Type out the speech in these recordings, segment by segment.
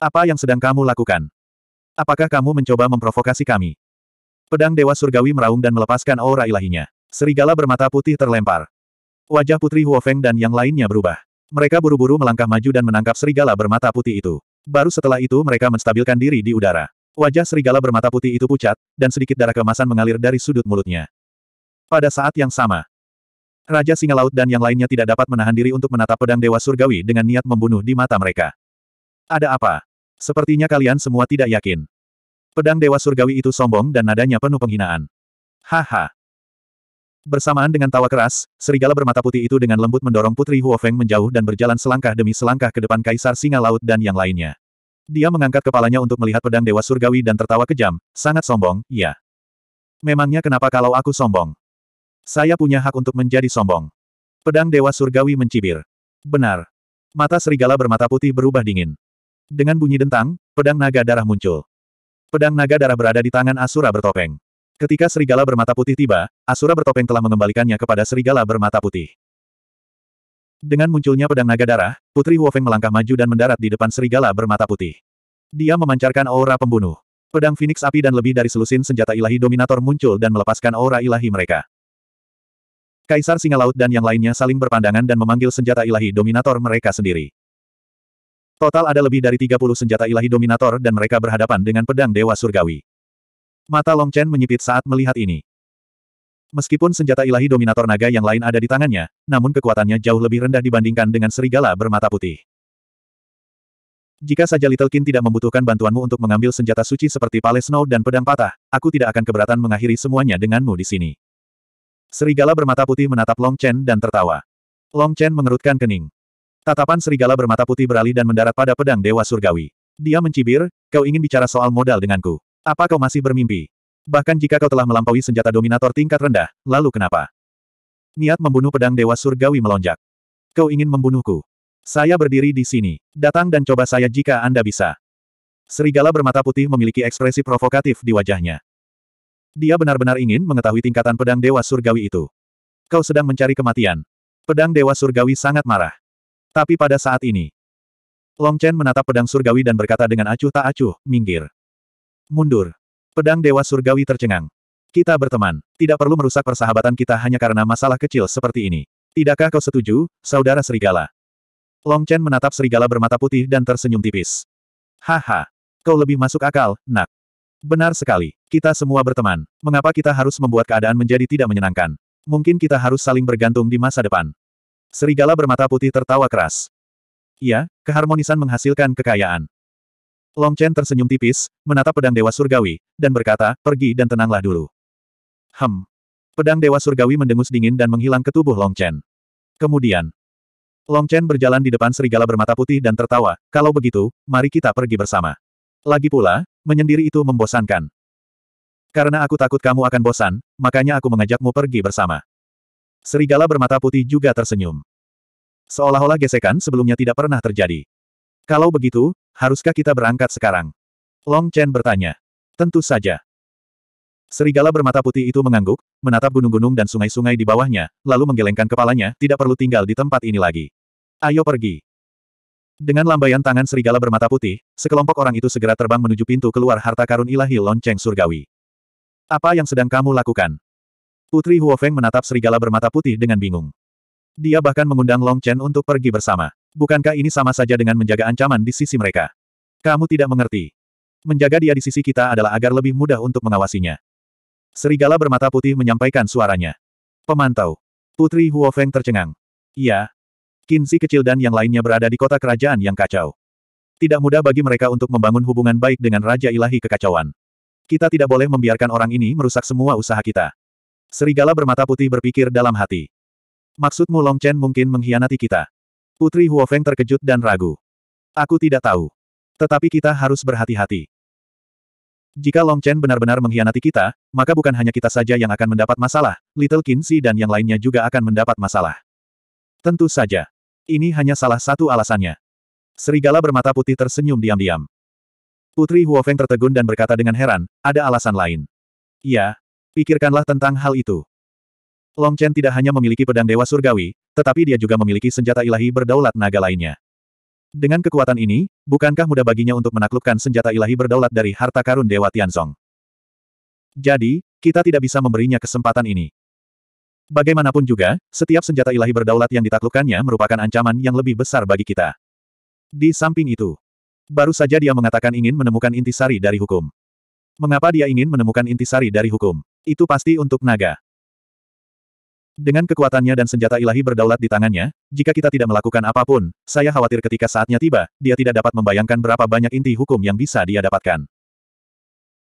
Apa yang sedang kamu lakukan? Apakah kamu mencoba memprovokasi kami? Pedang Dewa Surgawi meraung dan melepaskan aura ilahinya. Serigala bermata putih terlempar. Wajah Putri Huofeng dan yang lainnya berubah. Mereka buru-buru melangkah maju dan menangkap serigala bermata putih itu. Baru setelah itu mereka menstabilkan diri di udara. Wajah serigala bermata putih itu pucat, dan sedikit darah kemasan mengalir dari sudut mulutnya. Pada saat yang sama, Raja Singa Laut dan yang lainnya tidak dapat menahan diri untuk menatap pedang Dewa Surgawi dengan niat membunuh di mata mereka. Ada apa? Sepertinya kalian semua tidak yakin. Pedang Dewa Surgawi itu sombong dan nadanya penuh penghinaan. Haha. Bersamaan dengan tawa keras, serigala bermata putih itu dengan lembut mendorong Putri Huofeng menjauh dan berjalan selangkah demi selangkah ke depan Kaisar Singa Laut dan yang lainnya. Dia mengangkat kepalanya untuk melihat pedang Dewa Surgawi dan tertawa kejam, sangat sombong, ya. Memangnya kenapa kalau aku sombong? Saya punya hak untuk menjadi sombong. Pedang Dewa Surgawi mencibir. Benar. Mata serigala bermata putih berubah dingin. Dengan bunyi dentang, pedang naga darah muncul. Pedang naga darah berada di tangan Asura bertopeng. Ketika serigala bermata putih tiba, Asura bertopeng telah mengembalikannya kepada serigala bermata putih. Dengan munculnya pedang naga darah, Putri Huofeng melangkah maju dan mendarat di depan serigala bermata putih. Dia memancarkan aura pembunuh. Pedang Phoenix api dan lebih dari selusin senjata ilahi dominator muncul dan melepaskan aura ilahi mereka. Kaisar Singa Laut dan yang lainnya saling berpandangan dan memanggil senjata ilahi dominator mereka sendiri. Total ada lebih dari 30 senjata ilahi dominator dan mereka berhadapan dengan pedang dewa surgawi. Mata Long Chen menyipit saat melihat ini. Meskipun senjata ilahi dominator naga yang lain ada di tangannya, namun kekuatannya jauh lebih rendah dibandingkan dengan serigala bermata putih. Jika saja Little King tidak membutuhkan bantuanmu untuk mengambil senjata suci seperti Pale Snow dan pedang patah, aku tidak akan keberatan mengakhiri semuanya denganmu di sini. Serigala bermata putih menatap Long Chen dan tertawa. Long Chen mengerutkan kening. Tatapan serigala bermata putih beralih dan mendarat pada pedang Dewa Surgawi. Dia mencibir, kau ingin bicara soal modal denganku. Apa kau masih bermimpi? Bahkan jika kau telah melampaui senjata dominator tingkat rendah, lalu kenapa? Niat membunuh pedang Dewa Surgawi melonjak. Kau ingin membunuhku. Saya berdiri di sini. Datang dan coba saya jika Anda bisa. Serigala bermata putih memiliki ekspresi provokatif di wajahnya. Dia benar-benar ingin mengetahui tingkatan pedang Dewa Surgawi itu. Kau sedang mencari kematian. Pedang Dewa Surgawi sangat marah. Tapi pada saat ini, Long Chen menatap pedang surgawi dan berkata dengan acuh tak acuh, minggir. Mundur. Pedang Dewa Surgawi tercengang. Kita berteman. Tidak perlu merusak persahabatan kita hanya karena masalah kecil seperti ini. Tidakkah kau setuju, saudara serigala? Long Chen menatap serigala bermata putih dan tersenyum tipis. Haha. Kau lebih masuk akal, nak. Benar sekali. Kita semua berteman. Mengapa kita harus membuat keadaan menjadi tidak menyenangkan? Mungkin kita harus saling bergantung di masa depan. Serigala bermata putih tertawa keras. Ya, keharmonisan menghasilkan kekayaan. Long Chen tersenyum tipis, menatap pedang Dewa Surgawi, dan berkata, pergi dan tenanglah dulu. Hem. Pedang Dewa Surgawi mendengus dingin dan menghilang ke tubuh Long Chen. Kemudian, Long Chen berjalan di depan serigala bermata putih dan tertawa, kalau begitu, mari kita pergi bersama. Lagi pula, menyendiri itu membosankan. Karena aku takut kamu akan bosan, makanya aku mengajakmu pergi bersama. Serigala bermata putih juga tersenyum. Seolah-olah gesekan sebelumnya tidak pernah terjadi. Kalau begitu, haruskah kita berangkat sekarang? Long Chen bertanya. Tentu saja. Serigala bermata putih itu mengangguk, menatap gunung-gunung dan sungai-sungai di bawahnya, lalu menggelengkan kepalanya, tidak perlu tinggal di tempat ini lagi. Ayo pergi. Dengan lambaian tangan serigala bermata putih, sekelompok orang itu segera terbang menuju pintu keluar harta karun ilahi lonceng surgawi. Apa yang sedang kamu lakukan? Putri Huofeng menatap serigala bermata putih dengan bingung. Dia bahkan mengundang Long Chen untuk pergi bersama. Bukankah ini sama saja dengan menjaga ancaman di sisi mereka? Kamu tidak mengerti. Menjaga dia di sisi kita adalah agar lebih mudah untuk mengawasinya. Serigala bermata putih menyampaikan suaranya. Pemantau. Putri Huofeng tercengang. Iya. Kinsi kecil dan yang lainnya berada di kota kerajaan yang kacau. Tidak mudah bagi mereka untuk membangun hubungan baik dengan Raja Ilahi Kekacauan. Kita tidak boleh membiarkan orang ini merusak semua usaha kita. Serigala bermata putih berpikir dalam hati. Maksudmu Long Chen mungkin mengkhianati kita? Putri Huofeng terkejut dan ragu. Aku tidak tahu. Tetapi kita harus berhati-hati. Jika Long Chen benar-benar mengkhianati kita, maka bukan hanya kita saja yang akan mendapat masalah, Little Kinsey dan yang lainnya juga akan mendapat masalah. Tentu saja. Ini hanya salah satu alasannya. Serigala bermata putih tersenyum diam-diam. Putri Huofeng tertegun dan berkata dengan heran, ada alasan lain. Ya, Pikirkanlah tentang hal itu. Long Chen tidak hanya memiliki pedang Dewa Surgawi, tetapi dia juga memiliki senjata ilahi berdaulat naga lainnya. Dengan kekuatan ini, bukankah mudah baginya untuk menaklukkan senjata ilahi berdaulat dari harta karun Dewa Tianzong? Jadi, kita tidak bisa memberinya kesempatan ini. Bagaimanapun juga, setiap senjata ilahi berdaulat yang ditaklukkannya merupakan ancaman yang lebih besar bagi kita. Di samping itu, baru saja dia mengatakan ingin menemukan intisari dari hukum. Mengapa dia ingin menemukan intisari dari hukum? Itu pasti untuk naga. Dengan kekuatannya dan senjata ilahi berdaulat di tangannya, jika kita tidak melakukan apapun, saya khawatir ketika saatnya tiba, dia tidak dapat membayangkan berapa banyak inti hukum yang bisa dia dapatkan.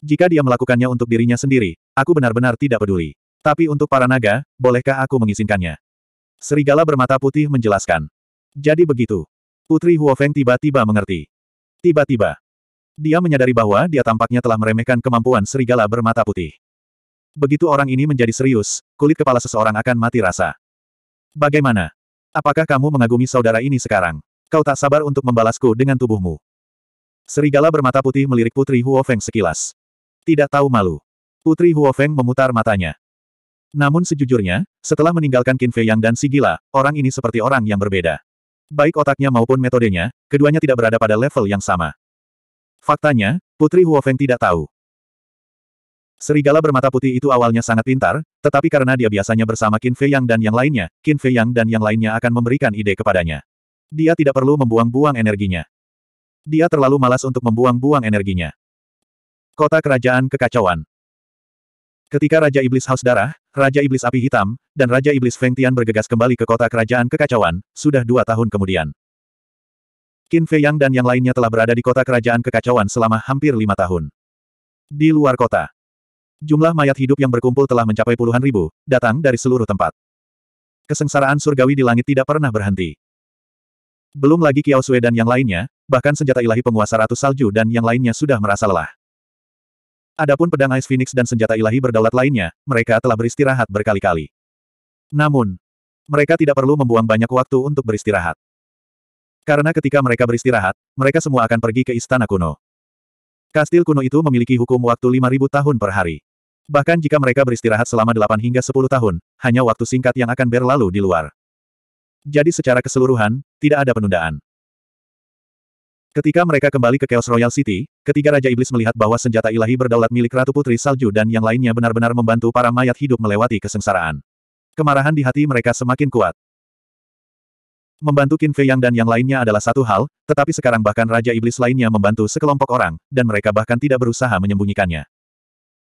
Jika dia melakukannya untuk dirinya sendiri, aku benar-benar tidak peduli. Tapi untuk para naga, bolehkah aku mengizinkannya? Serigala bermata putih menjelaskan. Jadi begitu. Putri Huofeng tiba-tiba mengerti. Tiba-tiba. Dia menyadari bahwa dia tampaknya telah meremehkan kemampuan serigala bermata putih. Begitu orang ini menjadi serius, kulit kepala seseorang akan mati rasa. Bagaimana? Apakah kamu mengagumi saudara ini sekarang? Kau tak sabar untuk membalasku dengan tubuhmu. Serigala bermata putih melirik Putri Huofeng sekilas. Tidak tahu malu. Putri Huofeng memutar matanya. Namun sejujurnya, setelah meninggalkan Qin Fei Yang dan si gila, orang ini seperti orang yang berbeda. Baik otaknya maupun metodenya, keduanya tidak berada pada level yang sama. Faktanya, Putri Huofeng tidak tahu. Serigala bermata putih itu awalnya sangat pintar, tetapi karena dia biasanya bersama Qin Fei Yang dan yang lainnya, Qin Fei Yang dan yang lainnya akan memberikan ide kepadanya. Dia tidak perlu membuang-buang energinya. Dia terlalu malas untuk membuang-buang energinya. Kota Kerajaan Kekacauan Ketika Raja Iblis Haus Darah, Raja Iblis Api Hitam, dan Raja Iblis Feng Tian bergegas kembali ke kota Kerajaan Kekacauan, sudah dua tahun kemudian. Qin Fei Yang dan yang lainnya telah berada di kota Kerajaan Kekacauan selama hampir lima tahun. Di luar kota, Jumlah mayat hidup yang berkumpul telah mencapai puluhan ribu, datang dari seluruh tempat. Kesengsaraan surgawi di langit tidak pernah berhenti. Belum lagi Kiao Sue dan yang lainnya, bahkan senjata ilahi penguasa Ratu Salju dan yang lainnya sudah merasa lelah. Adapun pedang Ice Phoenix dan senjata ilahi berdaulat lainnya, mereka telah beristirahat berkali-kali. Namun, mereka tidak perlu membuang banyak waktu untuk beristirahat. Karena ketika mereka beristirahat, mereka semua akan pergi ke istana kuno. Kastil kuno itu memiliki hukum waktu 5.000 tahun per hari. Bahkan jika mereka beristirahat selama 8 hingga 10 tahun, hanya waktu singkat yang akan berlalu di luar. Jadi secara keseluruhan, tidak ada penundaan. Ketika mereka kembali ke Chaos Royal City, ketiga Raja Iblis melihat bahwa senjata ilahi berdaulat milik Ratu Putri Salju dan yang lainnya benar-benar membantu para mayat hidup melewati kesengsaraan. Kemarahan di hati mereka semakin kuat. Membantu Qin Fei Yang dan yang lainnya adalah satu hal, tetapi sekarang bahkan Raja Iblis lainnya membantu sekelompok orang, dan mereka bahkan tidak berusaha menyembunyikannya.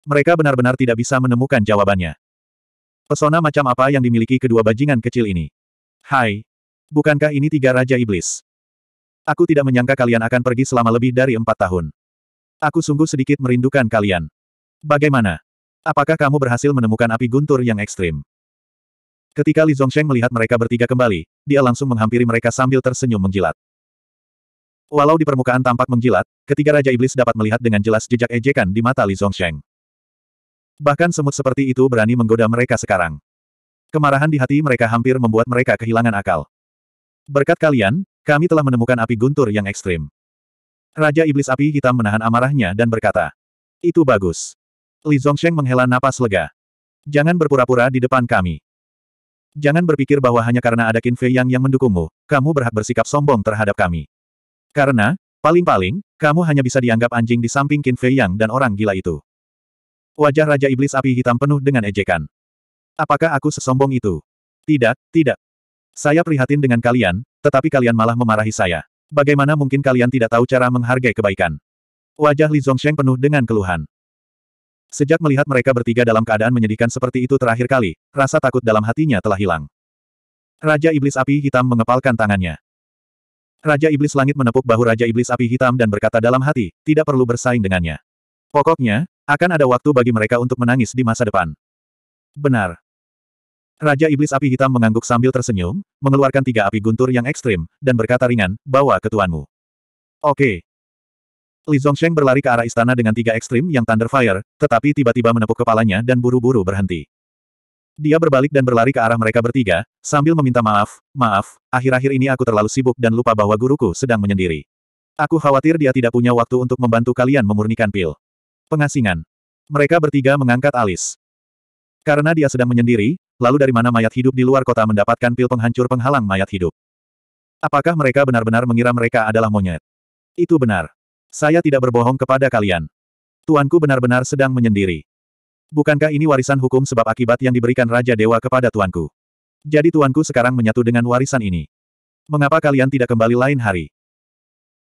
Mereka benar-benar tidak bisa menemukan jawabannya. Pesona macam apa yang dimiliki kedua bajingan kecil ini? Hai. Bukankah ini tiga Raja Iblis? Aku tidak menyangka kalian akan pergi selama lebih dari empat tahun. Aku sungguh sedikit merindukan kalian. Bagaimana? Apakah kamu berhasil menemukan api guntur yang ekstrim? Ketika Li Zongsheng melihat mereka bertiga kembali, dia langsung menghampiri mereka sambil tersenyum menjilat. Walau di permukaan tampak menjilat, ketiga Raja Iblis dapat melihat dengan jelas jejak ejekan di mata Li Zongsheng. Bahkan semut seperti itu berani menggoda mereka sekarang. Kemarahan di hati mereka hampir membuat mereka kehilangan akal. Berkat kalian, kami telah menemukan api guntur yang ekstrim. Raja Iblis Api Hitam menahan amarahnya dan berkata, Itu bagus. Li Zongsheng menghela napas lega. Jangan berpura-pura di depan kami. Jangan berpikir bahwa hanya karena ada Qin Fei Yang yang mendukungmu, kamu berhak bersikap sombong terhadap kami. Karena, paling-paling, kamu hanya bisa dianggap anjing di samping Qin Fei Yang dan orang gila itu. Wajah Raja Iblis Api Hitam penuh dengan ejekan. Apakah aku sesombong itu? Tidak, tidak. Saya prihatin dengan kalian, tetapi kalian malah memarahi saya. Bagaimana mungkin kalian tidak tahu cara menghargai kebaikan? Wajah Li Zongsheng penuh dengan keluhan. Sejak melihat mereka bertiga dalam keadaan menyedihkan seperti itu terakhir kali, rasa takut dalam hatinya telah hilang. Raja Iblis Api Hitam mengepalkan tangannya. Raja Iblis Langit menepuk bahu Raja Iblis Api Hitam dan berkata dalam hati, tidak perlu bersaing dengannya. Pokoknya, akan ada waktu bagi mereka untuk menangis di masa depan. Benar. Raja Iblis Api Hitam mengangguk sambil tersenyum, mengeluarkan tiga api guntur yang ekstrim, dan berkata ringan, bawa ke tuanmu. Oke. Li Zongsheng berlari ke arah istana dengan tiga ekstrim yang Thunderfire, tetapi tiba-tiba menepuk kepalanya dan buru-buru berhenti. Dia berbalik dan berlari ke arah mereka bertiga, sambil meminta maaf, maaf, akhir-akhir ini aku terlalu sibuk dan lupa bahwa guruku sedang menyendiri. Aku khawatir dia tidak punya waktu untuk membantu kalian memurnikan pil. Pengasingan. Mereka bertiga mengangkat alis. Karena dia sedang menyendiri, lalu dari mana mayat hidup di luar kota mendapatkan pil penghancur penghalang mayat hidup? Apakah mereka benar-benar mengira mereka adalah monyet? Itu benar. Saya tidak berbohong kepada kalian. Tuanku benar-benar sedang menyendiri. Bukankah ini warisan hukum sebab akibat yang diberikan Raja Dewa kepada tuanku? Jadi tuanku sekarang menyatu dengan warisan ini. Mengapa kalian tidak kembali lain hari?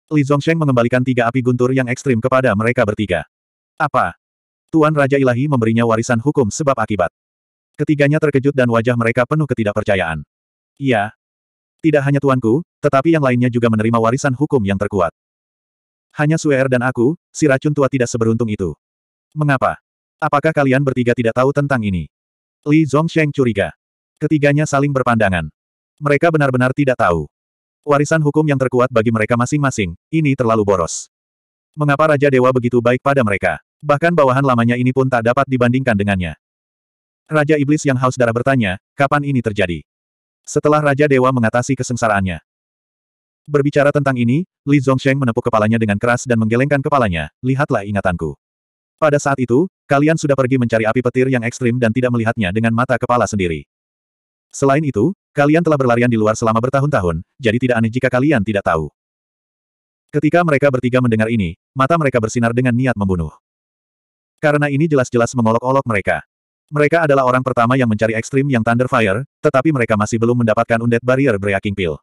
Li Zhongsheng mengembalikan tiga api guntur yang ekstrim kepada mereka bertiga. Apa? Tuan Raja Ilahi memberinya warisan hukum sebab akibat. Ketiganya terkejut dan wajah mereka penuh ketidakpercayaan. Iya. Tidak hanya tuanku, tetapi yang lainnya juga menerima warisan hukum yang terkuat. Hanya Suer dan aku, si racun tua tidak seberuntung itu. Mengapa? Apakah kalian bertiga tidak tahu tentang ini? Li Zongsheng curiga. Ketiganya saling berpandangan. Mereka benar-benar tidak tahu. Warisan hukum yang terkuat bagi mereka masing-masing, ini terlalu boros. Mengapa Raja Dewa begitu baik pada mereka? Bahkan bawahan lamanya ini pun tak dapat dibandingkan dengannya. Raja Iblis yang haus darah bertanya, kapan ini terjadi? Setelah Raja Dewa mengatasi kesengsaraannya. Berbicara tentang ini, Li Zongsheng menepuk kepalanya dengan keras dan menggelengkan kepalanya, lihatlah ingatanku. Pada saat itu, kalian sudah pergi mencari api petir yang ekstrim dan tidak melihatnya dengan mata kepala sendiri. Selain itu, kalian telah berlarian di luar selama bertahun-tahun, jadi tidak aneh jika kalian tidak tahu. Ketika mereka bertiga mendengar ini, mata mereka bersinar dengan niat membunuh. Karena ini jelas-jelas mengolok-olok mereka. Mereka adalah orang pertama yang mencari ekstrim yang Thunderfire, tetapi mereka masih belum mendapatkan undead barrier breaking pill.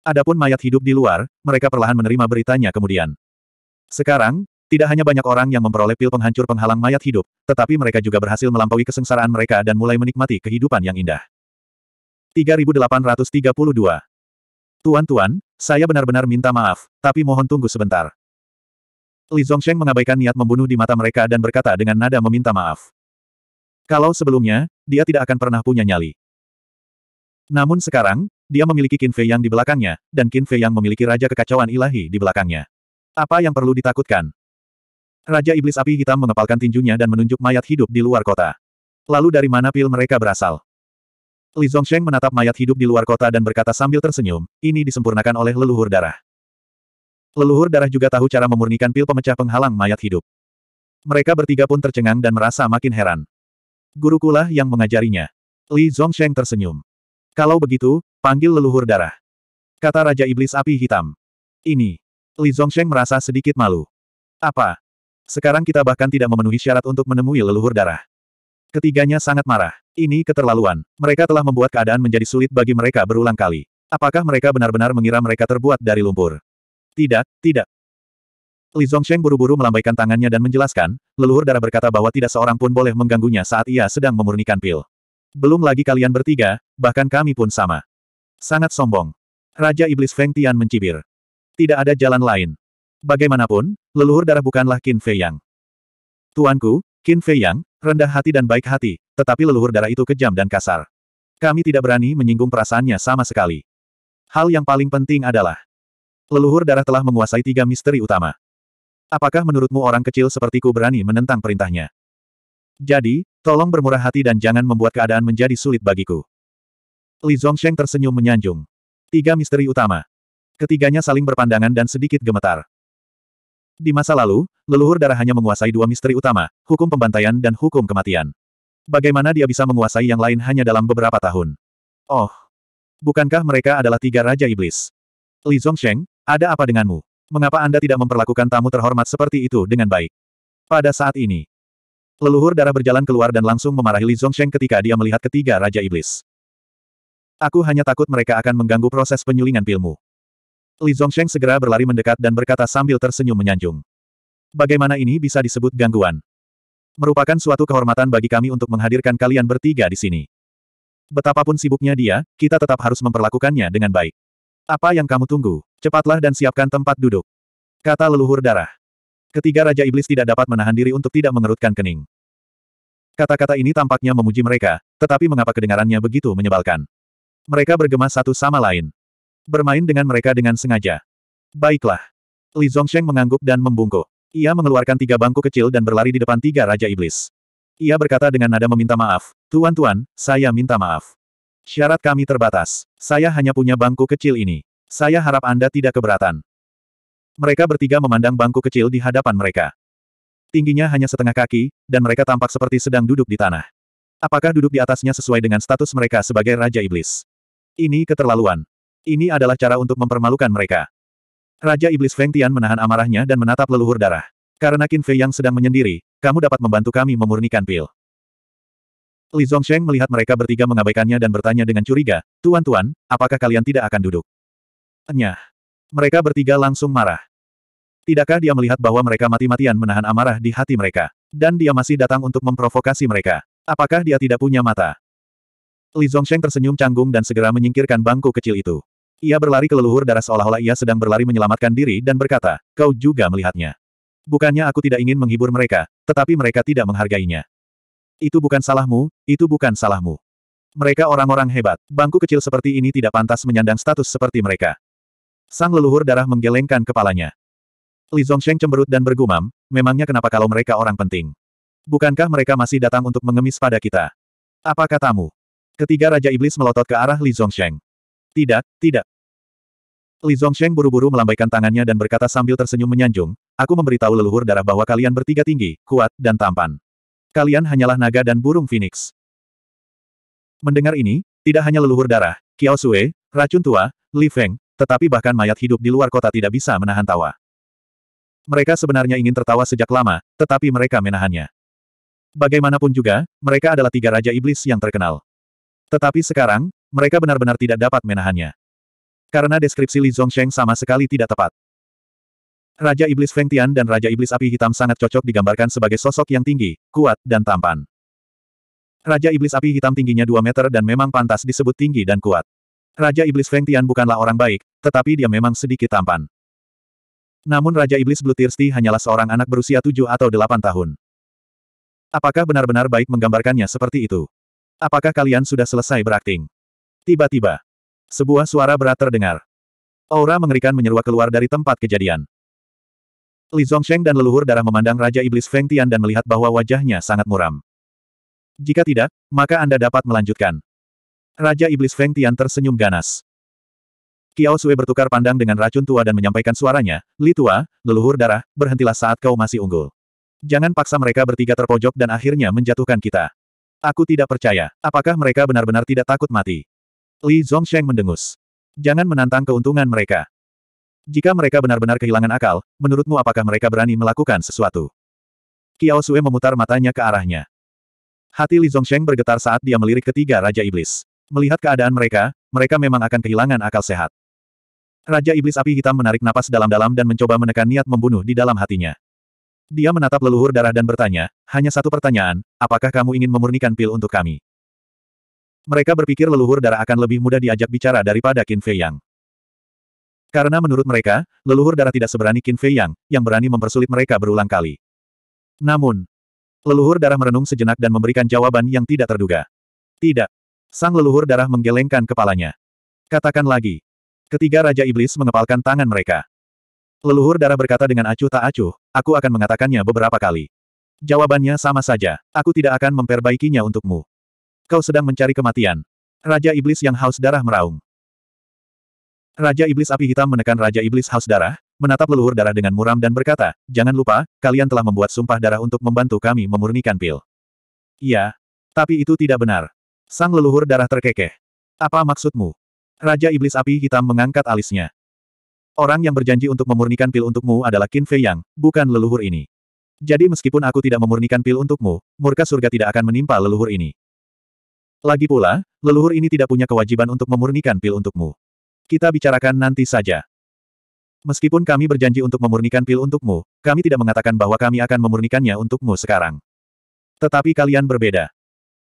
Adapun mayat hidup di luar, mereka perlahan menerima beritanya kemudian. Sekarang, tidak hanya banyak orang yang memperoleh pil penghancur penghalang mayat hidup, tetapi mereka juga berhasil melampaui kesengsaraan mereka dan mulai menikmati kehidupan yang indah. 3832 Tuan-tuan, saya benar-benar minta maaf, tapi mohon tunggu sebentar. Li Zongsheng mengabaikan niat membunuh di mata mereka dan berkata dengan nada meminta maaf. Kalau sebelumnya, dia tidak akan pernah punya nyali. Namun sekarang, dia memiliki Qin Fei yang di belakangnya, dan Qin Fei yang memiliki Raja Kekacauan Ilahi di belakangnya. Apa yang perlu ditakutkan? Raja Iblis Api Hitam mengepalkan tinjunya dan menunjuk mayat hidup di luar kota. Lalu dari mana pil mereka berasal? Li Zongsheng menatap mayat hidup di luar kota dan berkata sambil tersenyum, ini disempurnakan oleh leluhur darah. Leluhur darah juga tahu cara memurnikan pil pemecah penghalang mayat hidup. Mereka bertiga pun tercengang dan merasa makin heran. Gurukulah yang mengajarinya. Li Zongsheng tersenyum. Kalau begitu, panggil leluhur darah. Kata Raja Iblis Api Hitam. Ini. Li Zongsheng merasa sedikit malu. Apa? Sekarang kita bahkan tidak memenuhi syarat untuk menemui leluhur darah. Ketiganya sangat marah. Ini keterlaluan. Mereka telah membuat keadaan menjadi sulit bagi mereka berulang kali. Apakah mereka benar-benar mengira mereka terbuat dari lumpur? Tidak, tidak. Li Zongsheng buru-buru melambaikan tangannya dan menjelaskan, leluhur darah berkata bahwa tidak seorang pun boleh mengganggunya saat ia sedang memurnikan pil. Belum lagi kalian bertiga, bahkan kami pun sama. Sangat sombong. Raja Iblis Feng Tian mencibir. Tidak ada jalan lain. Bagaimanapun, leluhur darah bukanlah Qin Fei Yang. Tuanku, Qin Fei Yang, rendah hati dan baik hati, tetapi leluhur darah itu kejam dan kasar. Kami tidak berani menyinggung perasaannya sama sekali. Hal yang paling penting adalah, Leluhur darah telah menguasai tiga misteri utama. Apakah menurutmu orang kecil sepertiku berani menentang perintahnya? Jadi, tolong bermurah hati dan jangan membuat keadaan menjadi sulit bagiku. Li Zhongsheng tersenyum menyanjung. Tiga misteri utama. Ketiganya saling berpandangan dan sedikit gemetar. Di masa lalu, leluhur darah hanya menguasai dua misteri utama, hukum pembantaian dan hukum kematian. Bagaimana dia bisa menguasai yang lain hanya dalam beberapa tahun? Oh, bukankah mereka adalah tiga raja iblis? Li Zhongsheng. Ada apa denganmu? Mengapa Anda tidak memperlakukan tamu terhormat seperti itu dengan baik? Pada saat ini, leluhur darah berjalan keluar dan langsung memarahi Li Zhongsheng ketika dia melihat ketiga Raja Iblis. Aku hanya takut mereka akan mengganggu proses penyulingan pilmu. Li Zhongsheng segera berlari mendekat dan berkata sambil tersenyum menyanjung. Bagaimana ini bisa disebut gangguan? Merupakan suatu kehormatan bagi kami untuk menghadirkan kalian bertiga di sini. Betapapun sibuknya dia, kita tetap harus memperlakukannya dengan baik. Apa yang kamu tunggu? Cepatlah dan siapkan tempat duduk. Kata leluhur darah. Ketiga Raja Iblis tidak dapat menahan diri untuk tidak mengerutkan kening. Kata-kata ini tampaknya memuji mereka, tetapi mengapa kedengarannya begitu menyebalkan? Mereka bergema satu sama lain. Bermain dengan mereka dengan sengaja. Baiklah. Li Zongsheng mengangguk dan membungkuk. Ia mengeluarkan tiga bangku kecil dan berlari di depan tiga Raja Iblis. Ia berkata dengan nada meminta maaf, Tuan-tuan, saya minta maaf. Syarat kami terbatas. Saya hanya punya bangku kecil ini. Saya harap Anda tidak keberatan. Mereka bertiga memandang bangku kecil di hadapan mereka. Tingginya hanya setengah kaki, dan mereka tampak seperti sedang duduk di tanah. Apakah duduk di atasnya sesuai dengan status mereka sebagai Raja Iblis? Ini keterlaluan. Ini adalah cara untuk mempermalukan mereka. Raja Iblis Feng Tian menahan amarahnya dan menatap leluhur darah. Karena Qin Fei yang sedang menyendiri, kamu dapat membantu kami memurnikan pil. Li Zongsheng melihat mereka bertiga mengabaikannya dan bertanya dengan curiga, Tuan-tuan, apakah kalian tidak akan duduk? Enyah. Mereka bertiga langsung marah. Tidakkah dia melihat bahwa mereka mati-matian menahan amarah di hati mereka? Dan dia masih datang untuk memprovokasi mereka. Apakah dia tidak punya mata? Li Zongsheng tersenyum canggung dan segera menyingkirkan bangku kecil itu. Ia berlari ke leluhur darah seolah-olah ia sedang berlari menyelamatkan diri dan berkata, kau juga melihatnya. Bukannya aku tidak ingin menghibur mereka, tetapi mereka tidak menghargainya. Itu bukan salahmu, itu bukan salahmu. Mereka orang-orang hebat. Bangku kecil seperti ini tidak pantas menyandang status seperti mereka. Sang leluhur darah menggelengkan kepalanya. Li Zongsheng cemberut dan bergumam, memangnya kenapa kalau mereka orang penting? Bukankah mereka masih datang untuk mengemis pada kita? Apa katamu? Ketiga Raja Iblis melotot ke arah Li Zongsheng. Tidak, tidak, Li Zongsheng buru-buru melambaikan tangannya dan berkata sambil tersenyum menyanjung, aku memberitahu leluhur darah bahwa kalian bertiga tinggi, kuat, dan tampan. Kalian hanyalah naga dan burung phoenix. Mendengar ini, tidak hanya leluhur darah, Kiao Sue, racun tua, Li Feng, tetapi bahkan mayat hidup di luar kota tidak bisa menahan tawa. Mereka sebenarnya ingin tertawa sejak lama, tetapi mereka menahannya. Bagaimanapun juga, mereka adalah tiga raja iblis yang terkenal. Tetapi sekarang, mereka benar-benar tidak dapat menahannya. Karena deskripsi Li Zongsheng sama sekali tidak tepat. Raja Iblis Feng Tian dan Raja Iblis Api Hitam sangat cocok digambarkan sebagai sosok yang tinggi, kuat, dan tampan. Raja Iblis Api Hitam tingginya 2 meter dan memang pantas disebut tinggi dan kuat. Raja Iblis Feng Tian bukanlah orang baik, tetapi dia memang sedikit tampan. Namun Raja Iblis Blue Thirsty hanyalah seorang anak berusia 7 atau 8 tahun. Apakah benar-benar baik menggambarkannya seperti itu? Apakah kalian sudah selesai berakting? Tiba-tiba, sebuah suara berat terdengar. Aura mengerikan menyeruak keluar dari tempat kejadian. Li Zongsheng dan leluhur darah memandang Raja Iblis Feng Tian dan melihat bahwa wajahnya sangat muram. Jika tidak, maka Anda dapat melanjutkan. Raja Iblis Feng Tian tersenyum ganas. Kiao Sui bertukar pandang dengan racun tua dan menyampaikan suaranya, Li tua, leluhur darah, berhentilah saat kau masih unggul. Jangan paksa mereka bertiga terpojok dan akhirnya menjatuhkan kita. Aku tidak percaya, apakah mereka benar-benar tidak takut mati? Li Zongsheng mendengus. Jangan menantang keuntungan mereka. Jika mereka benar-benar kehilangan akal, menurutmu apakah mereka berani melakukan sesuatu? Kiao Sue memutar matanya ke arahnya. Hati Li Zongsheng bergetar saat dia melirik ketiga Raja Iblis. Melihat keadaan mereka, mereka memang akan kehilangan akal sehat. Raja Iblis Api Hitam menarik napas dalam-dalam dan mencoba menekan niat membunuh di dalam hatinya. Dia menatap leluhur darah dan bertanya, hanya satu pertanyaan, apakah kamu ingin memurnikan pil untuk kami? Mereka berpikir leluhur darah akan lebih mudah diajak bicara daripada Qin Fei Yang. Karena menurut mereka, leluhur darah tidak seberani Qin Fei Yang, yang berani mempersulit mereka berulang kali. Namun, leluhur darah merenung sejenak dan memberikan jawaban yang tidak terduga. Tidak. Sang leluhur darah menggelengkan kepalanya. Katakan lagi. Ketiga Raja Iblis mengepalkan tangan mereka. Leluhur darah berkata dengan acuh tak acuh, aku akan mengatakannya beberapa kali. Jawabannya sama saja, aku tidak akan memperbaikinya untukmu. Kau sedang mencari kematian. Raja Iblis yang haus darah meraung. Raja Iblis Api Hitam menekan Raja Iblis Haus Darah, menatap leluhur darah dengan muram dan berkata, Jangan lupa, kalian telah membuat sumpah darah untuk membantu kami memurnikan pil. Iya. Tapi itu tidak benar. Sang leluhur darah terkekeh. Apa maksudmu? Raja Iblis Api Hitam mengangkat alisnya. Orang yang berjanji untuk memurnikan pil untukmu adalah Qin Fei Yang, bukan leluhur ini. Jadi meskipun aku tidak memurnikan pil untukmu, murka surga tidak akan menimpa leluhur ini. Lagi pula, leluhur ini tidak punya kewajiban untuk memurnikan pil untukmu. Kita bicarakan nanti saja. Meskipun kami berjanji untuk memurnikan pil untukmu, kami tidak mengatakan bahwa kami akan memurnikannya untukmu sekarang. Tetapi kalian berbeda.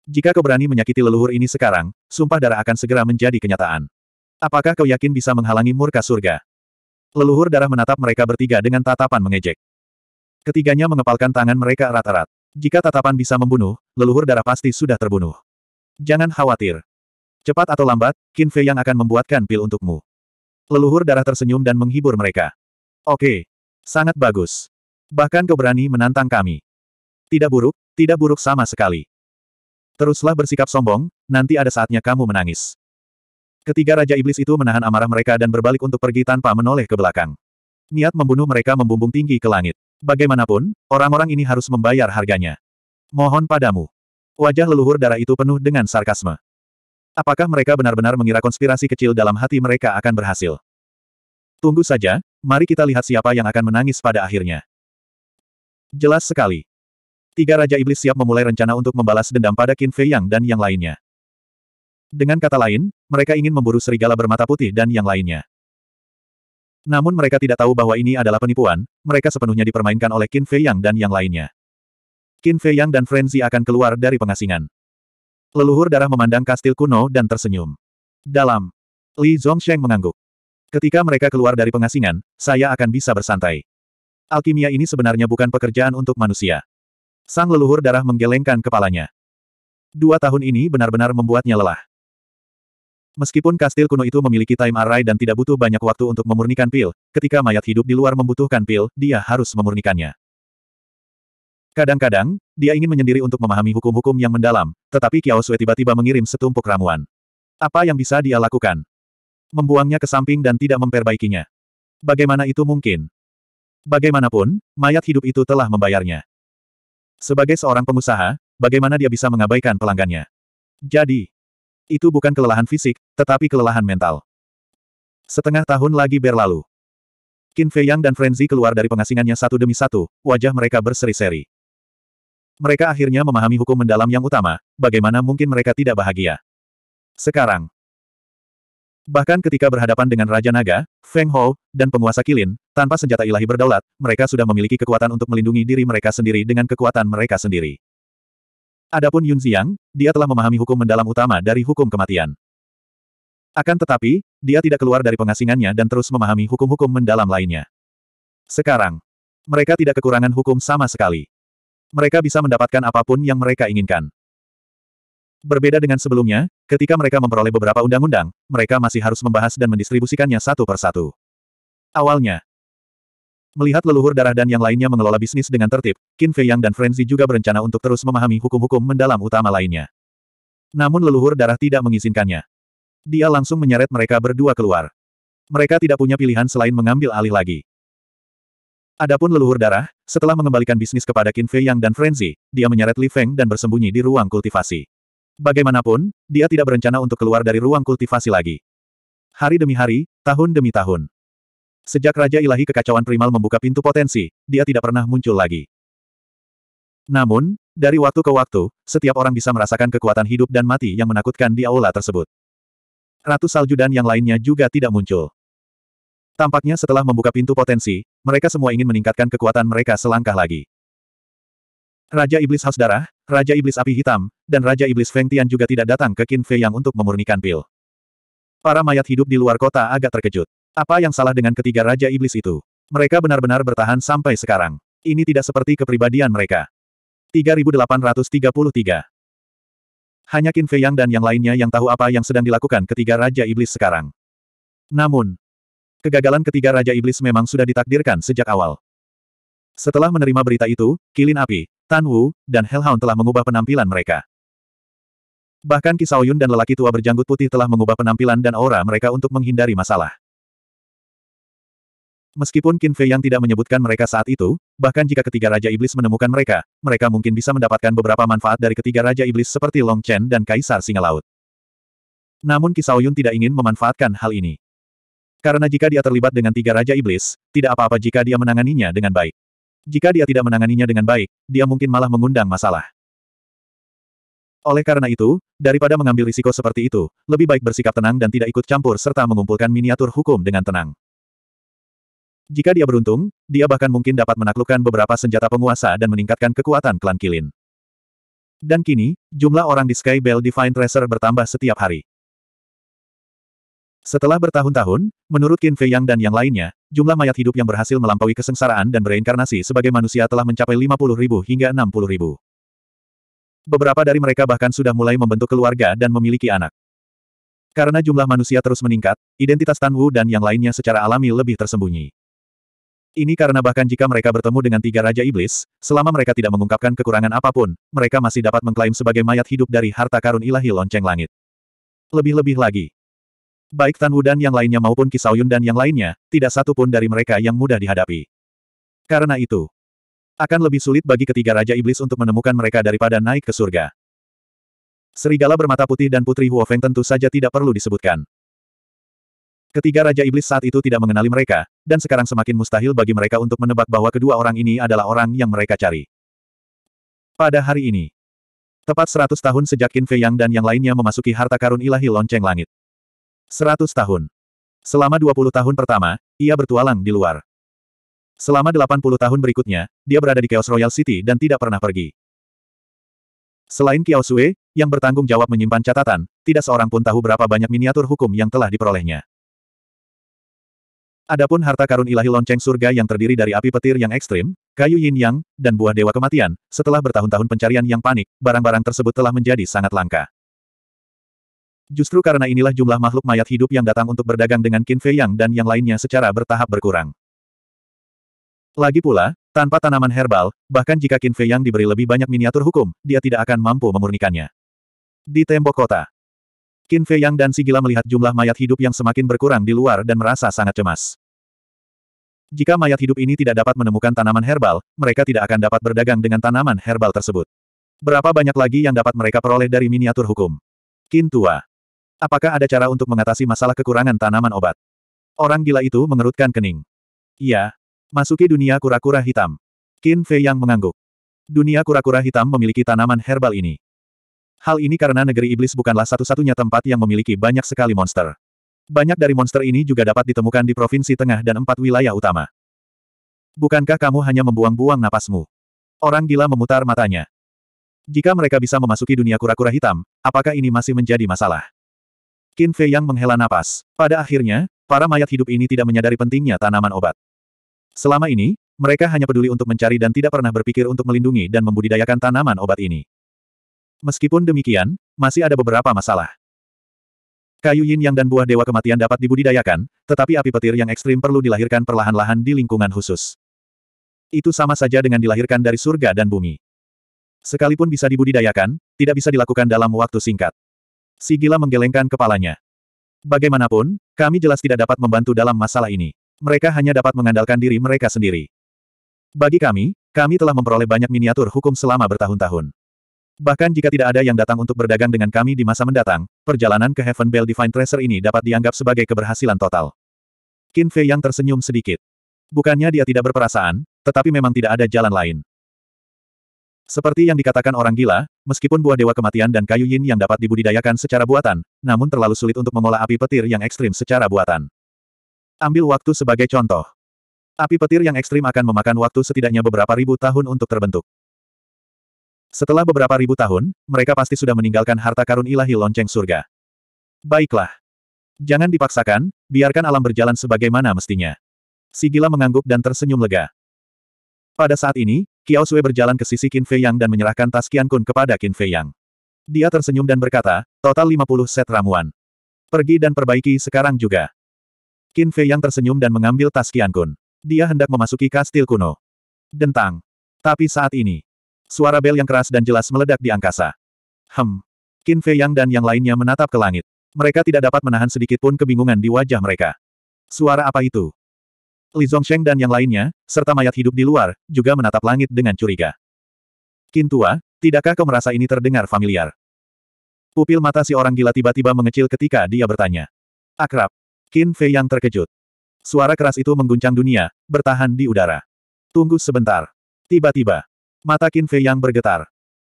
Jika kau berani menyakiti leluhur ini sekarang, sumpah darah akan segera menjadi kenyataan. Apakah kau yakin bisa menghalangi murka surga? Leluhur darah menatap mereka bertiga dengan tatapan mengejek. Ketiganya mengepalkan tangan mereka erat-erat. Jika tatapan bisa membunuh, leluhur darah pasti sudah terbunuh. Jangan khawatir. Cepat atau lambat, Qin Fei yang akan membuatkan pil untukmu. Leluhur darah tersenyum dan menghibur mereka. Oke. Sangat bagus. Bahkan kau berani menantang kami. Tidak buruk, tidak buruk sama sekali. Teruslah bersikap sombong, nanti ada saatnya kamu menangis. Ketiga Raja Iblis itu menahan amarah mereka dan berbalik untuk pergi tanpa menoleh ke belakang. Niat membunuh mereka membumbung tinggi ke langit. Bagaimanapun, orang-orang ini harus membayar harganya. Mohon padamu. Wajah leluhur darah itu penuh dengan sarkasme. Apakah mereka benar-benar mengira konspirasi kecil dalam hati mereka akan berhasil? Tunggu saja, mari kita lihat siapa yang akan menangis pada akhirnya. Jelas sekali. Tiga Raja Iblis siap memulai rencana untuk membalas dendam pada Qin Fei Yang dan yang lainnya. Dengan kata lain, mereka ingin memburu serigala bermata putih dan yang lainnya. Namun mereka tidak tahu bahwa ini adalah penipuan, mereka sepenuhnya dipermainkan oleh Qin Fei Yang dan yang lainnya. Qin Fei Yang dan Frenzy akan keluar dari pengasingan. Leluhur darah memandang kastil kuno dan tersenyum. Dalam. Li Zongsheng mengangguk. Ketika mereka keluar dari pengasingan, saya akan bisa bersantai. Alkimia ini sebenarnya bukan pekerjaan untuk manusia. Sang leluhur darah menggelengkan kepalanya. Dua tahun ini benar-benar membuatnya lelah. Meskipun kastil kuno itu memiliki time array dan tidak butuh banyak waktu untuk memurnikan pil, ketika mayat hidup di luar membutuhkan pil, dia harus memurnikannya. Kadang-kadang, dia ingin menyendiri untuk memahami hukum-hukum yang mendalam, tetapi Qiao Sui tiba-tiba mengirim setumpuk ramuan. Apa yang bisa dia lakukan? Membuangnya ke samping dan tidak memperbaikinya. Bagaimana itu mungkin? Bagaimanapun, mayat hidup itu telah membayarnya. Sebagai seorang pengusaha, bagaimana dia bisa mengabaikan pelanggannya? Jadi, itu bukan kelelahan fisik, tetapi kelelahan mental. Setengah tahun lagi berlalu. Qin Fei Yang dan Frenzy keluar dari pengasingannya satu demi satu, wajah mereka berseri-seri. Mereka akhirnya memahami hukum mendalam yang utama, bagaimana mungkin mereka tidak bahagia. Sekarang. Bahkan ketika berhadapan dengan Raja Naga, Feng Hou, dan penguasa Kilin, tanpa senjata ilahi berdaulat, mereka sudah memiliki kekuatan untuk melindungi diri mereka sendiri dengan kekuatan mereka sendiri. Adapun Yun Xiang, dia telah memahami hukum mendalam utama dari hukum kematian. Akan tetapi, dia tidak keluar dari pengasingannya dan terus memahami hukum-hukum mendalam lainnya. Sekarang, mereka tidak kekurangan hukum sama sekali mereka bisa mendapatkan apapun yang mereka inginkan. Berbeda dengan sebelumnya, ketika mereka memperoleh beberapa undang-undang, mereka masih harus membahas dan mendistribusikannya satu per satu. Awalnya, melihat leluhur darah dan yang lainnya mengelola bisnis dengan tertib, Qin Fei Yang dan Frenzy juga berencana untuk terus memahami hukum-hukum mendalam utama lainnya. Namun leluhur darah tidak mengizinkannya. Dia langsung menyeret mereka berdua keluar. Mereka tidak punya pilihan selain mengambil alih lagi. Adapun leluhur darah, setelah mengembalikan bisnis kepada Qin Fei Yang dan Frenzy, dia menyeret Li Feng dan bersembunyi di ruang kultivasi. Bagaimanapun, dia tidak berencana untuk keluar dari ruang kultivasi lagi. Hari demi hari, tahun demi tahun. Sejak Raja Ilahi Kekacauan Primal membuka pintu potensi, dia tidak pernah muncul lagi. Namun, dari waktu ke waktu, setiap orang bisa merasakan kekuatan hidup dan mati yang menakutkan di aula tersebut. Ratu Salju dan yang lainnya juga tidak muncul. Tampaknya setelah membuka pintu potensi, mereka semua ingin meningkatkan kekuatan mereka selangkah lagi. Raja Iblis Haus Darah, Raja Iblis Api Hitam, dan Raja Iblis Feng Tian juga tidak datang ke Qin Fei Yang untuk memurnikan pil. Para mayat hidup di luar kota agak terkejut. Apa yang salah dengan ketiga Raja Iblis itu? Mereka benar-benar bertahan sampai sekarang. Ini tidak seperti kepribadian mereka. 3833 Hanya Qin Fei Yang dan yang lainnya yang tahu apa yang sedang dilakukan ketiga Raja Iblis sekarang. Namun, Kegagalan ketiga Raja Iblis memang sudah ditakdirkan sejak awal. Setelah menerima berita itu, Kilin Api, Tan Wu, dan Hellhound telah mengubah penampilan mereka. Bahkan Kisaoyun dan lelaki tua berjanggut putih telah mengubah penampilan dan aura mereka untuk menghindari masalah. Meskipun Qin Fei yang tidak menyebutkan mereka saat itu, bahkan jika ketiga Raja Iblis menemukan mereka, mereka mungkin bisa mendapatkan beberapa manfaat dari ketiga Raja Iblis seperti Long Chen dan Kaisar Singa Laut. Namun Kisaoyun tidak ingin memanfaatkan hal ini. Karena jika dia terlibat dengan tiga Raja Iblis, tidak apa-apa jika dia menanganinya dengan baik. Jika dia tidak menanganinya dengan baik, dia mungkin malah mengundang masalah. Oleh karena itu, daripada mengambil risiko seperti itu, lebih baik bersikap tenang dan tidak ikut campur serta mengumpulkan miniatur hukum dengan tenang. Jika dia beruntung, dia bahkan mungkin dapat menaklukkan beberapa senjata penguasa dan meningkatkan kekuatan klan Kilin. Dan kini, jumlah orang di Sky Bell Divine Treasure bertambah setiap hari. Setelah bertahun-tahun, menurut Qin Fei Yang dan yang lainnya, jumlah mayat hidup yang berhasil melampaui kesengsaraan dan bereinkarnasi sebagai manusia telah mencapai 50 ribu hingga 60 ribu. Beberapa dari mereka bahkan sudah mulai membentuk keluarga dan memiliki anak. Karena jumlah manusia terus meningkat, identitas Tan Wu dan yang lainnya secara alami lebih tersembunyi. Ini karena bahkan jika mereka bertemu dengan tiga Raja Iblis, selama mereka tidak mengungkapkan kekurangan apapun, mereka masih dapat mengklaim sebagai mayat hidup dari harta karun ilahi lonceng langit. Lebih-lebih lagi, Baik Tan dan yang lainnya maupun Yun dan yang lainnya, tidak satu pun dari mereka yang mudah dihadapi. Karena itu, akan lebih sulit bagi ketiga Raja Iblis untuk menemukan mereka daripada naik ke surga. Serigala bermata putih dan Putri Huofeng tentu saja tidak perlu disebutkan. Ketiga Raja Iblis saat itu tidak mengenali mereka, dan sekarang semakin mustahil bagi mereka untuk menebak bahwa kedua orang ini adalah orang yang mereka cari. Pada hari ini, tepat 100 tahun sejak Qin Fei Yang dan yang lainnya memasuki harta karun ilahi lonceng langit. 100 tahun. Selama 20 tahun pertama, ia bertualang di luar. Selama 80 tahun berikutnya, dia berada di Chaos Royal City dan tidak pernah pergi. Selain Kiao Sui yang bertanggung jawab menyimpan catatan, tidak seorang pun tahu berapa banyak miniatur hukum yang telah diperolehnya. Adapun harta karun ilahi lonceng surga yang terdiri dari api petir yang ekstrim, kayu yin yang, dan buah dewa kematian, setelah bertahun-tahun pencarian yang panik, barang-barang tersebut telah menjadi sangat langka. Justru karena inilah jumlah makhluk mayat hidup yang datang untuk berdagang dengan Qin Fei Yang dan yang lainnya secara bertahap berkurang. Lagi pula, tanpa tanaman herbal, bahkan jika Qin Fei Yang diberi lebih banyak miniatur hukum, dia tidak akan mampu memurnikannya. Di tembok kota, Qin Fei Yang dan Sigila melihat jumlah mayat hidup yang semakin berkurang di luar dan merasa sangat cemas. Jika mayat hidup ini tidak dapat menemukan tanaman herbal, mereka tidak akan dapat berdagang dengan tanaman herbal tersebut. Berapa banyak lagi yang dapat mereka peroleh dari miniatur hukum? Qin Tua Apakah ada cara untuk mengatasi masalah kekurangan tanaman obat? Orang gila itu mengerutkan kening. Iya. Masuki dunia kura-kura hitam. Qin Fei yang mengangguk. Dunia kura-kura hitam memiliki tanaman herbal ini. Hal ini karena negeri iblis bukanlah satu-satunya tempat yang memiliki banyak sekali monster. Banyak dari monster ini juga dapat ditemukan di Provinsi Tengah dan empat wilayah utama. Bukankah kamu hanya membuang-buang napasmu? Orang gila memutar matanya. Jika mereka bisa memasuki dunia kura-kura hitam, apakah ini masih menjadi masalah? Qin Fei yang menghela napas. Pada akhirnya, para mayat hidup ini tidak menyadari pentingnya tanaman obat. Selama ini, mereka hanya peduli untuk mencari dan tidak pernah berpikir untuk melindungi dan membudidayakan tanaman obat ini. Meskipun demikian, masih ada beberapa masalah. Kayu yin yang dan buah dewa kematian dapat dibudidayakan, tetapi api petir yang ekstrim perlu dilahirkan perlahan-lahan di lingkungan khusus. Itu sama saja dengan dilahirkan dari surga dan bumi. Sekalipun bisa dibudidayakan, tidak bisa dilakukan dalam waktu singkat. Si gila menggelengkan kepalanya. Bagaimanapun, kami jelas tidak dapat membantu dalam masalah ini. Mereka hanya dapat mengandalkan diri mereka sendiri. Bagi kami, kami telah memperoleh banyak miniatur hukum selama bertahun-tahun. Bahkan jika tidak ada yang datang untuk berdagang dengan kami di masa mendatang, perjalanan ke Heaven Bell Divine Treasure ini dapat dianggap sebagai keberhasilan total. Qin Fei yang tersenyum sedikit. Bukannya dia tidak berperasaan, tetapi memang tidak ada jalan lain. Seperti yang dikatakan orang gila, meskipun buah dewa kematian dan kayu yin yang dapat dibudidayakan secara buatan, namun terlalu sulit untuk mengolah api petir yang ekstrim secara buatan. Ambil waktu sebagai contoh. Api petir yang ekstrim akan memakan waktu setidaknya beberapa ribu tahun untuk terbentuk. Setelah beberapa ribu tahun, mereka pasti sudah meninggalkan harta karun ilahi lonceng surga. Baiklah. Jangan dipaksakan, biarkan alam berjalan sebagaimana mestinya. Si gila mengangguk dan tersenyum lega. Pada saat ini, Kiao Sui berjalan ke sisi Qin Fei Yang dan menyerahkan tas Qian Kun kepada Qin Fei Yang. Dia tersenyum dan berkata, total 50 set ramuan. Pergi dan perbaiki sekarang juga. Qin Fei Yang tersenyum dan mengambil tas Qian Kun. Dia hendak memasuki kastil kuno. Dentang. Tapi saat ini, suara bel yang keras dan jelas meledak di angkasa. Hem. Qin Fei Yang dan yang lainnya menatap ke langit. Mereka tidak dapat menahan sedikit pun kebingungan di wajah mereka. Suara apa itu? Li Zhongsheng dan yang lainnya, serta mayat hidup di luar, juga menatap langit dengan curiga. tua, tidakkah kau merasa ini terdengar familiar? Pupil mata si orang gila tiba-tiba mengecil ketika dia bertanya. Akrab. Qin Fei yang terkejut. Suara keras itu mengguncang dunia, bertahan di udara. Tunggu sebentar. Tiba-tiba, mata Qin Fei yang bergetar.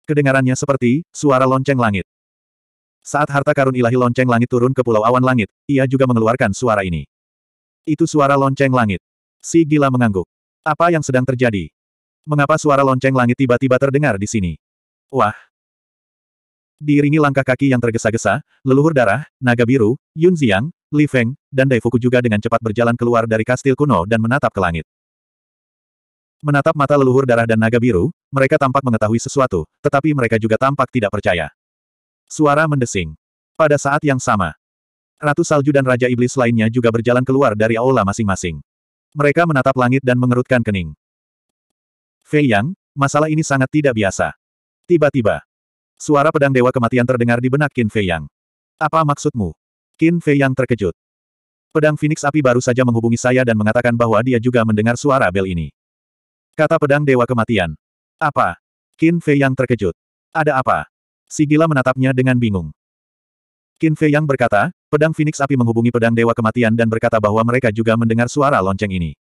Kedengarannya seperti suara lonceng langit. Saat harta karun ilahi lonceng langit turun ke pulau awan langit, ia juga mengeluarkan suara ini. Itu suara lonceng langit. Si gila mengangguk. Apa yang sedang terjadi? Mengapa suara lonceng langit tiba-tiba terdengar di sini? Wah! Diiringi langkah kaki yang tergesa-gesa, leluhur darah, naga biru, Yun Ziyang, Li Feng, dan Daifuku juga dengan cepat berjalan keluar dari kastil kuno dan menatap ke langit. Menatap mata leluhur darah dan naga biru, mereka tampak mengetahui sesuatu, tetapi mereka juga tampak tidak percaya. Suara mendesing. Pada saat yang sama, Ratu Salju dan Raja Iblis lainnya juga berjalan keluar dari aula masing-masing. Mereka menatap langit dan mengerutkan kening. Fei Yang, masalah ini sangat tidak biasa. Tiba-tiba, suara pedang Dewa Kematian terdengar di benak Qin Fei Yang. Apa maksudmu? Qin Fei Yang terkejut. Pedang Phoenix Api baru saja menghubungi saya dan mengatakan bahwa dia juga mendengar suara bel ini. Kata pedang Dewa Kematian. Apa? Qin Fei Yang terkejut. Ada apa? Si gila menatapnya dengan bingung. Qin Fei Yang berkata, pedang Phoenix api menghubungi pedang Dewa Kematian dan berkata bahwa mereka juga mendengar suara lonceng ini.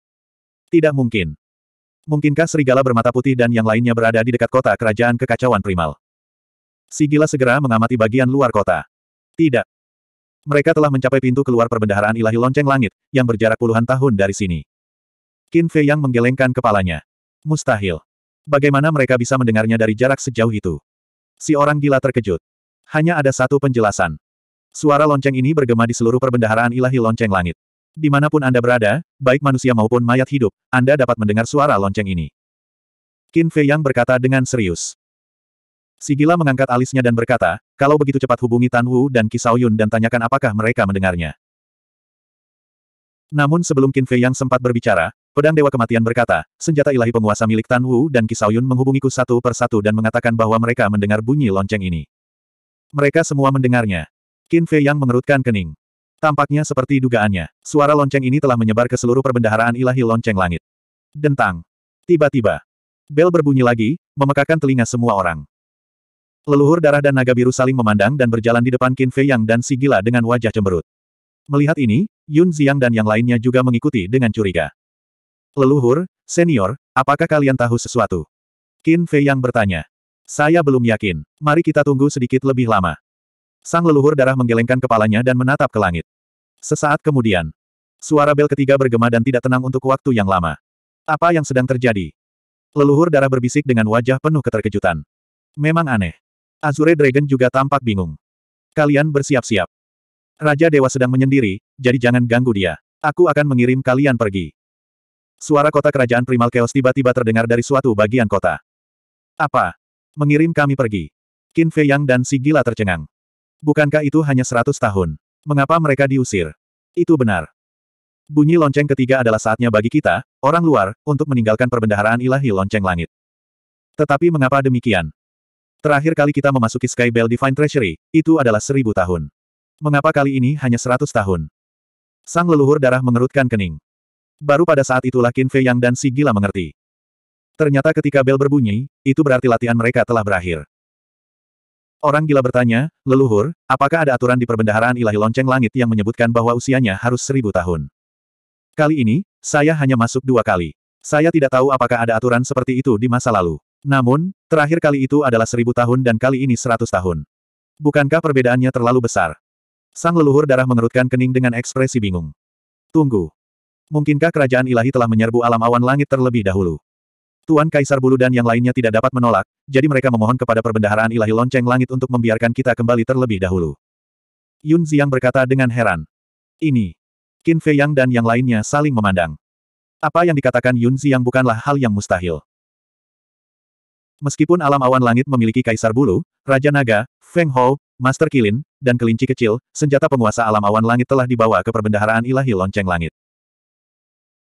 Tidak mungkin. Mungkinkah serigala bermata putih dan yang lainnya berada di dekat kota kerajaan kekacauan primal? Si gila segera mengamati bagian luar kota. Tidak. Mereka telah mencapai pintu keluar perbendaharaan ilahi lonceng langit, yang berjarak puluhan tahun dari sini. Qin Fei Yang menggelengkan kepalanya. Mustahil. Bagaimana mereka bisa mendengarnya dari jarak sejauh itu? Si orang gila terkejut. Hanya ada satu penjelasan. Suara lonceng ini bergema di seluruh perbendaharaan ilahi lonceng langit. Dimanapun Anda berada, baik manusia maupun mayat hidup, Anda dapat mendengar suara lonceng ini. Qin Fei Yang berkata dengan serius. Sigila mengangkat alisnya dan berkata, kalau begitu cepat hubungi Tan Wu dan Kisao Yun dan tanyakan apakah mereka mendengarnya. Namun sebelum Qin Fei Yang sempat berbicara, Pedang Dewa Kematian berkata, senjata ilahi penguasa milik Tan Wu dan Kisao Yun menghubungiku satu persatu dan mengatakan bahwa mereka mendengar bunyi lonceng ini. Mereka semua mendengarnya. Qin Fei yang mengerutkan kening. Tampaknya seperti dugaannya, suara lonceng ini telah menyebar ke seluruh perbendaharaan ilahi lonceng langit. Dentang. Tiba-tiba. Bel berbunyi lagi, memekakan telinga semua orang. Leluhur darah dan naga biru saling memandang dan berjalan di depan Qin Fei Yang dan si gila dengan wajah cemberut. Melihat ini, Yun Ziang dan yang lainnya juga mengikuti dengan curiga. Leluhur, senior, apakah kalian tahu sesuatu? Qin Fei Yang bertanya. Saya belum yakin. Mari kita tunggu sedikit lebih lama. Sang leluhur darah menggelengkan kepalanya dan menatap ke langit. Sesaat kemudian, suara bel ketiga bergema dan tidak tenang untuk waktu yang lama. Apa yang sedang terjadi? Leluhur darah berbisik dengan wajah penuh keterkejutan. Memang aneh. Azure Dragon juga tampak bingung. Kalian bersiap-siap. Raja Dewa sedang menyendiri, jadi jangan ganggu dia. Aku akan mengirim kalian pergi. Suara kota kerajaan Primal Chaos tiba-tiba terdengar dari suatu bagian kota. Apa? Mengirim kami pergi. Qin Fei Yang dan si gila tercengang. Bukankah itu hanya seratus tahun? Mengapa mereka diusir? Itu benar. Bunyi lonceng ketiga adalah saatnya bagi kita, orang luar, untuk meninggalkan perbendaharaan ilahi lonceng langit. Tetapi mengapa demikian? Terakhir kali kita memasuki Sky Bell Divine Treasury, itu adalah seribu tahun. Mengapa kali ini hanya seratus tahun? Sang leluhur darah mengerutkan kening. Baru pada saat itulah Qin Fei Yang dan si gila mengerti. Ternyata ketika bel berbunyi, itu berarti latihan mereka telah berakhir. Orang gila bertanya, leluhur, apakah ada aturan di perbendaharaan ilahi lonceng langit yang menyebutkan bahwa usianya harus seribu tahun? Kali ini, saya hanya masuk dua kali. Saya tidak tahu apakah ada aturan seperti itu di masa lalu. Namun, terakhir kali itu adalah seribu tahun dan kali ini seratus tahun. Bukankah perbedaannya terlalu besar? Sang leluhur darah mengerutkan kening dengan ekspresi bingung. Tunggu. Mungkinkah kerajaan ilahi telah menyerbu alam awan langit terlebih dahulu? Tuan Kaisar Bulu dan yang lainnya tidak dapat menolak, jadi mereka memohon kepada perbendaharaan ilahi lonceng langit untuk membiarkan kita kembali terlebih dahulu. Yun Ziang berkata dengan heran. Ini. Qin Fei Yang dan yang lainnya saling memandang. Apa yang dikatakan Yun Ziang bukanlah hal yang mustahil. Meskipun alam awan langit memiliki Kaisar Bulu, Raja Naga, Feng Hou, Master Kilin, dan kelinci kecil, senjata penguasa alam awan langit telah dibawa ke perbendaharaan ilahi lonceng langit.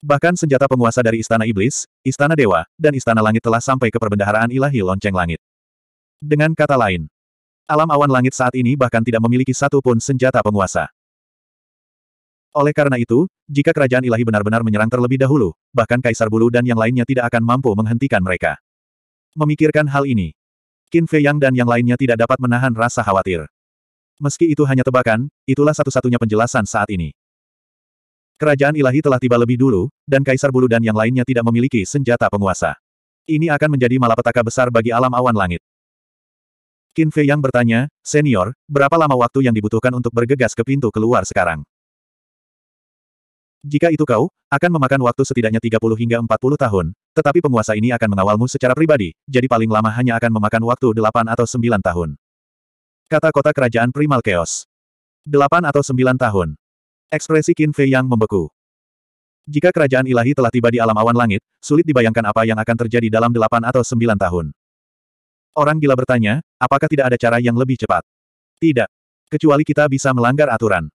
Bahkan senjata penguasa dari Istana Iblis, Istana Dewa, dan Istana Langit telah sampai ke perbendaharaan ilahi lonceng langit. Dengan kata lain, alam awan langit saat ini bahkan tidak memiliki satu pun senjata penguasa. Oleh karena itu, jika kerajaan ilahi benar-benar menyerang terlebih dahulu, bahkan Kaisar Bulu dan yang lainnya tidak akan mampu menghentikan mereka. Memikirkan hal ini, Qin Fei Yang dan yang lainnya tidak dapat menahan rasa khawatir. Meski itu hanya tebakan, itulah satu-satunya penjelasan saat ini. Kerajaan ilahi telah tiba lebih dulu, dan Kaisar Bulu dan yang lainnya tidak memiliki senjata penguasa. Ini akan menjadi malapetaka besar bagi alam awan langit. Qin Fei yang bertanya, Senior, berapa lama waktu yang dibutuhkan untuk bergegas ke pintu keluar sekarang? Jika itu kau, akan memakan waktu setidaknya 30 hingga 40 tahun, tetapi penguasa ini akan mengawalmu secara pribadi, jadi paling lama hanya akan memakan waktu 8 atau 9 tahun. Kata kota kerajaan primal chaos. 8 atau 9 tahun. Ekspresi Qin Fei yang membeku. Jika kerajaan ilahi telah tiba di alam awan langit, sulit dibayangkan apa yang akan terjadi dalam delapan atau sembilan tahun. Orang gila bertanya, apakah tidak ada cara yang lebih cepat? Tidak. Kecuali kita bisa melanggar aturan.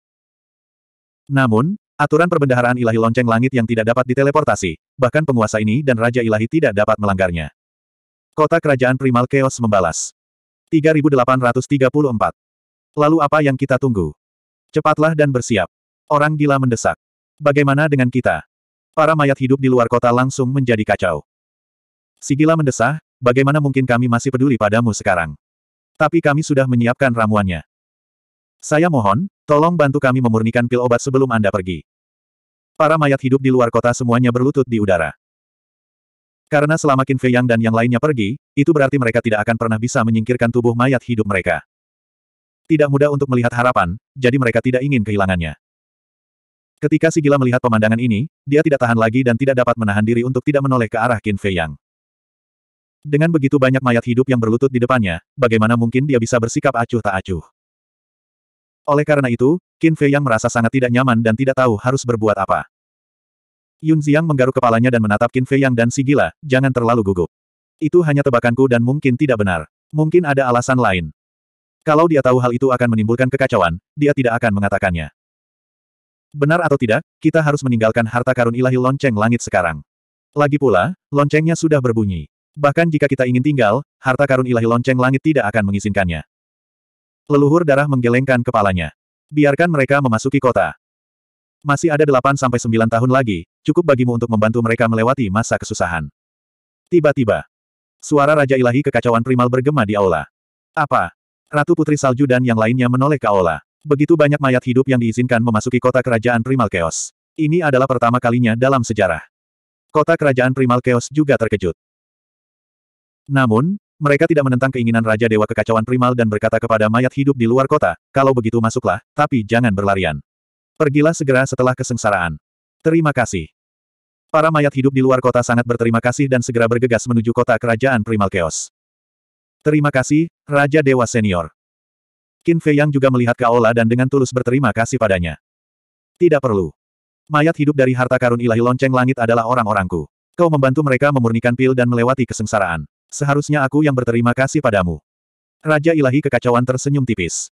Namun, aturan perbendaharaan ilahi lonceng langit yang tidak dapat diteleportasi, bahkan penguasa ini dan Raja Ilahi tidak dapat melanggarnya. Kota Kerajaan Primal Chaos membalas. 3834. Lalu apa yang kita tunggu? Cepatlah dan bersiap. Orang gila mendesak. Bagaimana dengan kita? Para mayat hidup di luar kota langsung menjadi kacau. Si gila mendesah, bagaimana mungkin kami masih peduli padamu sekarang? Tapi kami sudah menyiapkan ramuannya. Saya mohon, tolong bantu kami memurnikan pil obat sebelum Anda pergi. Para mayat hidup di luar kota semuanya berlutut di udara. Karena selama Qin Fei Yang dan yang lainnya pergi, itu berarti mereka tidak akan pernah bisa menyingkirkan tubuh mayat hidup mereka. Tidak mudah untuk melihat harapan, jadi mereka tidak ingin kehilangannya. Ketika si gila melihat pemandangan ini, dia tidak tahan lagi dan tidak dapat menahan diri untuk tidak menoleh ke arah Qin Fei Yang. Dengan begitu banyak mayat hidup yang berlutut di depannya, bagaimana mungkin dia bisa bersikap acuh tak acuh? Oleh karena itu, Qin Fei Yang merasa sangat tidak nyaman dan tidak tahu harus berbuat apa. Yun Ziang menggaruk kepalanya dan menatap Qin Fei Yang dan si gila, jangan terlalu gugup. Itu hanya tebakanku dan mungkin tidak benar. Mungkin ada alasan lain. Kalau dia tahu hal itu akan menimbulkan kekacauan, dia tidak akan mengatakannya. Benar atau tidak, kita harus meninggalkan harta karun ilahi lonceng langit sekarang. Lagi pula, loncengnya sudah berbunyi. Bahkan jika kita ingin tinggal, harta karun ilahi lonceng langit tidak akan mengizinkannya. Leluhur darah menggelengkan kepalanya. Biarkan mereka memasuki kota. Masih ada 8-9 tahun lagi, cukup bagimu untuk membantu mereka melewati masa kesusahan. Tiba-tiba, suara Raja Ilahi kekacauan primal bergema di aula. Apa? Ratu Putri Salju dan yang lainnya menoleh ke aula. Begitu banyak mayat hidup yang diizinkan memasuki kota kerajaan Primal Chaos. Ini adalah pertama kalinya dalam sejarah. Kota kerajaan Primal Chaos juga terkejut. Namun, mereka tidak menentang keinginan Raja Dewa Kekacauan Primal dan berkata kepada mayat hidup di luar kota, kalau begitu masuklah, tapi jangan berlarian. Pergilah segera setelah kesengsaraan. Terima kasih. Para mayat hidup di luar kota sangat berterima kasih dan segera bergegas menuju kota kerajaan Primal Chaos. Terima kasih, Raja Dewa Senior. Qin Fei Yang juga melihat Kaola dan dengan tulus berterima kasih padanya. Tidak perlu. Mayat hidup dari harta karun ilahi lonceng langit adalah orang-orangku. Kau membantu mereka memurnikan pil dan melewati kesengsaraan. Seharusnya aku yang berterima kasih padamu. Raja ilahi kekacauan tersenyum tipis.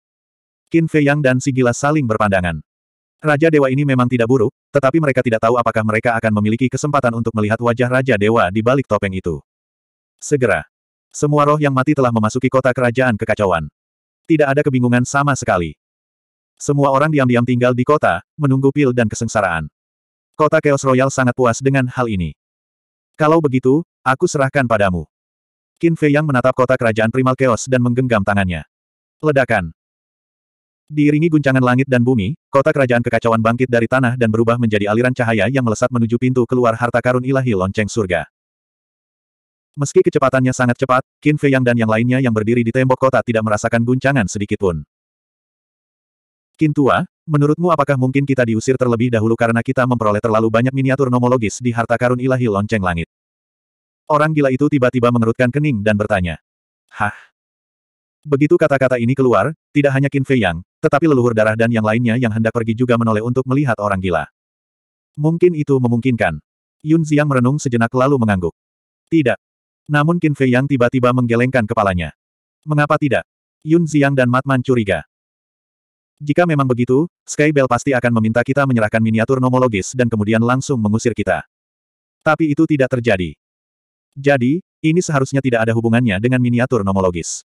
Qin Fei Yang dan si gila saling berpandangan. Raja Dewa ini memang tidak buruk, tetapi mereka tidak tahu apakah mereka akan memiliki kesempatan untuk melihat wajah Raja Dewa di balik topeng itu. Segera. Semua roh yang mati telah memasuki kota kerajaan kekacauan. Tidak ada kebingungan sama sekali. Semua orang diam-diam tinggal di kota, menunggu pil dan kesengsaraan. Kota Chaos Royal sangat puas dengan hal ini. Kalau begitu, aku serahkan padamu. Qin Fei yang menatap kota kerajaan primal Chaos dan menggenggam tangannya. Ledakan. Diiringi guncangan langit dan bumi, kota kerajaan kekacauan bangkit dari tanah dan berubah menjadi aliran cahaya yang melesat menuju pintu keluar harta karun ilahi lonceng surga. Meski kecepatannya sangat cepat, Qin Fei Yang dan yang lainnya yang berdiri di tembok kota tidak merasakan guncangan sedikitpun. Qin Tua, menurutmu apakah mungkin kita diusir terlebih dahulu karena kita memperoleh terlalu banyak miniatur nomologis di harta karun ilahi lonceng langit? Orang gila itu tiba-tiba mengerutkan kening dan bertanya. Hah? Begitu kata-kata ini keluar, tidak hanya Qin Fei Yang, tetapi leluhur darah dan yang lainnya yang hendak pergi juga menoleh untuk melihat orang gila. Mungkin itu memungkinkan. Yun Ziang merenung sejenak lalu mengangguk. Tidak, namun Qin Fei Yang tiba-tiba menggelengkan kepalanya. Mengapa tidak? Yun Xiang dan Matman curiga. Jika memang begitu, Sky Bell pasti akan meminta kita menyerahkan miniatur nomologis dan kemudian langsung mengusir kita. Tapi itu tidak terjadi. Jadi, ini seharusnya tidak ada hubungannya dengan miniatur nomologis.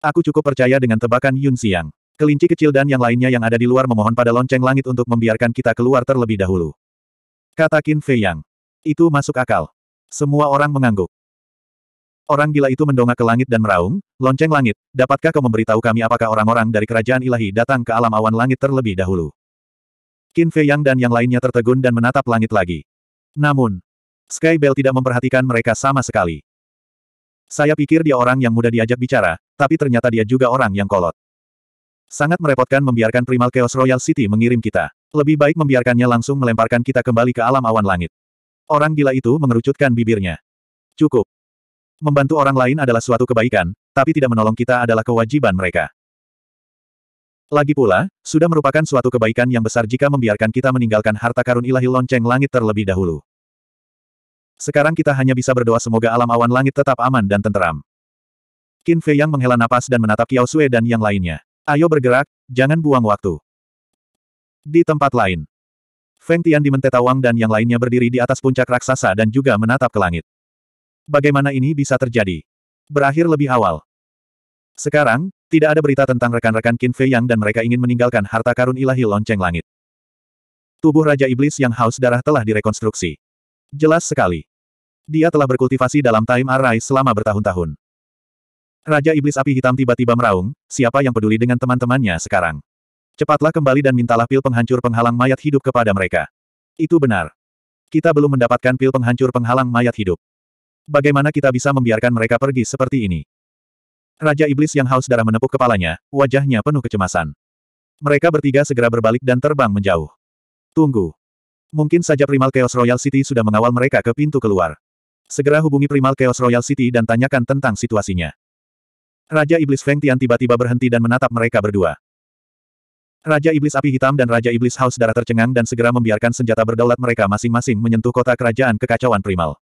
Aku cukup percaya dengan tebakan Yun Xiang. Kelinci kecil dan yang lainnya yang ada di luar memohon pada lonceng langit untuk membiarkan kita keluar terlebih dahulu. Kata Qin Fei Yang. Itu masuk akal. Semua orang mengangguk. Orang gila itu mendongak ke langit dan meraung, lonceng langit, dapatkah kau memberitahu kami apakah orang-orang dari kerajaan ilahi datang ke alam awan langit terlebih dahulu? Qin Fei Yang dan yang lainnya tertegun dan menatap langit lagi. Namun, Sky Bell tidak memperhatikan mereka sama sekali. Saya pikir dia orang yang mudah diajak bicara, tapi ternyata dia juga orang yang kolot. Sangat merepotkan membiarkan Primal Chaos Royal City mengirim kita. Lebih baik membiarkannya langsung melemparkan kita kembali ke alam awan langit. Orang gila itu mengerucutkan bibirnya. Cukup. Membantu orang lain adalah suatu kebaikan, tapi tidak menolong kita adalah kewajiban mereka. Lagi pula, sudah merupakan suatu kebaikan yang besar jika membiarkan kita meninggalkan harta karun ilahi lonceng langit terlebih dahulu. Sekarang kita hanya bisa berdoa semoga alam awan langit tetap aman dan tenteram. Qin Fei yang menghela napas dan menatap Qiao Sue dan yang lainnya. Ayo bergerak, jangan buang waktu. Di tempat lain, Feng Tian di Mentetawang dan yang lainnya berdiri di atas puncak raksasa dan juga menatap ke langit. Bagaimana ini bisa terjadi? Berakhir lebih awal. Sekarang, tidak ada berita tentang rekan-rekan Qin Fei Yang dan mereka ingin meninggalkan harta karun ilahi lonceng langit. Tubuh Raja Iblis yang haus darah telah direkonstruksi. Jelas sekali. Dia telah berkultivasi dalam Time Array selama bertahun-tahun. Raja Iblis Api Hitam tiba-tiba meraung, siapa yang peduli dengan teman-temannya sekarang? Cepatlah kembali dan mintalah pil penghancur penghalang mayat hidup kepada mereka. Itu benar. Kita belum mendapatkan pil penghancur penghalang mayat hidup. Bagaimana kita bisa membiarkan mereka pergi seperti ini? Raja Iblis yang haus darah menepuk kepalanya, wajahnya penuh kecemasan. Mereka bertiga segera berbalik dan terbang menjauh. Tunggu. Mungkin saja Primal Chaos Royal City sudah mengawal mereka ke pintu keluar. Segera hubungi Primal Chaos Royal City dan tanyakan tentang situasinya. Raja Iblis Feng Tian tiba-tiba berhenti dan menatap mereka berdua. Raja Iblis Api Hitam dan Raja Iblis Haus Darah tercengang dan segera membiarkan senjata berdaulat mereka masing-masing menyentuh kota kerajaan kekacauan primal.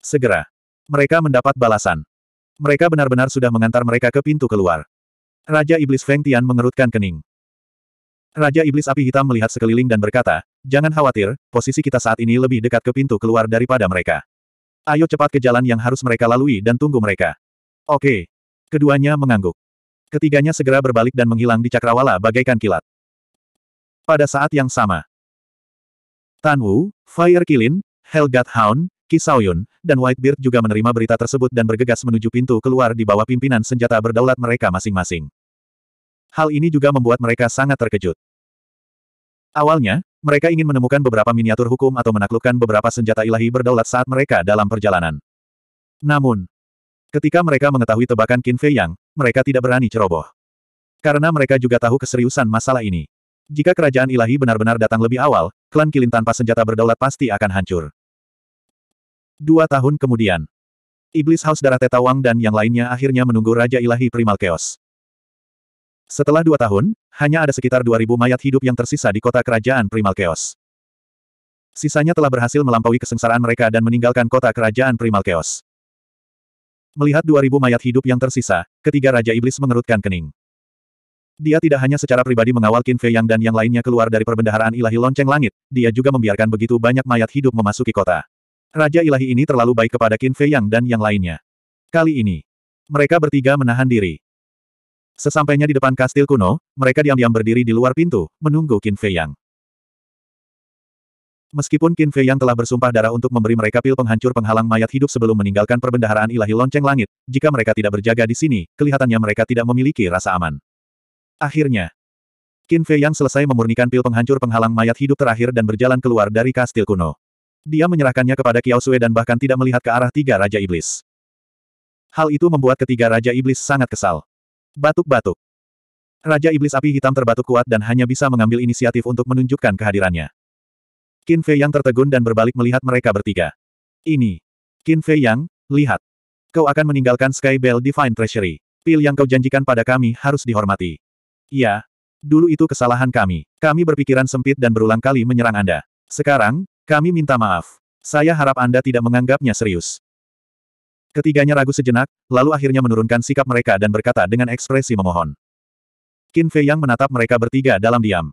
Segera. Mereka mendapat balasan. Mereka benar-benar sudah mengantar mereka ke pintu keluar. Raja Iblis Feng Tian mengerutkan kening. Raja Iblis Api Hitam melihat sekeliling dan berkata, Jangan khawatir, posisi kita saat ini lebih dekat ke pintu keluar daripada mereka. Ayo cepat ke jalan yang harus mereka lalui dan tunggu mereka. Oke. Keduanya mengangguk. Ketiganya segera berbalik dan menghilang di cakrawala bagaikan kilat. Pada saat yang sama, Tan Wu, Fire Kilin, Hellgat Hound, Kisaoyun, dan Whitebeard juga menerima berita tersebut dan bergegas menuju pintu keluar di bawah pimpinan senjata berdaulat mereka masing-masing. Hal ini juga membuat mereka sangat terkejut. Awalnya, mereka ingin menemukan beberapa miniatur hukum atau menaklukkan beberapa senjata ilahi berdaulat saat mereka dalam perjalanan. Namun, ketika mereka mengetahui tebakan Qin Fei Yang, mereka tidak berani ceroboh. Karena mereka juga tahu keseriusan masalah ini. Jika kerajaan ilahi benar-benar datang lebih awal, klan Kilin tanpa senjata berdaulat pasti akan hancur. Dua tahun kemudian, Iblis Haus Darah Tetawang dan yang lainnya akhirnya menunggu Raja Ilahi Primal Chaos. Setelah dua tahun, hanya ada sekitar 2.000 mayat hidup yang tersisa di kota kerajaan Primal Chaos. Sisanya telah berhasil melampaui kesengsaraan mereka dan meninggalkan kota kerajaan Primal Chaos. Melihat 2.000 mayat hidup yang tersisa, ketiga Raja Iblis mengerutkan kening. Dia tidak hanya secara pribadi mengawal Qin Fei Yang dan yang lainnya keluar dari perbendaharaan ilahi lonceng langit, dia juga membiarkan begitu banyak mayat hidup memasuki kota. Raja ilahi ini terlalu baik kepada Qin Fei Yang dan yang lainnya. Kali ini, mereka bertiga menahan diri. Sesampainya di depan kastil kuno, mereka diam-diam berdiri di luar pintu, menunggu Qin Fei Yang. Meskipun Qin Fei Yang telah bersumpah darah untuk memberi mereka pil penghancur penghalang mayat hidup sebelum meninggalkan perbendaharaan ilahi lonceng langit, jika mereka tidak berjaga di sini, kelihatannya mereka tidak memiliki rasa aman. Akhirnya, Qin Fei Yang selesai memurnikan pil penghancur penghalang mayat hidup terakhir dan berjalan keluar dari kastil kuno. Dia menyerahkannya kepada Kiao Sue dan bahkan tidak melihat ke arah tiga Raja Iblis. Hal itu membuat ketiga Raja Iblis sangat kesal. Batuk-batuk. Raja Iblis Api Hitam terbatuk kuat dan hanya bisa mengambil inisiatif untuk menunjukkan kehadirannya. Qin Fei Yang tertegun dan berbalik melihat mereka bertiga. Ini. Qin Fei Yang, lihat. Kau akan meninggalkan Sky Bell Divine Treasury. Pil yang kau janjikan pada kami harus dihormati. Ya. Dulu itu kesalahan kami. Kami berpikiran sempit dan berulang kali menyerang Anda. Sekarang, kami minta maaf. Saya harap Anda tidak menganggapnya serius. Ketiganya ragu sejenak, lalu akhirnya menurunkan sikap mereka dan berkata dengan ekspresi memohon. Qin Fei Yang menatap mereka bertiga dalam diam.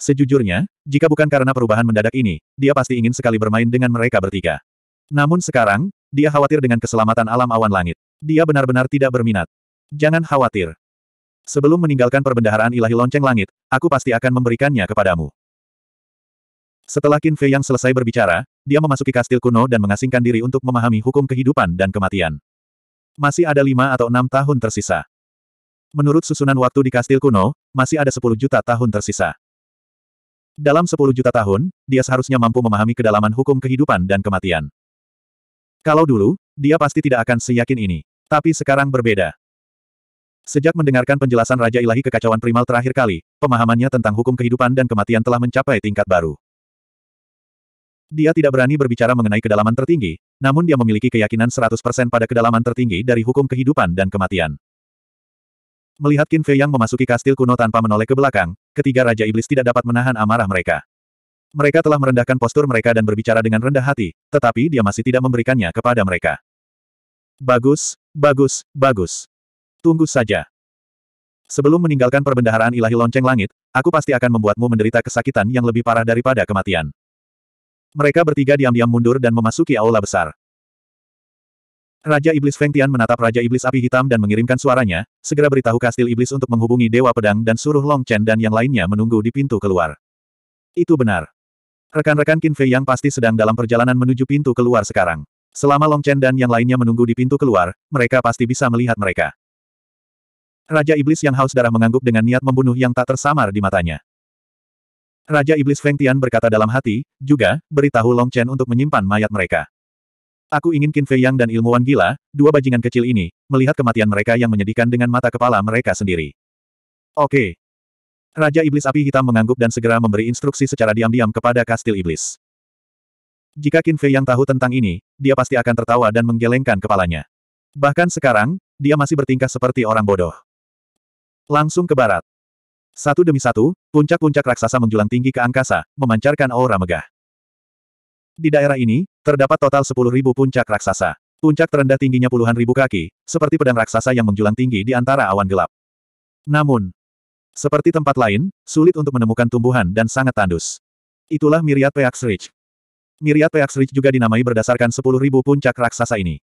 Sejujurnya, jika bukan karena perubahan mendadak ini, dia pasti ingin sekali bermain dengan mereka bertiga. Namun sekarang, dia khawatir dengan keselamatan alam awan langit. Dia benar-benar tidak berminat. Jangan khawatir. Sebelum meninggalkan perbendaharaan ilahi lonceng langit, aku pasti akan memberikannya kepadamu. Setelah Qin Fei yang selesai berbicara, dia memasuki kastil kuno dan mengasingkan diri untuk memahami hukum kehidupan dan kematian. Masih ada lima atau enam tahun tersisa. Menurut susunan waktu di kastil kuno, masih ada sepuluh juta tahun tersisa. Dalam sepuluh juta tahun, dia seharusnya mampu memahami kedalaman hukum kehidupan dan kematian. Kalau dulu, dia pasti tidak akan seyakin ini. Tapi sekarang berbeda. Sejak mendengarkan penjelasan Raja Ilahi kekacauan primal terakhir kali, pemahamannya tentang hukum kehidupan dan kematian telah mencapai tingkat baru. Dia tidak berani berbicara mengenai kedalaman tertinggi, namun dia memiliki keyakinan 100% pada kedalaman tertinggi dari hukum kehidupan dan kematian. Melihat Qin Fei yang memasuki kastil kuno tanpa menoleh ke belakang, ketiga Raja Iblis tidak dapat menahan amarah mereka. Mereka telah merendahkan postur mereka dan berbicara dengan rendah hati, tetapi dia masih tidak memberikannya kepada mereka. Bagus, bagus, bagus. Tunggu saja. Sebelum meninggalkan perbendaharaan ilahi lonceng langit, aku pasti akan membuatmu menderita kesakitan yang lebih parah daripada kematian. Mereka bertiga diam-diam mundur dan memasuki aula besar. Raja Iblis Feng Tian menatap Raja Iblis Api Hitam dan mengirimkan suaranya, segera beritahu kastil Iblis untuk menghubungi Dewa Pedang dan suruh Long Chen dan yang lainnya menunggu di pintu keluar. Itu benar. Rekan-rekan Qin Fei yang pasti sedang dalam perjalanan menuju pintu keluar sekarang. Selama Long Chen dan yang lainnya menunggu di pintu keluar, mereka pasti bisa melihat mereka. Raja Iblis yang haus darah mengangguk dengan niat membunuh yang tak tersamar di matanya. Raja Iblis Feng Tian berkata dalam hati, juga, beritahu Long Chen untuk menyimpan mayat mereka. Aku ingin Qin Fei Yang dan ilmuwan gila, dua bajingan kecil ini, melihat kematian mereka yang menyedihkan dengan mata kepala mereka sendiri. Oke. Raja Iblis Api Hitam mengangguk dan segera memberi instruksi secara diam-diam kepada kastil iblis. Jika Qin Fei Yang tahu tentang ini, dia pasti akan tertawa dan menggelengkan kepalanya. Bahkan sekarang, dia masih bertingkah seperti orang bodoh. Langsung ke barat. Satu demi satu, puncak-puncak raksasa menjulang tinggi ke angkasa, memancarkan aura megah. Di daerah ini, terdapat total 10.000 puncak raksasa. Puncak terendah tingginya puluhan ribu kaki, seperti pedang raksasa yang menjulang tinggi di antara awan gelap. Namun, seperti tempat lain, sulit untuk menemukan tumbuhan dan sangat tandus. Itulah Myriad Peaks Ridge. Myriad Peaks Ridge juga dinamai berdasarkan 10.000 puncak raksasa ini.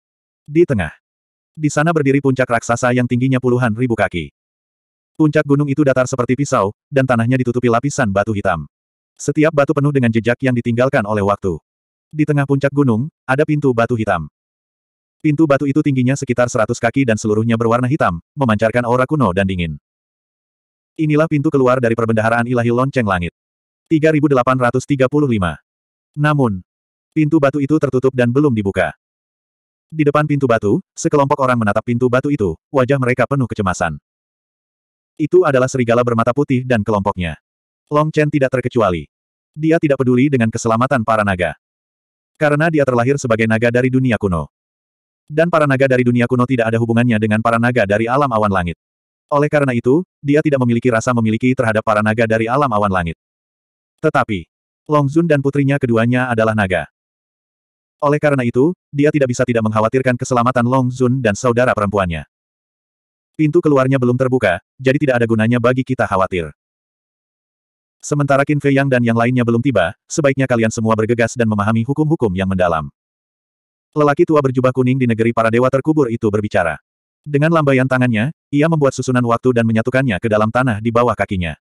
Di tengah, di sana berdiri puncak raksasa yang tingginya puluhan ribu kaki. Puncak gunung itu datar seperti pisau, dan tanahnya ditutupi lapisan batu hitam. Setiap batu penuh dengan jejak yang ditinggalkan oleh waktu. Di tengah puncak gunung, ada pintu batu hitam. Pintu batu itu tingginya sekitar 100 kaki dan seluruhnya berwarna hitam, memancarkan aura kuno dan dingin. Inilah pintu keluar dari perbendaharaan ilahi lonceng langit. 3835. Namun, pintu batu itu tertutup dan belum dibuka. Di depan pintu batu, sekelompok orang menatap pintu batu itu, wajah mereka penuh kecemasan. Itu adalah serigala bermata putih dan kelompoknya. Long Chen tidak terkecuali. Dia tidak peduli dengan keselamatan para naga. Karena dia terlahir sebagai naga dari dunia kuno. Dan para naga dari dunia kuno tidak ada hubungannya dengan para naga dari alam awan langit. Oleh karena itu, dia tidak memiliki rasa memiliki terhadap para naga dari alam awan langit. Tetapi, Long Zun dan putrinya keduanya adalah naga. Oleh karena itu, dia tidak bisa tidak mengkhawatirkan keselamatan Long Zun dan saudara perempuannya. Pintu keluarnya belum terbuka, jadi tidak ada gunanya bagi kita khawatir. Sementara Qin Fei Yang dan yang lainnya belum tiba, sebaiknya kalian semua bergegas dan memahami hukum-hukum yang mendalam. Lelaki tua berjubah kuning di negeri para dewa terkubur itu berbicara. Dengan lambaian tangannya, ia membuat susunan waktu dan menyatukannya ke dalam tanah di bawah kakinya.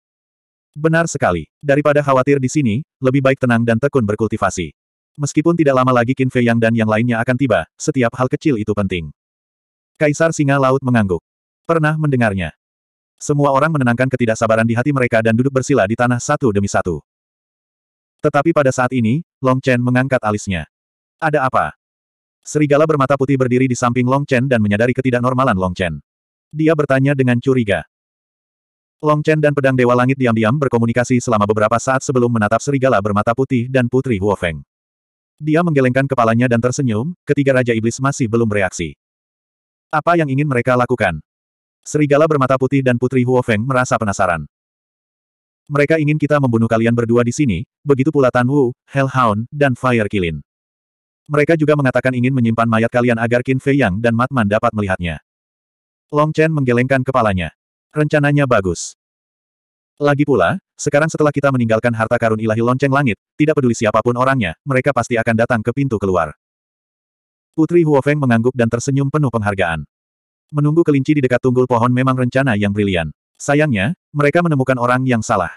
Benar sekali. Daripada khawatir di sini, lebih baik tenang dan tekun berkultivasi. Meskipun tidak lama lagi Qin Fei Yang dan yang lainnya akan tiba, setiap hal kecil itu penting. Kaisar Singa Laut mengangguk pernah mendengarnya. Semua orang menenangkan ketidaksabaran di hati mereka dan duduk bersila di tanah satu demi satu. Tetapi pada saat ini, Long Chen mengangkat alisnya. Ada apa? Serigala bermata putih berdiri di samping Long Chen dan menyadari ketidaknormalan Long Chen. Dia bertanya dengan curiga. Long Chen dan pedang Dewa Langit diam-diam berkomunikasi selama beberapa saat sebelum menatap serigala bermata putih dan putri Huo Feng. Dia menggelengkan kepalanya dan tersenyum, ketiga Raja Iblis masih belum bereaksi. Apa yang ingin mereka lakukan? Serigala bermata putih dan Putri Huo Feng merasa penasaran. Mereka ingin kita membunuh kalian berdua di sini, begitu pula Tan Wu, Hellhound, dan Fire Kilin. Mereka juga mengatakan ingin menyimpan mayat kalian agar Qin Fei Yang dan Matman dapat melihatnya. Long Chen menggelengkan kepalanya. Rencananya bagus. Lagi pula, sekarang setelah kita meninggalkan harta karun ilahi lonceng langit, tidak peduli siapapun orangnya, mereka pasti akan datang ke pintu keluar. Putri Huofeng mengangguk dan tersenyum penuh penghargaan. Menunggu kelinci di dekat tunggul pohon memang rencana yang brilian. Sayangnya, mereka menemukan orang yang salah.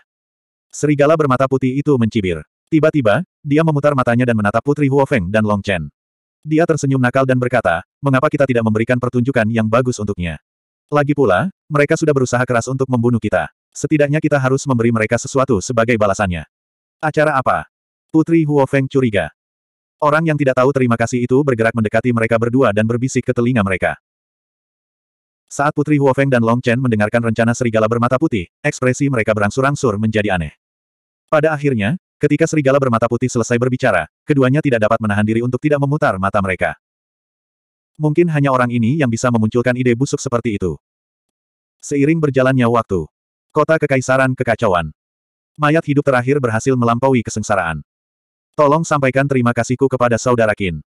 Serigala bermata putih itu mencibir. Tiba-tiba, dia memutar matanya dan menatap Putri Huofeng dan Long Chen. Dia tersenyum nakal dan berkata, mengapa kita tidak memberikan pertunjukan yang bagus untuknya? Lagi pula, mereka sudah berusaha keras untuk membunuh kita. Setidaknya kita harus memberi mereka sesuatu sebagai balasannya. Acara apa? Putri Huofeng curiga. Orang yang tidak tahu terima kasih itu bergerak mendekati mereka berdua dan berbisik ke telinga mereka. Saat Putri Huofeng dan Long Chen mendengarkan rencana serigala bermata putih, ekspresi mereka berangsur-angsur menjadi aneh. Pada akhirnya, ketika serigala bermata putih selesai berbicara, keduanya tidak dapat menahan diri untuk tidak memutar mata mereka. Mungkin hanya orang ini yang bisa memunculkan ide busuk seperti itu. Seiring berjalannya waktu, kota kekaisaran kekacauan. Mayat hidup terakhir berhasil melampaui kesengsaraan. Tolong sampaikan terima kasihku kepada saudara Qin.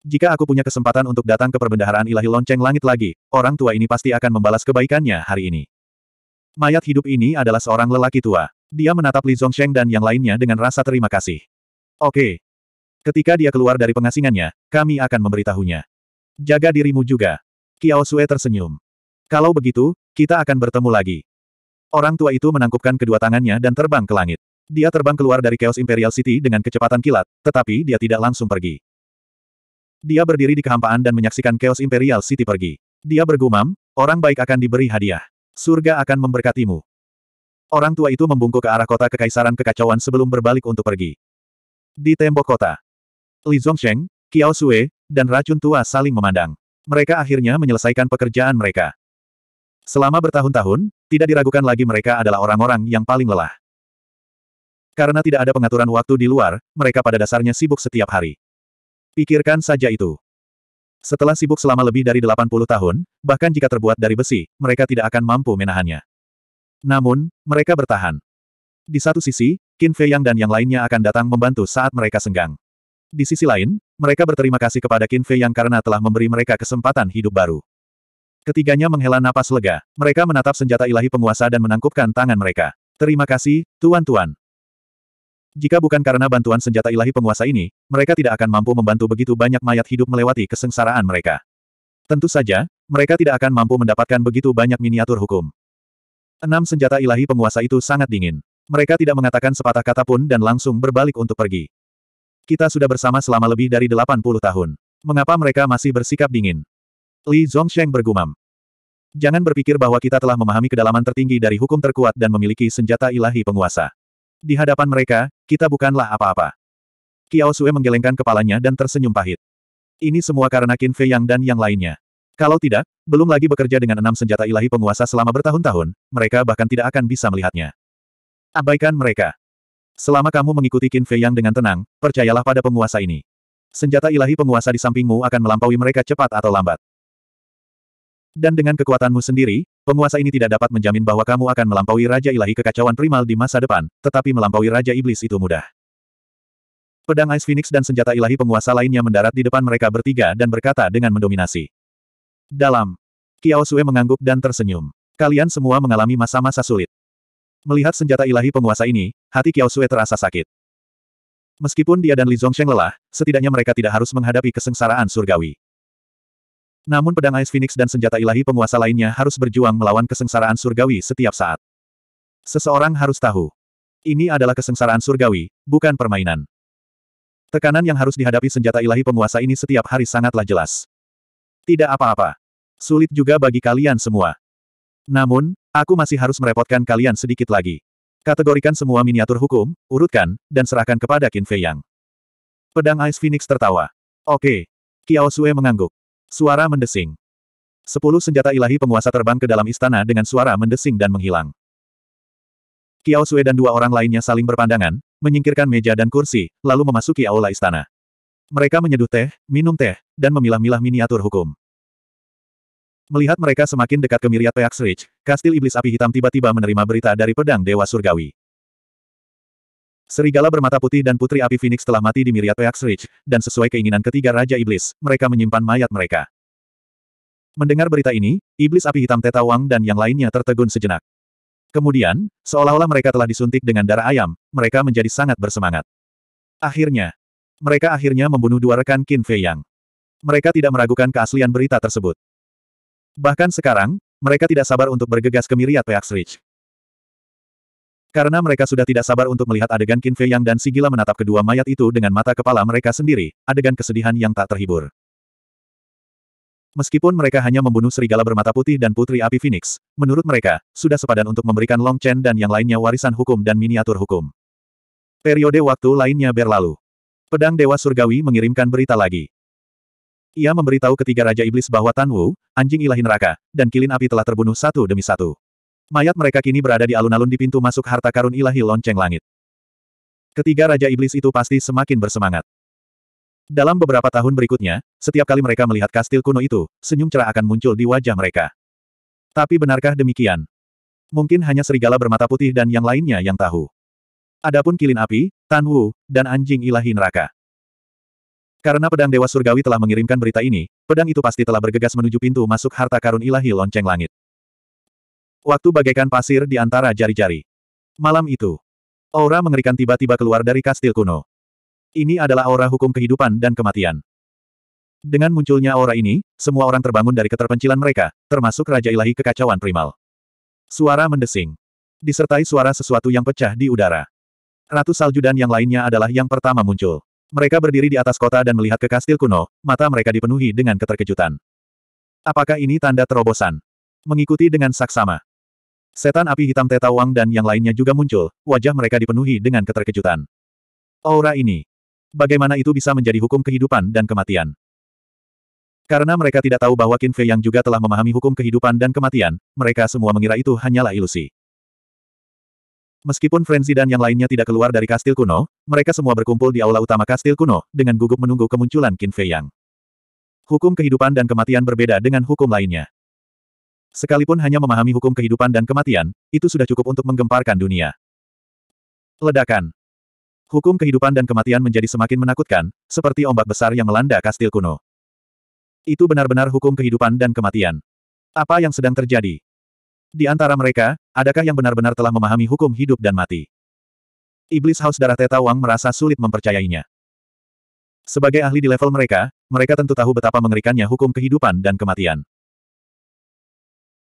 Jika aku punya kesempatan untuk datang ke perbendaharaan ilahi lonceng langit lagi, orang tua ini pasti akan membalas kebaikannya hari ini. Mayat hidup ini adalah seorang lelaki tua. Dia menatap Li Zhongsheng dan yang lainnya dengan rasa terima kasih. Oke. Ketika dia keluar dari pengasingannya, kami akan memberitahunya. Jaga dirimu juga. Kiao Sue tersenyum. Kalau begitu, kita akan bertemu lagi. Orang tua itu menangkupkan kedua tangannya dan terbang ke langit. Dia terbang keluar dari Chaos Imperial City dengan kecepatan kilat, tetapi dia tidak langsung pergi. Dia berdiri di kehampaan dan menyaksikan Chaos Imperial City pergi. Dia bergumam, orang baik akan diberi hadiah. Surga akan memberkatimu. Orang tua itu membungkuk ke arah kota kekaisaran kekacauan sebelum berbalik untuk pergi. Di tembok kota, Li Zhongsheng, Kiao Sue, dan racun tua saling memandang. Mereka akhirnya menyelesaikan pekerjaan mereka. Selama bertahun-tahun, tidak diragukan lagi mereka adalah orang-orang yang paling lelah. Karena tidak ada pengaturan waktu di luar, mereka pada dasarnya sibuk setiap hari. Pikirkan saja itu. Setelah sibuk selama lebih dari 80 tahun, bahkan jika terbuat dari besi, mereka tidak akan mampu menahannya. Namun, mereka bertahan. Di satu sisi, Qin Fei Yang dan yang lainnya akan datang membantu saat mereka senggang. Di sisi lain, mereka berterima kasih kepada Qin Fei Yang karena telah memberi mereka kesempatan hidup baru. Ketiganya menghela napas lega. Mereka menatap senjata ilahi penguasa dan menangkupkan tangan mereka. Terima kasih, Tuan-Tuan. Jika bukan karena bantuan senjata ilahi penguasa ini, mereka tidak akan mampu membantu begitu banyak mayat hidup melewati kesengsaraan mereka. Tentu saja, mereka tidak akan mampu mendapatkan begitu banyak miniatur hukum. Enam senjata ilahi penguasa itu sangat dingin. Mereka tidak mengatakan sepatah kata pun dan langsung berbalik untuk pergi. Kita sudah bersama selama lebih dari 80 tahun. Mengapa mereka masih bersikap dingin? Li Zongsheng bergumam. Jangan berpikir bahwa kita telah memahami kedalaman tertinggi dari hukum terkuat dan memiliki senjata ilahi penguasa. Di hadapan mereka, kita bukanlah apa-apa. Kiao Sue menggelengkan kepalanya dan tersenyum pahit. Ini semua karena Qin Fei Yang dan yang lainnya. Kalau tidak, belum lagi bekerja dengan enam senjata ilahi penguasa selama bertahun-tahun, mereka bahkan tidak akan bisa melihatnya. Abaikan mereka. Selama kamu mengikuti Qin Fei Yang dengan tenang, percayalah pada penguasa ini. Senjata ilahi penguasa di sampingmu akan melampaui mereka cepat atau lambat. Dan dengan kekuatanmu sendiri, Penguasa ini tidak dapat menjamin bahwa kamu akan melampaui Raja Ilahi Kekacauan Primal di masa depan, tetapi melampaui Raja Iblis itu mudah. Pedang Ice Phoenix dan senjata ilahi penguasa lainnya mendarat di depan mereka bertiga dan berkata dengan mendominasi. Dalam. Kiao Sue mengangguk dan tersenyum. Kalian semua mengalami masa-masa sulit. Melihat senjata ilahi penguasa ini, hati Kiao Sue terasa sakit. Meskipun dia dan Li Zongsheng lelah, setidaknya mereka tidak harus menghadapi kesengsaraan surgawi. Namun pedang Ice Phoenix dan senjata ilahi penguasa lainnya harus berjuang melawan kesengsaraan surgawi setiap saat. Seseorang harus tahu. Ini adalah kesengsaraan surgawi, bukan permainan. Tekanan yang harus dihadapi senjata ilahi penguasa ini setiap hari sangatlah jelas. Tidak apa-apa. Sulit juga bagi kalian semua. Namun, aku masih harus merepotkan kalian sedikit lagi. Kategorikan semua miniatur hukum, urutkan, dan serahkan kepada Qin Fei Yang. Pedang Ice Phoenix tertawa. Oke. Kiao Sue mengangguk. Suara mendesing. Sepuluh senjata ilahi penguasa terbang ke dalam istana dengan suara mendesing dan menghilang. Kiao Sue dan dua orang lainnya saling berpandangan, menyingkirkan meja dan kursi, lalu memasuki aula istana. Mereka menyeduh teh, minum teh, dan memilah-milah miniatur hukum. Melihat mereka semakin dekat ke Miriat Peaks Ridge, kastil iblis api hitam tiba-tiba menerima berita dari pedang Dewa Surgawi. Serigala bermata putih dan Putri Api Phoenix telah mati di Myriad Peaks Ridge, dan sesuai keinginan ketiga Raja Iblis, mereka menyimpan mayat mereka. Mendengar berita ini, Iblis Api Hitam Teta dan yang lainnya tertegun sejenak. Kemudian, seolah-olah mereka telah disuntik dengan darah ayam, mereka menjadi sangat bersemangat. Akhirnya, mereka akhirnya membunuh dua rekan Qin Fei Yang. Mereka tidak meragukan keaslian berita tersebut. Bahkan sekarang, mereka tidak sabar untuk bergegas ke Miriat Peaks Ridge. Karena mereka sudah tidak sabar untuk melihat adegan Qin Fei Yang dan si gila menatap kedua mayat itu dengan mata kepala mereka sendiri, adegan kesedihan yang tak terhibur. Meskipun mereka hanya membunuh serigala bermata putih dan putri api Phoenix, menurut mereka, sudah sepadan untuk memberikan Long Chen dan yang lainnya warisan hukum dan miniatur hukum. Periode waktu lainnya berlalu. Pedang Dewa Surgawi mengirimkan berita lagi. Ia memberitahu ketiga Raja Iblis bahwa Tan Wu, anjing ilahi neraka, dan kilin api telah terbunuh satu demi satu. Mayat mereka kini berada di alun-alun di pintu masuk harta karun ilahi lonceng langit. Ketiga Raja Iblis itu pasti semakin bersemangat. Dalam beberapa tahun berikutnya, setiap kali mereka melihat kastil kuno itu, senyum cerah akan muncul di wajah mereka. Tapi benarkah demikian? Mungkin hanya serigala bermata putih dan yang lainnya yang tahu. Adapun kilin api, Tan Wu, dan anjing ilahi neraka. Karena pedang Dewa Surgawi telah mengirimkan berita ini, pedang itu pasti telah bergegas menuju pintu masuk harta karun ilahi lonceng langit. Waktu bagaikan pasir di antara jari-jari. Malam itu, aura mengerikan tiba-tiba keluar dari kastil kuno. Ini adalah aura hukum kehidupan dan kematian. Dengan munculnya aura ini, semua orang terbangun dari keterpencilan mereka, termasuk Raja Ilahi Kekacauan Primal. Suara mendesing. Disertai suara sesuatu yang pecah di udara. Ratu Salju dan yang lainnya adalah yang pertama muncul. Mereka berdiri di atas kota dan melihat ke kastil kuno, mata mereka dipenuhi dengan keterkejutan. Apakah ini tanda terobosan? Mengikuti dengan saksama. Setan api hitam Teta Wang dan yang lainnya juga muncul, wajah mereka dipenuhi dengan keterkejutan. Aura ini. Bagaimana itu bisa menjadi hukum kehidupan dan kematian? Karena mereka tidak tahu bahwa Qin Fei yang juga telah memahami hukum kehidupan dan kematian, mereka semua mengira itu hanyalah ilusi. Meskipun Frenzy dan yang lainnya tidak keluar dari kastil kuno, mereka semua berkumpul di aula utama kastil kuno, dengan gugup menunggu kemunculan Qin Fei Yang. Hukum kehidupan dan kematian berbeda dengan hukum lainnya. Sekalipun hanya memahami hukum kehidupan dan kematian, itu sudah cukup untuk menggemparkan dunia. Ledakan. Hukum kehidupan dan kematian menjadi semakin menakutkan, seperti ombak besar yang melanda kastil kuno. Itu benar-benar hukum kehidupan dan kematian. Apa yang sedang terjadi? Di antara mereka, adakah yang benar-benar telah memahami hukum hidup dan mati? Iblis Haus Darah Teta Wang merasa sulit mempercayainya. Sebagai ahli di level mereka, mereka tentu tahu betapa mengerikannya hukum kehidupan dan kematian.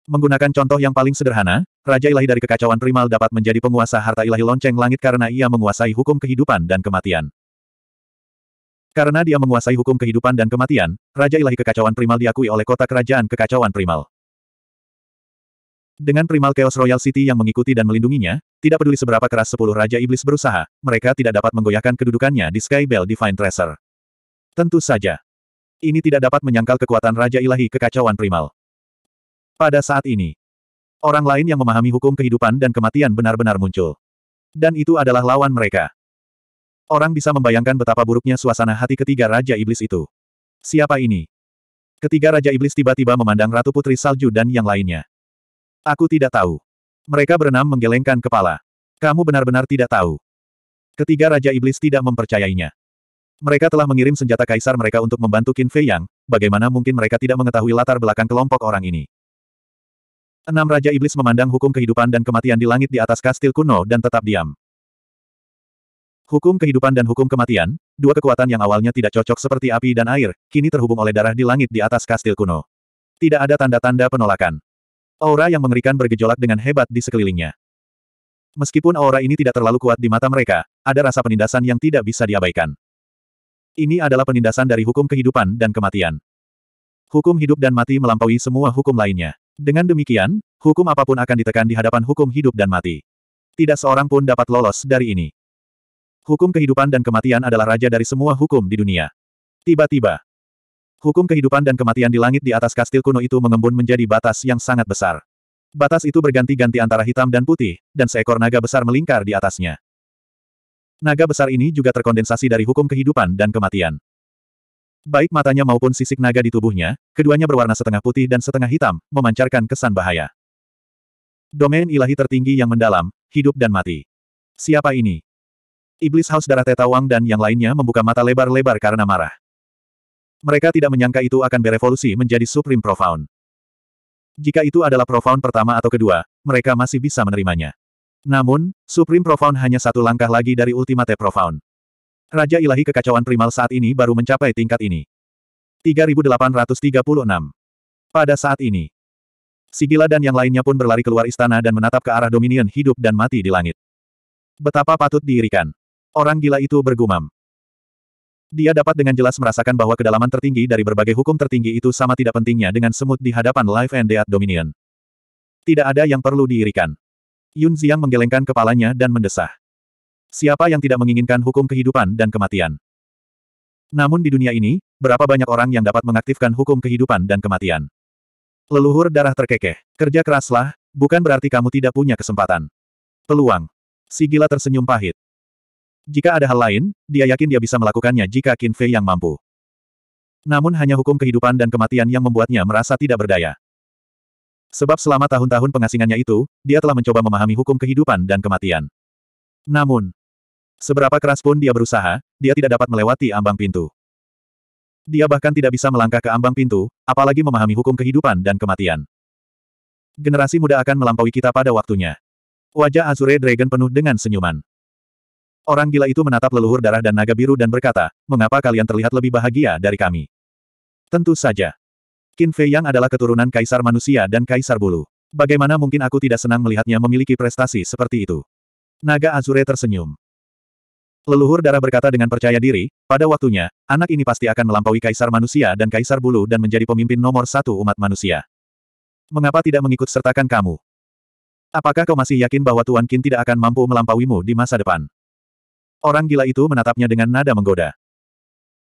Menggunakan contoh yang paling sederhana, Raja Ilahi dari kekacauan primal dapat menjadi penguasa harta ilahi lonceng langit karena ia menguasai hukum kehidupan dan kematian. Karena dia menguasai hukum kehidupan dan kematian, Raja Ilahi kekacauan primal diakui oleh kota kerajaan kekacauan primal. Dengan primal Chaos Royal City yang mengikuti dan melindunginya, tidak peduli seberapa keras sepuluh Raja Iblis berusaha, mereka tidak dapat menggoyahkan kedudukannya di Sky Bell Divine Tracer. Tentu saja. Ini tidak dapat menyangkal kekuatan Raja Ilahi kekacauan primal. Pada saat ini, orang lain yang memahami hukum kehidupan dan kematian benar-benar muncul. Dan itu adalah lawan mereka. Orang bisa membayangkan betapa buruknya suasana hati ketiga Raja Iblis itu. Siapa ini? Ketiga Raja Iblis tiba-tiba memandang Ratu Putri Salju dan yang lainnya. Aku tidak tahu. Mereka berenam menggelengkan kepala. Kamu benar-benar tidak tahu. Ketiga Raja Iblis tidak mempercayainya. Mereka telah mengirim senjata kaisar mereka untuk membantu Qin Fei Yang, bagaimana mungkin mereka tidak mengetahui latar belakang kelompok orang ini. Enam Raja Iblis memandang hukum kehidupan dan kematian di langit di atas kastil kuno dan tetap diam. Hukum kehidupan dan hukum kematian, dua kekuatan yang awalnya tidak cocok seperti api dan air, kini terhubung oleh darah di langit di atas kastil kuno. Tidak ada tanda-tanda penolakan. Aura yang mengerikan bergejolak dengan hebat di sekelilingnya. Meskipun aura ini tidak terlalu kuat di mata mereka, ada rasa penindasan yang tidak bisa diabaikan. Ini adalah penindasan dari hukum kehidupan dan kematian. Hukum hidup dan mati melampaui semua hukum lainnya. Dengan demikian, hukum apapun akan ditekan di hadapan hukum hidup dan mati. Tidak seorang pun dapat lolos dari ini. Hukum kehidupan dan kematian adalah raja dari semua hukum di dunia. Tiba-tiba, hukum kehidupan dan kematian di langit di atas kastil kuno itu mengembun menjadi batas yang sangat besar. Batas itu berganti-ganti antara hitam dan putih, dan seekor naga besar melingkar di atasnya. Naga besar ini juga terkondensasi dari hukum kehidupan dan kematian. Baik matanya maupun sisik naga di tubuhnya, keduanya berwarna setengah putih dan setengah hitam, memancarkan kesan bahaya. Domain ilahi tertinggi yang mendalam, hidup dan mati. Siapa ini? Iblis Haus Darah Tetawang dan yang lainnya membuka mata lebar-lebar karena marah. Mereka tidak menyangka itu akan berevolusi menjadi Supreme Profound. Jika itu adalah Profound pertama atau kedua, mereka masih bisa menerimanya. Namun, Supreme Profound hanya satu langkah lagi dari Ultimate Profound. Raja ilahi kekacauan primal saat ini baru mencapai tingkat ini. 3836. Pada saat ini, Sigila dan yang lainnya pun berlari keluar istana dan menatap ke arah Dominion hidup dan mati di langit. Betapa patut diirikan. Orang gila itu bergumam. Dia dapat dengan jelas merasakan bahwa kedalaman tertinggi dari berbagai hukum tertinggi itu sama tidak pentingnya dengan semut di hadapan Life and Death Dominion. Tidak ada yang perlu diirikan. Yun Xiang menggelengkan kepalanya dan mendesah. Siapa yang tidak menginginkan hukum kehidupan dan kematian? Namun di dunia ini, berapa banyak orang yang dapat mengaktifkan hukum kehidupan dan kematian? Leluhur darah terkekeh. Kerja keraslah, bukan berarti kamu tidak punya kesempatan. Peluang. Si gila tersenyum pahit. Jika ada hal lain, dia yakin dia bisa melakukannya jika Qin Fei yang mampu. Namun hanya hukum kehidupan dan kematian yang membuatnya merasa tidak berdaya. Sebab selama tahun-tahun pengasingannya itu, dia telah mencoba memahami hukum kehidupan dan kematian. Namun, Seberapa keras pun dia berusaha, dia tidak dapat melewati ambang pintu. Dia bahkan tidak bisa melangkah ke ambang pintu, apalagi memahami hukum kehidupan dan kematian. Generasi muda akan melampaui kita pada waktunya. Wajah Azure Dragon penuh dengan senyuman. Orang gila itu menatap leluhur darah dan naga biru dan berkata, mengapa kalian terlihat lebih bahagia dari kami? Tentu saja. Qin Fei Yang adalah keturunan kaisar manusia dan kaisar bulu. Bagaimana mungkin aku tidak senang melihatnya memiliki prestasi seperti itu? Naga Azure tersenyum. Leluhur darah berkata dengan percaya diri, pada waktunya, anak ini pasti akan melampaui kaisar manusia dan kaisar bulu dan menjadi pemimpin nomor satu umat manusia. Mengapa tidak mengikut sertakan kamu? Apakah kau masih yakin bahwa Tuan Qin tidak akan mampu melampauimu di masa depan? Orang gila itu menatapnya dengan nada menggoda.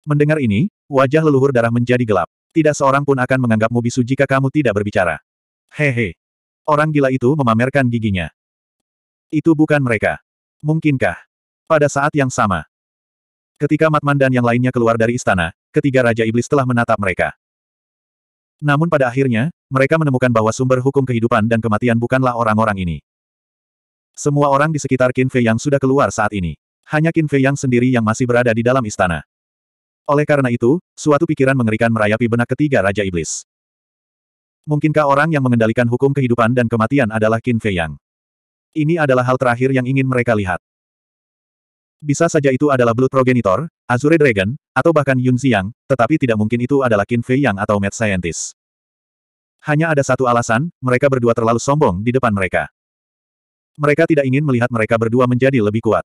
Mendengar ini, wajah leluhur darah menjadi gelap. Tidak seorang pun akan menganggapmu bisu jika kamu tidak berbicara. Hehe. Orang gila itu memamerkan giginya. Itu bukan mereka. Mungkinkah? Pada saat yang sama, ketika Matman dan yang lainnya keluar dari istana, ketiga Raja Iblis telah menatap mereka. Namun pada akhirnya, mereka menemukan bahwa sumber hukum kehidupan dan kematian bukanlah orang-orang ini. Semua orang di sekitar Qin Fei yang sudah keluar saat ini. Hanya Qin Fei yang sendiri yang masih berada di dalam istana. Oleh karena itu, suatu pikiran mengerikan merayapi benak ketiga Raja Iblis. Mungkinkah orang yang mengendalikan hukum kehidupan dan kematian adalah Qin Fei Yang? Ini adalah hal terakhir yang ingin mereka lihat. Bisa saja itu adalah Blood Progenitor, Azure Dragon, atau bahkan Yun Xiang, tetapi tidak mungkin itu adalah Qin Fei Yang atau Mad Scientist. Hanya ada satu alasan, mereka berdua terlalu sombong di depan mereka. Mereka tidak ingin melihat mereka berdua menjadi lebih kuat.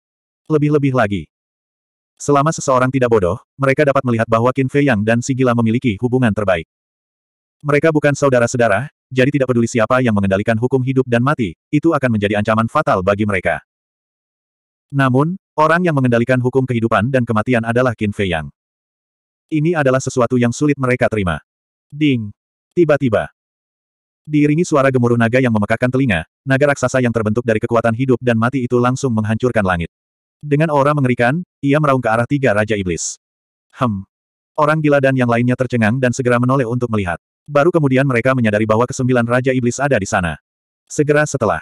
Lebih-lebih lagi. Selama seseorang tidak bodoh, mereka dapat melihat bahwa Qin Fei Yang dan Sigila memiliki hubungan terbaik. Mereka bukan saudara-saudara, jadi tidak peduli siapa yang mengendalikan hukum hidup dan mati, itu akan menjadi ancaman fatal bagi mereka. Namun, Orang yang mengendalikan hukum kehidupan dan kematian adalah Qin Fei Yang. Ini adalah sesuatu yang sulit mereka terima. Ding! Tiba-tiba. Diiringi suara gemuruh naga yang memekakkan telinga, naga raksasa yang terbentuk dari kekuatan hidup dan mati itu langsung menghancurkan langit. Dengan aura mengerikan, ia meraung ke arah tiga Raja Iblis. Hem. Orang gila dan yang lainnya tercengang dan segera menoleh untuk melihat. Baru kemudian mereka menyadari bahwa kesembilan Raja Iblis ada di sana. Segera setelah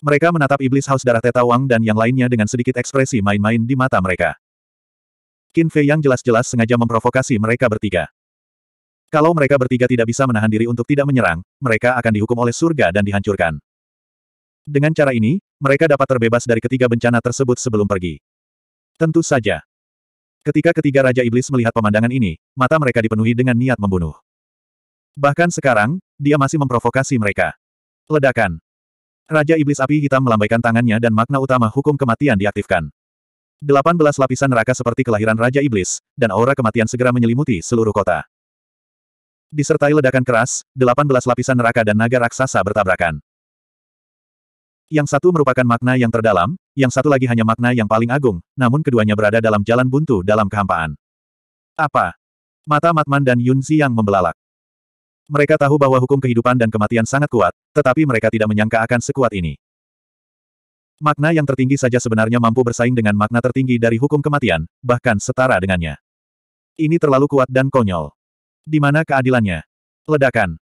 mereka menatap iblis haus darah Teta Wang dan yang lainnya dengan sedikit ekspresi main-main di mata mereka. Qin Fei yang jelas-jelas sengaja memprovokasi mereka bertiga. Kalau mereka bertiga tidak bisa menahan diri untuk tidak menyerang, mereka akan dihukum oleh surga dan dihancurkan. Dengan cara ini, mereka dapat terbebas dari ketiga bencana tersebut sebelum pergi. Tentu saja. Ketika ketiga Raja Iblis melihat pemandangan ini, mata mereka dipenuhi dengan niat membunuh. Bahkan sekarang, dia masih memprovokasi mereka. Ledakan. Raja Iblis Api Hitam melambaikan tangannya dan makna utama hukum kematian diaktifkan. Delapan belas lapisan neraka seperti kelahiran Raja Iblis, dan aura kematian segera menyelimuti seluruh kota. Disertai ledakan keras, delapan belas lapisan neraka dan naga raksasa bertabrakan. Yang satu merupakan makna yang terdalam, yang satu lagi hanya makna yang paling agung, namun keduanya berada dalam jalan buntu dalam kehampaan. Apa? Mata Matman dan Yunzi yang membelalak. Mereka tahu bahwa hukum kehidupan dan kematian sangat kuat, tetapi mereka tidak menyangka akan sekuat ini. Makna yang tertinggi saja sebenarnya mampu bersaing dengan makna tertinggi dari hukum kematian, bahkan setara dengannya. Ini terlalu kuat dan konyol. Di mana keadilannya? Ledakan.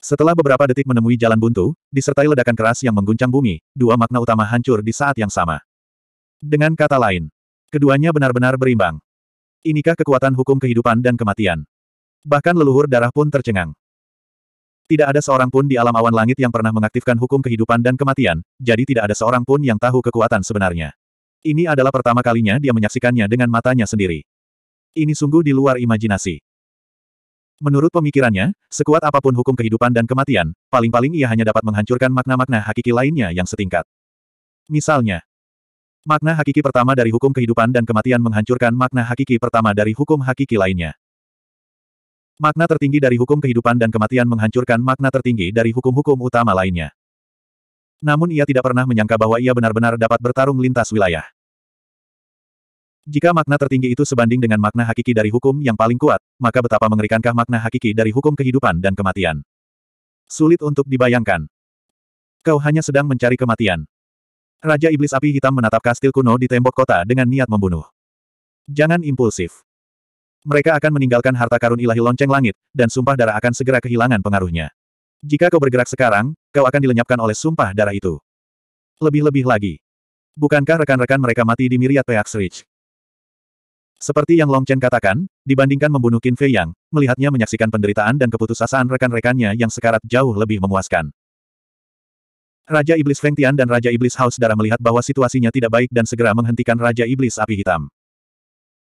Setelah beberapa detik menemui jalan buntu, disertai ledakan keras yang mengguncang bumi, dua makna utama hancur di saat yang sama. Dengan kata lain, keduanya benar-benar berimbang. Inikah kekuatan hukum kehidupan dan kematian? Bahkan leluhur darah pun tercengang. Tidak ada seorang pun di alam awan langit yang pernah mengaktifkan hukum kehidupan dan kematian, jadi tidak ada seorang pun yang tahu kekuatan sebenarnya. Ini adalah pertama kalinya dia menyaksikannya dengan matanya sendiri. Ini sungguh di luar imajinasi. Menurut pemikirannya, sekuat apapun hukum kehidupan dan kematian, paling-paling ia hanya dapat menghancurkan makna-makna hakiki lainnya yang setingkat. Misalnya, makna hakiki pertama dari hukum kehidupan dan kematian menghancurkan makna hakiki pertama dari hukum hakiki lainnya. Makna tertinggi dari hukum kehidupan dan kematian menghancurkan makna tertinggi dari hukum-hukum utama lainnya. Namun ia tidak pernah menyangka bahwa ia benar-benar dapat bertarung lintas wilayah. Jika makna tertinggi itu sebanding dengan makna hakiki dari hukum yang paling kuat, maka betapa mengerikankah makna hakiki dari hukum kehidupan dan kematian. Sulit untuk dibayangkan. Kau hanya sedang mencari kematian. Raja Iblis Api Hitam menatap kastil kuno di tembok kota dengan niat membunuh. Jangan impulsif. Mereka akan meninggalkan harta karun ilahi lonceng langit, dan sumpah darah akan segera kehilangan pengaruhnya. Jika kau bergerak sekarang, kau akan dilenyapkan oleh sumpah darah itu. Lebih-lebih lagi. Bukankah rekan-rekan mereka mati di miriat Peak Ridge? Seperti yang Long Chen katakan, dibandingkan membunuh Qin Fei Yang, melihatnya menyaksikan penderitaan dan keputusasaan rekan-rekannya yang sekarat jauh lebih memuaskan. Raja Iblis Feng Tian dan Raja Iblis Haus Darah melihat bahwa situasinya tidak baik dan segera menghentikan Raja Iblis Api Hitam.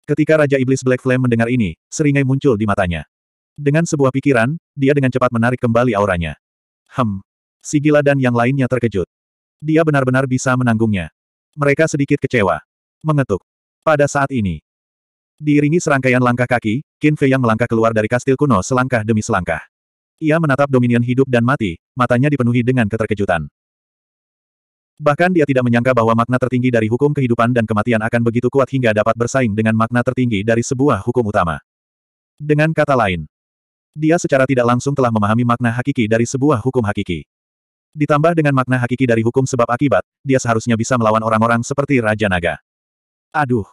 Ketika Raja Iblis Black Flame mendengar ini, seringai muncul di matanya. Dengan sebuah pikiran, dia dengan cepat menarik kembali auranya. Hem. Sigila dan yang lainnya terkejut. Dia benar-benar bisa menanggungnya. Mereka sedikit kecewa. Mengetuk. Pada saat ini. Diiringi serangkaian langkah kaki, Qin Fei yang melangkah keluar dari kastil kuno selangkah demi selangkah. Ia menatap dominion hidup dan mati, matanya dipenuhi dengan keterkejutan. Bahkan dia tidak menyangka bahwa makna tertinggi dari hukum kehidupan dan kematian akan begitu kuat hingga dapat bersaing dengan makna tertinggi dari sebuah hukum utama. Dengan kata lain, dia secara tidak langsung telah memahami makna hakiki dari sebuah hukum hakiki. Ditambah dengan makna hakiki dari hukum sebab akibat, dia seharusnya bisa melawan orang-orang seperti Raja Naga. Aduh.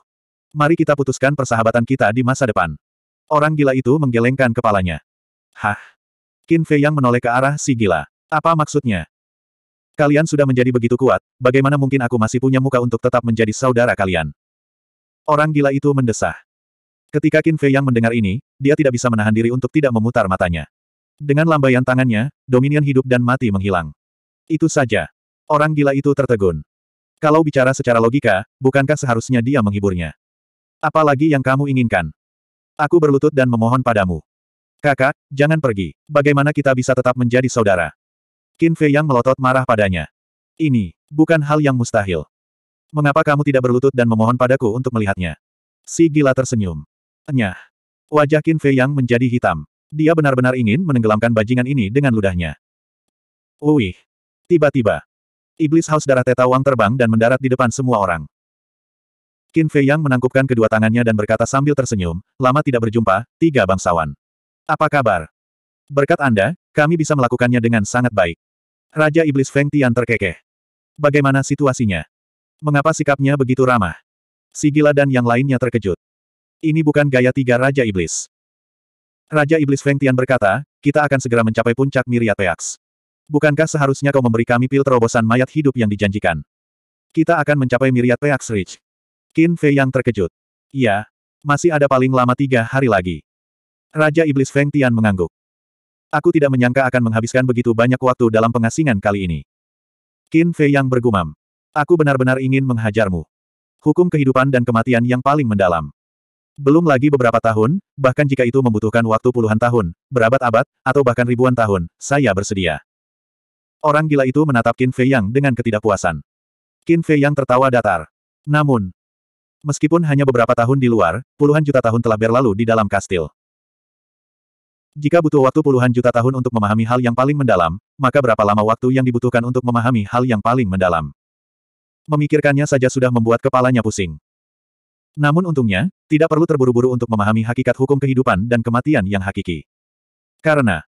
Mari kita putuskan persahabatan kita di masa depan. Orang gila itu menggelengkan kepalanya. Hah? Qin Fei yang menoleh ke arah si gila. Apa maksudnya? Kalian sudah menjadi begitu kuat, bagaimana mungkin aku masih punya muka untuk tetap menjadi saudara kalian? Orang gila itu mendesah. Ketika Qin Fei yang mendengar ini, dia tidak bisa menahan diri untuk tidak memutar matanya. Dengan lambaian tangannya, dominion hidup dan mati menghilang. Itu saja. Orang gila itu tertegun. Kalau bicara secara logika, bukankah seharusnya dia menghiburnya? Apalagi yang kamu inginkan? Aku berlutut dan memohon padamu. Kakak, jangan pergi. Bagaimana kita bisa tetap menjadi saudara? Qin Fei yang melotot marah padanya. Ini, bukan hal yang mustahil. Mengapa kamu tidak berlutut dan memohon padaku untuk melihatnya? Si gila tersenyum. Enyah. Wajah Qin Fei yang menjadi hitam. Dia benar-benar ingin menenggelamkan bajingan ini dengan ludahnya. Uih. Tiba-tiba. Iblis haus darah Teta Wang terbang dan mendarat di depan semua orang. Qin Fei Yang menangkupkan kedua tangannya dan berkata sambil tersenyum, lama tidak berjumpa, tiga bangsawan. Apa kabar? Berkat Anda, kami bisa melakukannya dengan sangat baik. Raja Iblis Feng Tian terkekeh. Bagaimana situasinya? Mengapa sikapnya begitu ramah? Sigila dan yang lainnya terkejut. Ini bukan gaya tiga Raja Iblis. Raja Iblis Feng Tian berkata, kita akan segera mencapai puncak Miriat Peaks. Bukankah seharusnya kau memberi kami pil terobosan mayat hidup yang dijanjikan? Kita akan mencapai Miriat Peaks Ridge. Qin Fei yang terkejut. Iya, masih ada paling lama tiga hari lagi. Raja Iblis Feng Tian mengangguk. Aku tidak menyangka akan menghabiskan begitu banyak waktu dalam pengasingan kali ini. Qin Fei yang bergumam. Aku benar-benar ingin menghajarmu. Hukum kehidupan dan kematian yang paling mendalam. Belum lagi beberapa tahun, bahkan jika itu membutuhkan waktu puluhan tahun, berabad-abad, atau bahkan ribuan tahun, saya bersedia. Orang gila itu menatap Qin Fei Yang dengan ketidakpuasan. Qin Fei Yang tertawa datar. Namun, meskipun hanya beberapa tahun di luar, puluhan juta tahun telah berlalu di dalam kastil. Jika butuh waktu puluhan juta tahun untuk memahami hal yang paling mendalam, maka berapa lama waktu yang dibutuhkan untuk memahami hal yang paling mendalam? Memikirkannya saja sudah membuat kepalanya pusing. Namun untungnya, tidak perlu terburu-buru untuk memahami hakikat hukum kehidupan dan kematian yang hakiki. Karena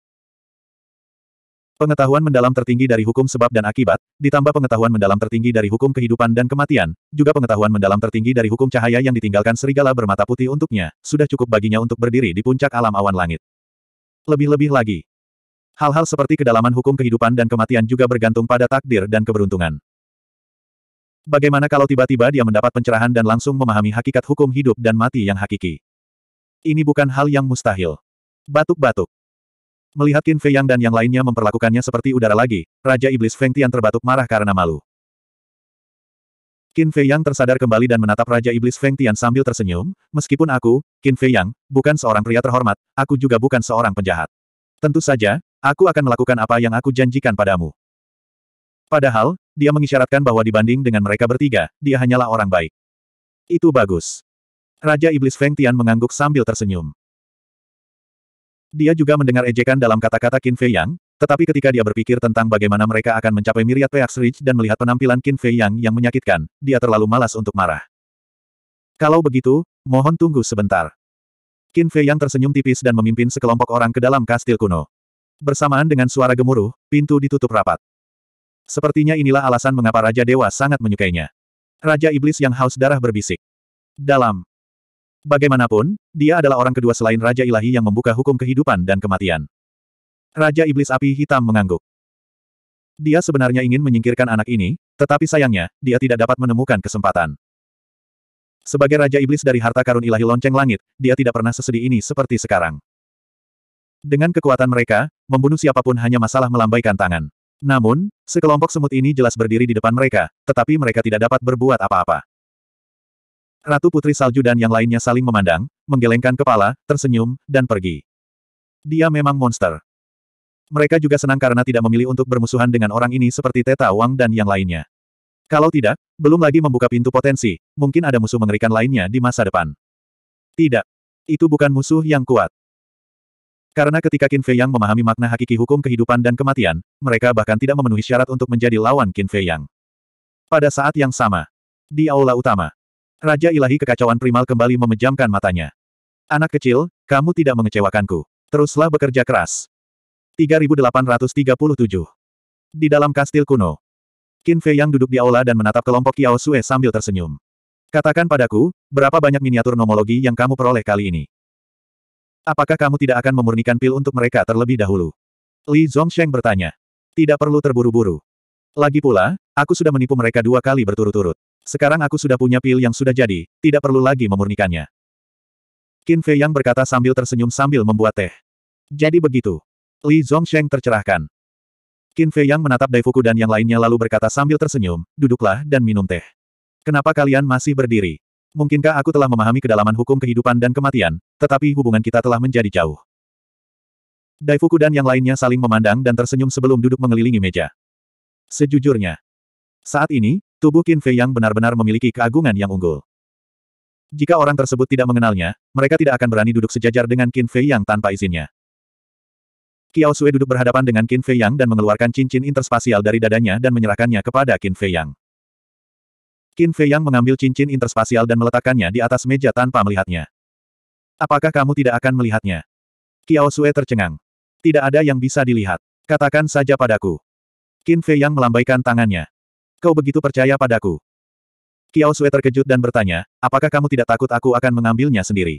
pengetahuan mendalam tertinggi dari hukum sebab dan akibat, ditambah pengetahuan mendalam tertinggi dari hukum kehidupan dan kematian, juga pengetahuan mendalam tertinggi dari hukum cahaya yang ditinggalkan serigala bermata putih untuknya, sudah cukup baginya untuk berdiri di puncak alam awan langit. Lebih-lebih lagi. Hal-hal seperti kedalaman hukum kehidupan dan kematian juga bergantung pada takdir dan keberuntungan. Bagaimana kalau tiba-tiba dia mendapat pencerahan dan langsung memahami hakikat hukum hidup dan mati yang hakiki? Ini bukan hal yang mustahil. Batuk-batuk. Melihat Qin Fei Yang dan yang lainnya memperlakukannya seperti udara lagi, Raja Iblis Feng Tian terbatuk marah karena malu. Qin Fei Yang tersadar kembali dan menatap Raja Iblis Feng Tian sambil tersenyum, meskipun aku, Qin Fei Yang, bukan seorang pria terhormat, aku juga bukan seorang penjahat. Tentu saja, aku akan melakukan apa yang aku janjikan padamu. Padahal, dia mengisyaratkan bahwa dibanding dengan mereka bertiga, dia hanyalah orang baik. Itu bagus. Raja Iblis Feng Tian mengangguk sambil tersenyum. Dia juga mendengar ejekan dalam kata-kata Qin Fei Yang, tetapi ketika dia berpikir tentang bagaimana mereka akan mencapai miriat Peak Ridge dan melihat penampilan Qin Fei Yang yang menyakitkan, dia terlalu malas untuk marah. Kalau begitu, mohon tunggu sebentar. Qin Fei Yang tersenyum tipis dan memimpin sekelompok orang ke dalam kastil kuno. Bersamaan dengan suara gemuruh, pintu ditutup rapat. Sepertinya inilah alasan mengapa Raja Dewa sangat menyukainya. Raja Iblis yang haus darah berbisik. Dalam Bagaimanapun, dia adalah orang kedua selain Raja Ilahi yang membuka hukum kehidupan dan kematian. Raja Iblis Api Hitam mengangguk. Dia sebenarnya ingin menyingkirkan anak ini, tetapi sayangnya, dia tidak dapat menemukan kesempatan. Sebagai Raja Iblis dari harta karun ilahi lonceng langit, dia tidak pernah sesedih ini seperti sekarang. Dengan kekuatan mereka, membunuh siapapun hanya masalah melambaikan tangan. Namun, sekelompok semut ini jelas berdiri di depan mereka, tetapi mereka tidak dapat berbuat apa-apa. Ratu Putri Salju dan yang lainnya saling memandang, menggelengkan kepala, tersenyum, dan pergi. Dia memang monster. Mereka juga senang karena tidak memilih untuk bermusuhan dengan orang ini seperti Teta Wang dan yang lainnya. Kalau tidak, belum lagi membuka pintu potensi, mungkin ada musuh mengerikan lainnya di masa depan. Tidak. Itu bukan musuh yang kuat. Karena ketika Qin Fei Yang memahami makna hakiki hukum kehidupan dan kematian, mereka bahkan tidak memenuhi syarat untuk menjadi lawan Qin Fei Yang. Pada saat yang sama, di aula utama, Raja Ilahi Kekacauan Primal kembali memejamkan matanya. Anak kecil, kamu tidak mengecewakanku. Teruslah bekerja keras. 3837. Di dalam kastil kuno. Qin Fei yang duduk di aula dan menatap kelompok Yao Sue sambil tersenyum. Katakan padaku, berapa banyak miniatur nomologi yang kamu peroleh kali ini? Apakah kamu tidak akan memurnikan pil untuk mereka terlebih dahulu? Li Zongsheng bertanya. Tidak perlu terburu-buru. Lagi pula, aku sudah menipu mereka dua kali berturut-turut. Sekarang aku sudah punya pil yang sudah jadi, tidak perlu lagi memurnikannya. Qin Fei yang berkata sambil tersenyum sambil membuat teh. Jadi begitu. Li Zongsheng tercerahkan. Qin Fei Yang menatap Daifuku dan yang lainnya lalu berkata sambil tersenyum, duduklah dan minum teh. Kenapa kalian masih berdiri? Mungkinkah aku telah memahami kedalaman hukum kehidupan dan kematian, tetapi hubungan kita telah menjadi jauh. Daifuku dan yang lainnya saling memandang dan tersenyum sebelum duduk mengelilingi meja. Sejujurnya, saat ini, tubuh Qin Fei Yang benar-benar memiliki keagungan yang unggul. Jika orang tersebut tidak mengenalnya, mereka tidak akan berani duduk sejajar dengan Qin Fei Yang tanpa izinnya. Kiao Sui duduk berhadapan dengan Qin Fei Yang dan mengeluarkan cincin interspasial dari dadanya dan menyerahkannya kepada Qin Fei Yang. Qin Fei Yang mengambil cincin interspasial dan meletakkannya di atas meja tanpa melihatnya. Apakah kamu tidak akan melihatnya? Kiao Sui tercengang. Tidak ada yang bisa dilihat. Katakan saja padaku. Qin Fei Yang melambaikan tangannya. Kau begitu percaya padaku. Kiao Sui terkejut dan bertanya, apakah kamu tidak takut aku akan mengambilnya sendiri?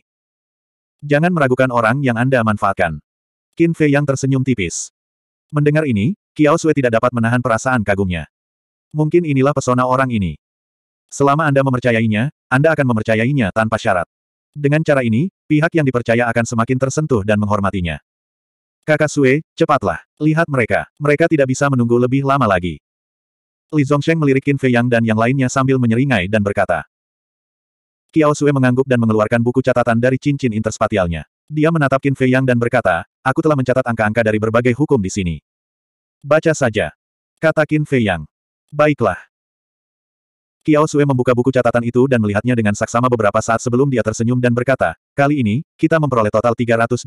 Jangan meragukan orang yang Anda manfaatkan. Qin Fei yang tersenyum tipis. Mendengar ini, Kiao Sui tidak dapat menahan perasaan kagumnya. Mungkin inilah pesona orang ini. Selama Anda mempercayainya, Anda akan mempercayainya tanpa syarat. Dengan cara ini, pihak yang dipercaya akan semakin tersentuh dan menghormatinya. Kakak Sui, cepatlah. Lihat mereka. Mereka tidak bisa menunggu lebih lama lagi. Li Zhongsheng melirik Qin Fei Yang dan yang lainnya sambil menyeringai dan berkata, Kiao Sue mengangguk dan mengeluarkan buku catatan dari cincin interspatialnya. Dia menatap Qin Fei Yang dan berkata, aku telah mencatat angka-angka dari berbagai hukum di sini. Baca saja. Kata Qin Fei Yang. Baiklah. Kiao Sue membuka buku catatan itu dan melihatnya dengan saksama beberapa saat sebelum dia tersenyum dan berkata, kali ini, kita memperoleh total 326.600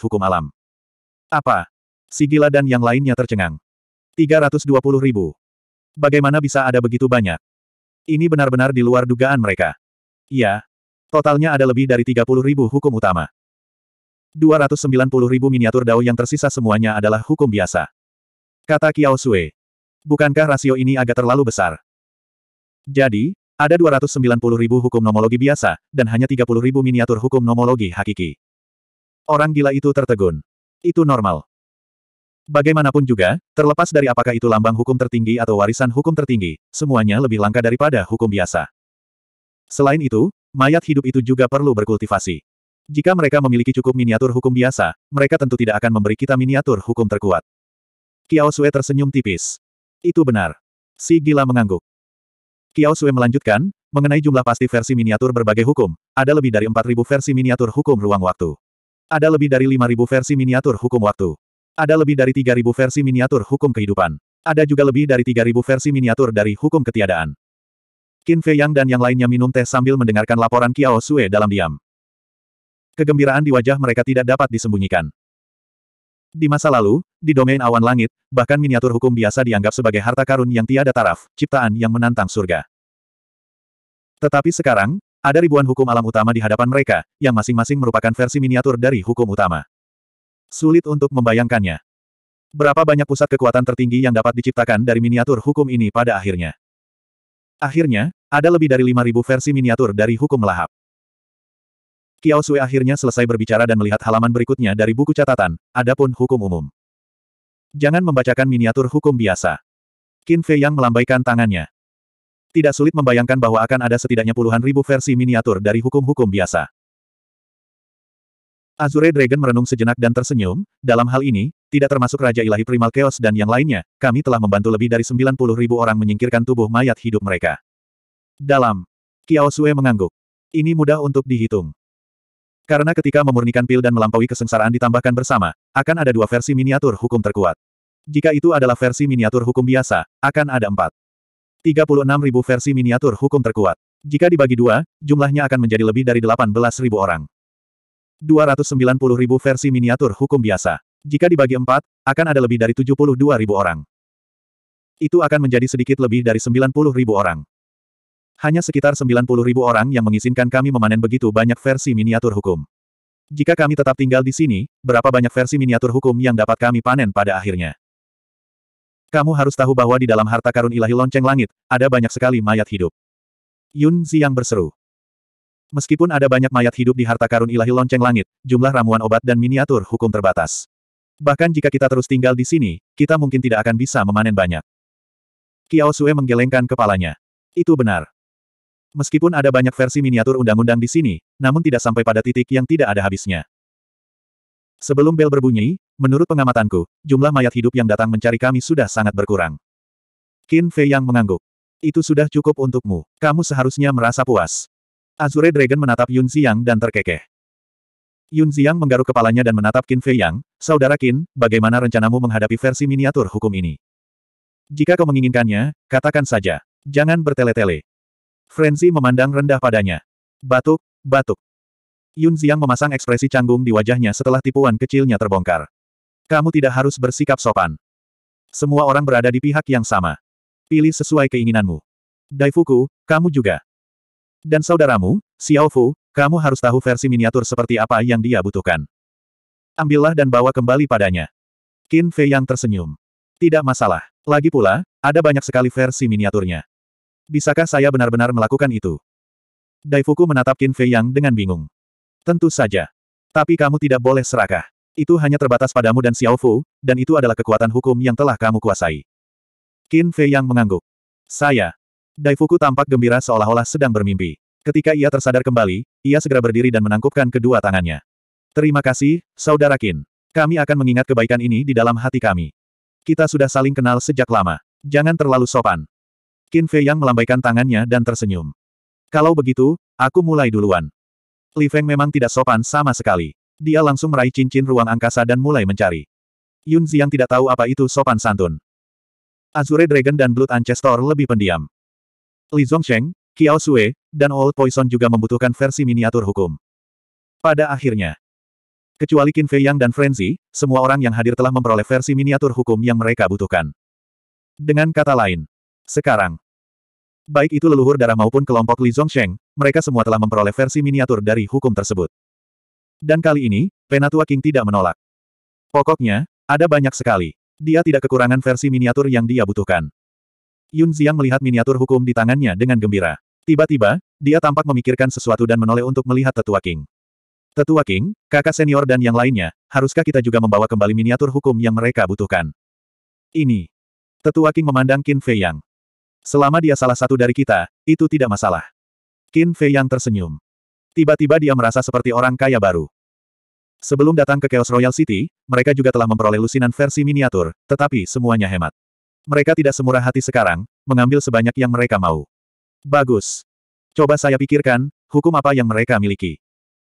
hukum alam. Apa? Si gila dan yang lainnya tercengang. 320.000. Bagaimana bisa ada begitu banyak? Ini benar-benar di luar dugaan mereka. Ya. Totalnya ada lebih dari 30 ribu hukum utama. 290 ribu miniatur dao yang tersisa semuanya adalah hukum biasa. Kata Kiao Sui, Bukankah rasio ini agak terlalu besar? Jadi, ada 290 ribu hukum nomologi biasa, dan hanya 30 ribu miniatur hukum nomologi hakiki. Orang gila itu tertegun. Itu normal. Bagaimanapun juga, terlepas dari apakah itu lambang hukum tertinggi atau warisan hukum tertinggi, semuanya lebih langka daripada hukum biasa. Selain itu, mayat hidup itu juga perlu berkultivasi. Jika mereka memiliki cukup miniatur hukum biasa, mereka tentu tidak akan memberi kita miniatur hukum terkuat. Kiao Sue tersenyum tipis. Itu benar. Si gila mengangguk. Kiao Sue melanjutkan, mengenai jumlah pasti versi miniatur berbagai hukum, ada lebih dari 4.000 versi miniatur hukum ruang waktu. Ada lebih dari 5.000 versi miniatur hukum waktu. Ada lebih dari 3.000 versi miniatur hukum kehidupan. Ada juga lebih dari 3.000 versi miniatur dari hukum ketiadaan. Qin Fei Yang dan yang lainnya minum teh sambil mendengarkan laporan Kiao Sue dalam diam. Kegembiraan di wajah mereka tidak dapat disembunyikan. Di masa lalu, di domain awan langit, bahkan miniatur hukum biasa dianggap sebagai harta karun yang tiada taraf, ciptaan yang menantang surga. Tetapi sekarang, ada ribuan hukum alam utama di hadapan mereka, yang masing-masing merupakan versi miniatur dari hukum utama. Sulit untuk membayangkannya. Berapa banyak pusat kekuatan tertinggi yang dapat diciptakan dari miniatur hukum ini pada akhirnya. Akhirnya, ada lebih dari 5.000 versi miniatur dari hukum melahap. Kiao Sui akhirnya selesai berbicara dan melihat halaman berikutnya dari buku catatan, adapun hukum umum. Jangan membacakan miniatur hukum biasa. Qin Fei yang melambaikan tangannya. Tidak sulit membayangkan bahwa akan ada setidaknya puluhan ribu versi miniatur dari hukum-hukum biasa. Azure Dragon merenung sejenak dan tersenyum, dalam hal ini, tidak termasuk Raja Ilahi Primal Chaos dan yang lainnya, kami telah membantu lebih dari 90 ribu orang menyingkirkan tubuh mayat hidup mereka. Dalam. Kiao Sue mengangguk. Ini mudah untuk dihitung. Karena ketika memurnikan pil dan melampaui kesengsaraan ditambahkan bersama, akan ada dua versi miniatur hukum terkuat. Jika itu adalah versi miniatur hukum biasa, akan ada empat. 36 ribu versi miniatur hukum terkuat. Jika dibagi dua, jumlahnya akan menjadi lebih dari 18 ribu orang. 290.000 versi miniatur hukum biasa. Jika dibagi empat, akan ada lebih dari 72.000 orang. Itu akan menjadi sedikit lebih dari 90.000 orang. Hanya sekitar 90.000 orang yang mengizinkan kami memanen begitu banyak versi miniatur hukum. Jika kami tetap tinggal di sini, berapa banyak versi miniatur hukum yang dapat kami panen pada akhirnya? Kamu harus tahu bahwa di dalam harta karun ilahi lonceng langit, ada banyak sekali mayat hidup. Yun Ziyang berseru. Meskipun ada banyak mayat hidup di harta karun ilahi lonceng langit, jumlah ramuan obat dan miniatur hukum terbatas. Bahkan jika kita terus tinggal di sini, kita mungkin tidak akan bisa memanen banyak. Kiao Sue menggelengkan kepalanya. Itu benar. Meskipun ada banyak versi miniatur undang-undang di sini, namun tidak sampai pada titik yang tidak ada habisnya. Sebelum bel berbunyi, menurut pengamatanku, jumlah mayat hidup yang datang mencari kami sudah sangat berkurang. Qin Fei yang mengangguk. Itu sudah cukup untukmu. Kamu seharusnya merasa puas. Azure Dragon menatap Yun Xiang dan terkekeh. Yun Xiang menggaruk kepalanya dan menatap Qin Fei Yang, Saudara Qin, bagaimana rencanamu menghadapi versi miniatur hukum ini? Jika kau menginginkannya, katakan saja. Jangan bertele-tele. Frenzy memandang rendah padanya. Batuk, batuk. Yun Xiang memasang ekspresi canggung di wajahnya setelah tipuan kecilnya terbongkar. Kamu tidak harus bersikap sopan. Semua orang berada di pihak yang sama. Pilih sesuai keinginanmu. Daifuku, kamu juga. Dan saudaramu, Xiao Fu, kamu harus tahu versi miniatur seperti apa yang dia butuhkan. Ambillah dan bawa kembali padanya. Qin Fei yang tersenyum. Tidak masalah. Lagi pula, ada banyak sekali versi miniaturnya. Bisakah saya benar-benar melakukan itu? Daifuku menatap Qin Fei yang dengan bingung. Tentu saja. Tapi kamu tidak boleh serakah. Itu hanya terbatas padamu dan Xiao Fu, dan itu adalah kekuatan hukum yang telah kamu kuasai. Qin Fei yang mengangguk. Saya, Daifuku tampak gembira seolah-olah sedang bermimpi. Ketika ia tersadar kembali, ia segera berdiri dan menangkupkan kedua tangannya. Terima kasih, Saudara Kin. Kami akan mengingat kebaikan ini di dalam hati kami. Kita sudah saling kenal sejak lama. Jangan terlalu sopan. Qin Fei Yang melambaikan tangannya dan tersenyum. Kalau begitu, aku mulai duluan. Li Feng memang tidak sopan sama sekali. Dia langsung meraih cincin ruang angkasa dan mulai mencari. Yun Ziyang tidak tahu apa itu sopan santun. Azure Dragon dan Blood Ancestor lebih pendiam. Li Zhongsheng, Qiao Sui, dan Old Poison juga membutuhkan versi miniatur hukum. Pada akhirnya, kecuali Qin Fei Yang dan Frenzy, semua orang yang hadir telah memperoleh versi miniatur hukum yang mereka butuhkan. Dengan kata lain, sekarang, baik itu leluhur darah maupun kelompok Li Zhongsheng, mereka semua telah memperoleh versi miniatur dari hukum tersebut. Dan kali ini, Penatua King tidak menolak. Pokoknya, ada banyak sekali. Dia tidak kekurangan versi miniatur yang dia butuhkan. Yun Xiang melihat miniatur hukum di tangannya dengan gembira. Tiba-tiba, dia tampak memikirkan sesuatu dan menoleh untuk melihat tetua King. Tetua King, kakak senior dan yang lainnya, haruskah kita juga membawa kembali miniatur hukum yang mereka butuhkan? Ini. Tetua King memandang Qin Fei Yang. Selama dia salah satu dari kita, itu tidak masalah. Qin Fei Yang tersenyum. Tiba-tiba dia merasa seperti orang kaya baru. Sebelum datang ke Chaos Royal City, mereka juga telah memperoleh lusinan versi miniatur, tetapi semuanya hemat. Mereka tidak semurah hati sekarang, mengambil sebanyak yang mereka mau. Bagus. Coba saya pikirkan, hukum apa yang mereka miliki.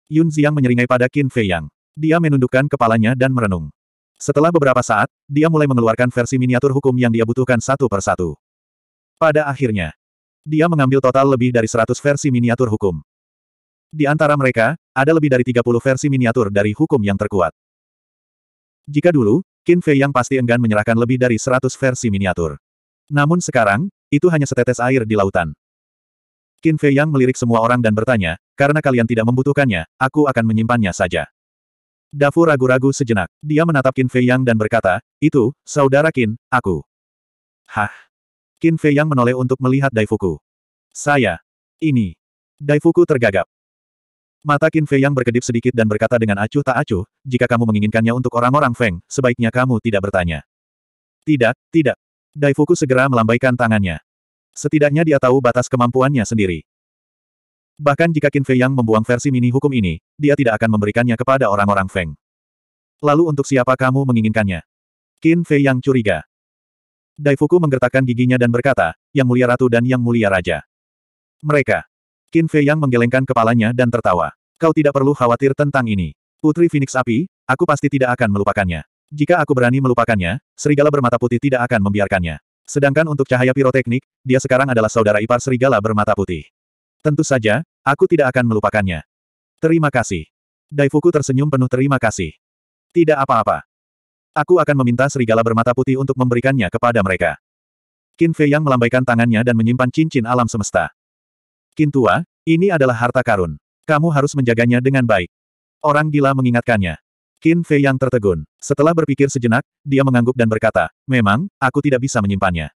Yun Ziang menyeringai pada Qin Fei Yang. Dia menundukkan kepalanya dan merenung. Setelah beberapa saat, dia mulai mengeluarkan versi miniatur hukum yang dia butuhkan satu per satu. Pada akhirnya, dia mengambil total lebih dari 100 versi miniatur hukum. Di antara mereka, ada lebih dari 30 versi miniatur dari hukum yang terkuat. Jika dulu, Qin Fei yang pasti enggan menyerahkan lebih dari seratus versi miniatur. Namun sekarang, itu hanya setetes air di lautan. Qin Fei yang melirik semua orang dan bertanya, karena kalian tidak membutuhkannya, aku akan menyimpannya saja. Dafu ragu-ragu sejenak. Dia menatap Qin Fei yang dan berkata, itu, saudara Qin, aku. Hah? Qin Fei yang menoleh untuk melihat Daifuku. Saya. Ini. Daifuku tergagap. Mata Qin Fei yang berkedip sedikit dan berkata dengan acuh tak acuh, jika kamu menginginkannya untuk orang-orang Feng, sebaiknya kamu tidak bertanya. Tidak, tidak. Dai Fuku segera melambaikan tangannya. Setidaknya dia tahu batas kemampuannya sendiri. Bahkan jika Qin Fei yang membuang versi mini hukum ini, dia tidak akan memberikannya kepada orang-orang Feng. Lalu untuk siapa kamu menginginkannya? Qin Fei yang curiga. Dai Fuku menggertakkan giginya dan berkata, Yang Mulia Ratu dan Yang Mulia Raja. Mereka. Qin Fei Yang menggelengkan kepalanya dan tertawa. Kau tidak perlu khawatir tentang ini. Putri Phoenix Api, aku pasti tidak akan melupakannya. Jika aku berani melupakannya, serigala bermata putih tidak akan membiarkannya. Sedangkan untuk cahaya piroteknik, dia sekarang adalah saudara ipar serigala bermata putih. Tentu saja, aku tidak akan melupakannya. Terima kasih. Daifuku tersenyum penuh terima kasih. Tidak apa-apa. Aku akan meminta serigala bermata putih untuk memberikannya kepada mereka. Qin Fei Yang melambaikan tangannya dan menyimpan cincin alam semesta. Kintua, ini adalah harta karun. Kamu harus menjaganya dengan baik. Orang gila mengingatkannya. Qin Fei yang tertegun. Setelah berpikir sejenak, dia mengangguk dan berkata, memang, aku tidak bisa menyimpannya.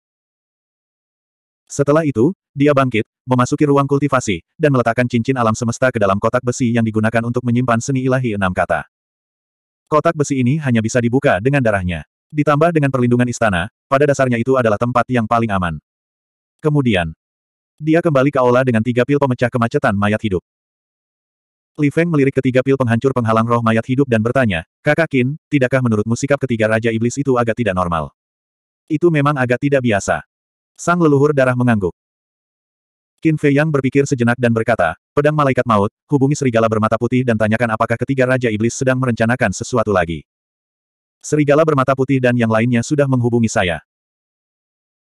Setelah itu, dia bangkit, memasuki ruang kultivasi, dan meletakkan cincin alam semesta ke dalam kotak besi yang digunakan untuk menyimpan seni ilahi enam kata. Kotak besi ini hanya bisa dibuka dengan darahnya. Ditambah dengan perlindungan istana, pada dasarnya itu adalah tempat yang paling aman. Kemudian, dia kembali ke aula dengan tiga pil pemecah kemacetan mayat hidup. Li Feng melirik ketiga pil penghancur penghalang roh mayat hidup dan bertanya, Kakak Qin, tidakkah menurutmu sikap ketiga Raja Iblis itu agak tidak normal? Itu memang agak tidak biasa. Sang leluhur darah mengangguk. Qin Fei Yang berpikir sejenak dan berkata, Pedang Malaikat Maut, hubungi serigala bermata putih dan tanyakan apakah ketiga Raja Iblis sedang merencanakan sesuatu lagi. Serigala bermata putih dan yang lainnya sudah menghubungi saya.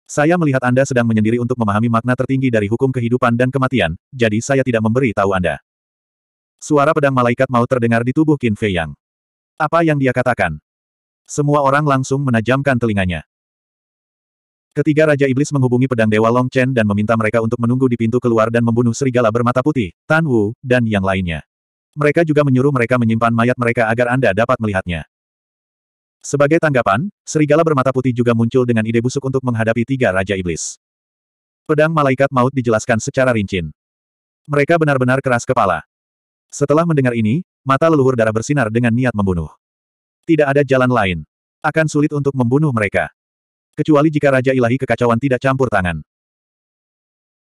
Saya melihat Anda sedang menyendiri untuk memahami makna tertinggi dari hukum kehidupan dan kematian, jadi saya tidak memberi tahu Anda. Suara pedang malaikat maut terdengar di tubuh Qin Fei Yang. Apa yang dia katakan? Semua orang langsung menajamkan telinganya. Ketiga Raja Iblis menghubungi pedang Dewa Long Chen dan meminta mereka untuk menunggu di pintu keluar dan membunuh serigala bermata putih, Tan Wu, dan yang lainnya. Mereka juga menyuruh mereka menyimpan mayat mereka agar Anda dapat melihatnya. Sebagai tanggapan, serigala bermata putih juga muncul dengan ide busuk untuk menghadapi tiga Raja Iblis. Pedang Malaikat Maut dijelaskan secara rinci. Mereka benar-benar keras kepala. Setelah mendengar ini, mata leluhur darah bersinar dengan niat membunuh. Tidak ada jalan lain. Akan sulit untuk membunuh mereka. Kecuali jika Raja Ilahi Kekacauan tidak campur tangan.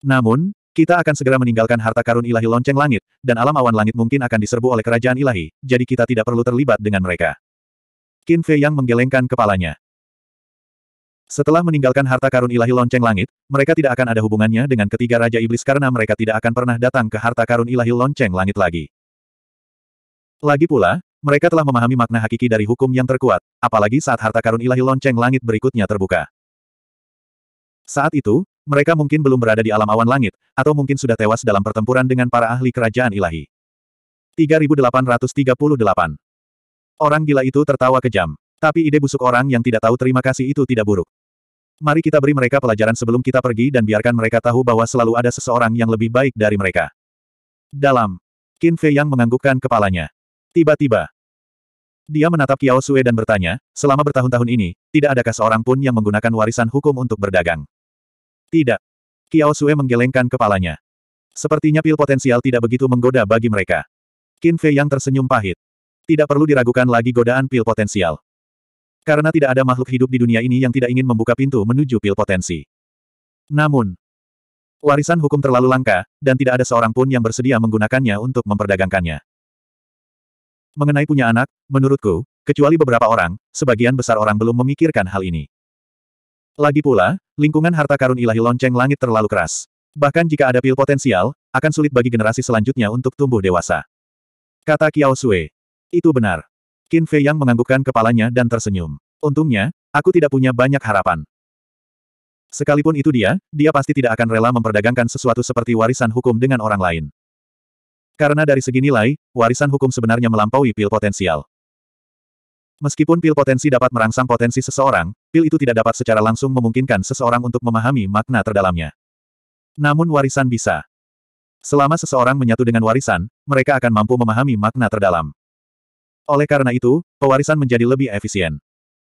Namun, kita akan segera meninggalkan harta karun ilahi lonceng langit, dan alam awan langit mungkin akan diserbu oleh kerajaan ilahi, jadi kita tidak perlu terlibat dengan mereka. Qin Fei yang menggelengkan kepalanya. Setelah meninggalkan harta karun ilahi lonceng langit, mereka tidak akan ada hubungannya dengan ketiga Raja Iblis karena mereka tidak akan pernah datang ke harta karun ilahi lonceng langit lagi. Lagi pula, mereka telah memahami makna hakiki dari hukum yang terkuat, apalagi saat harta karun ilahi lonceng langit berikutnya terbuka. Saat itu, mereka mungkin belum berada di alam awan langit, atau mungkin sudah tewas dalam pertempuran dengan para ahli kerajaan ilahi. 3838 Orang gila itu tertawa kejam. Tapi ide busuk orang yang tidak tahu terima kasih itu tidak buruk. Mari kita beri mereka pelajaran sebelum kita pergi dan biarkan mereka tahu bahwa selalu ada seseorang yang lebih baik dari mereka. Dalam. Qin Fei yang menganggukkan kepalanya. Tiba-tiba. Dia menatap Kiao Sue dan bertanya, selama bertahun-tahun ini, tidak adakah seorang pun yang menggunakan warisan hukum untuk berdagang? Tidak. Kiao Sue menggelengkan kepalanya. Sepertinya pil potensial tidak begitu menggoda bagi mereka. Qin Fei yang tersenyum pahit. Tidak perlu diragukan lagi godaan pil potensial. Karena tidak ada makhluk hidup di dunia ini yang tidak ingin membuka pintu menuju pil potensi. Namun, warisan hukum terlalu langka, dan tidak ada seorang pun yang bersedia menggunakannya untuk memperdagangkannya. Mengenai punya anak, menurutku, kecuali beberapa orang, sebagian besar orang belum memikirkan hal ini. Lagi pula, lingkungan harta karun ilahi lonceng langit terlalu keras. Bahkan jika ada pil potensial, akan sulit bagi generasi selanjutnya untuk tumbuh dewasa. Kata Kiao Sui. Itu benar. Qin Fei Yang menganggukkan kepalanya dan tersenyum. Untungnya, aku tidak punya banyak harapan. Sekalipun itu dia, dia pasti tidak akan rela memperdagangkan sesuatu seperti warisan hukum dengan orang lain. Karena dari segi nilai, warisan hukum sebenarnya melampaui pil potensial. Meskipun pil potensi dapat merangsang potensi seseorang, pil itu tidak dapat secara langsung memungkinkan seseorang untuk memahami makna terdalamnya. Namun warisan bisa. Selama seseorang menyatu dengan warisan, mereka akan mampu memahami makna terdalam. Oleh karena itu, pewarisan menjadi lebih efisien.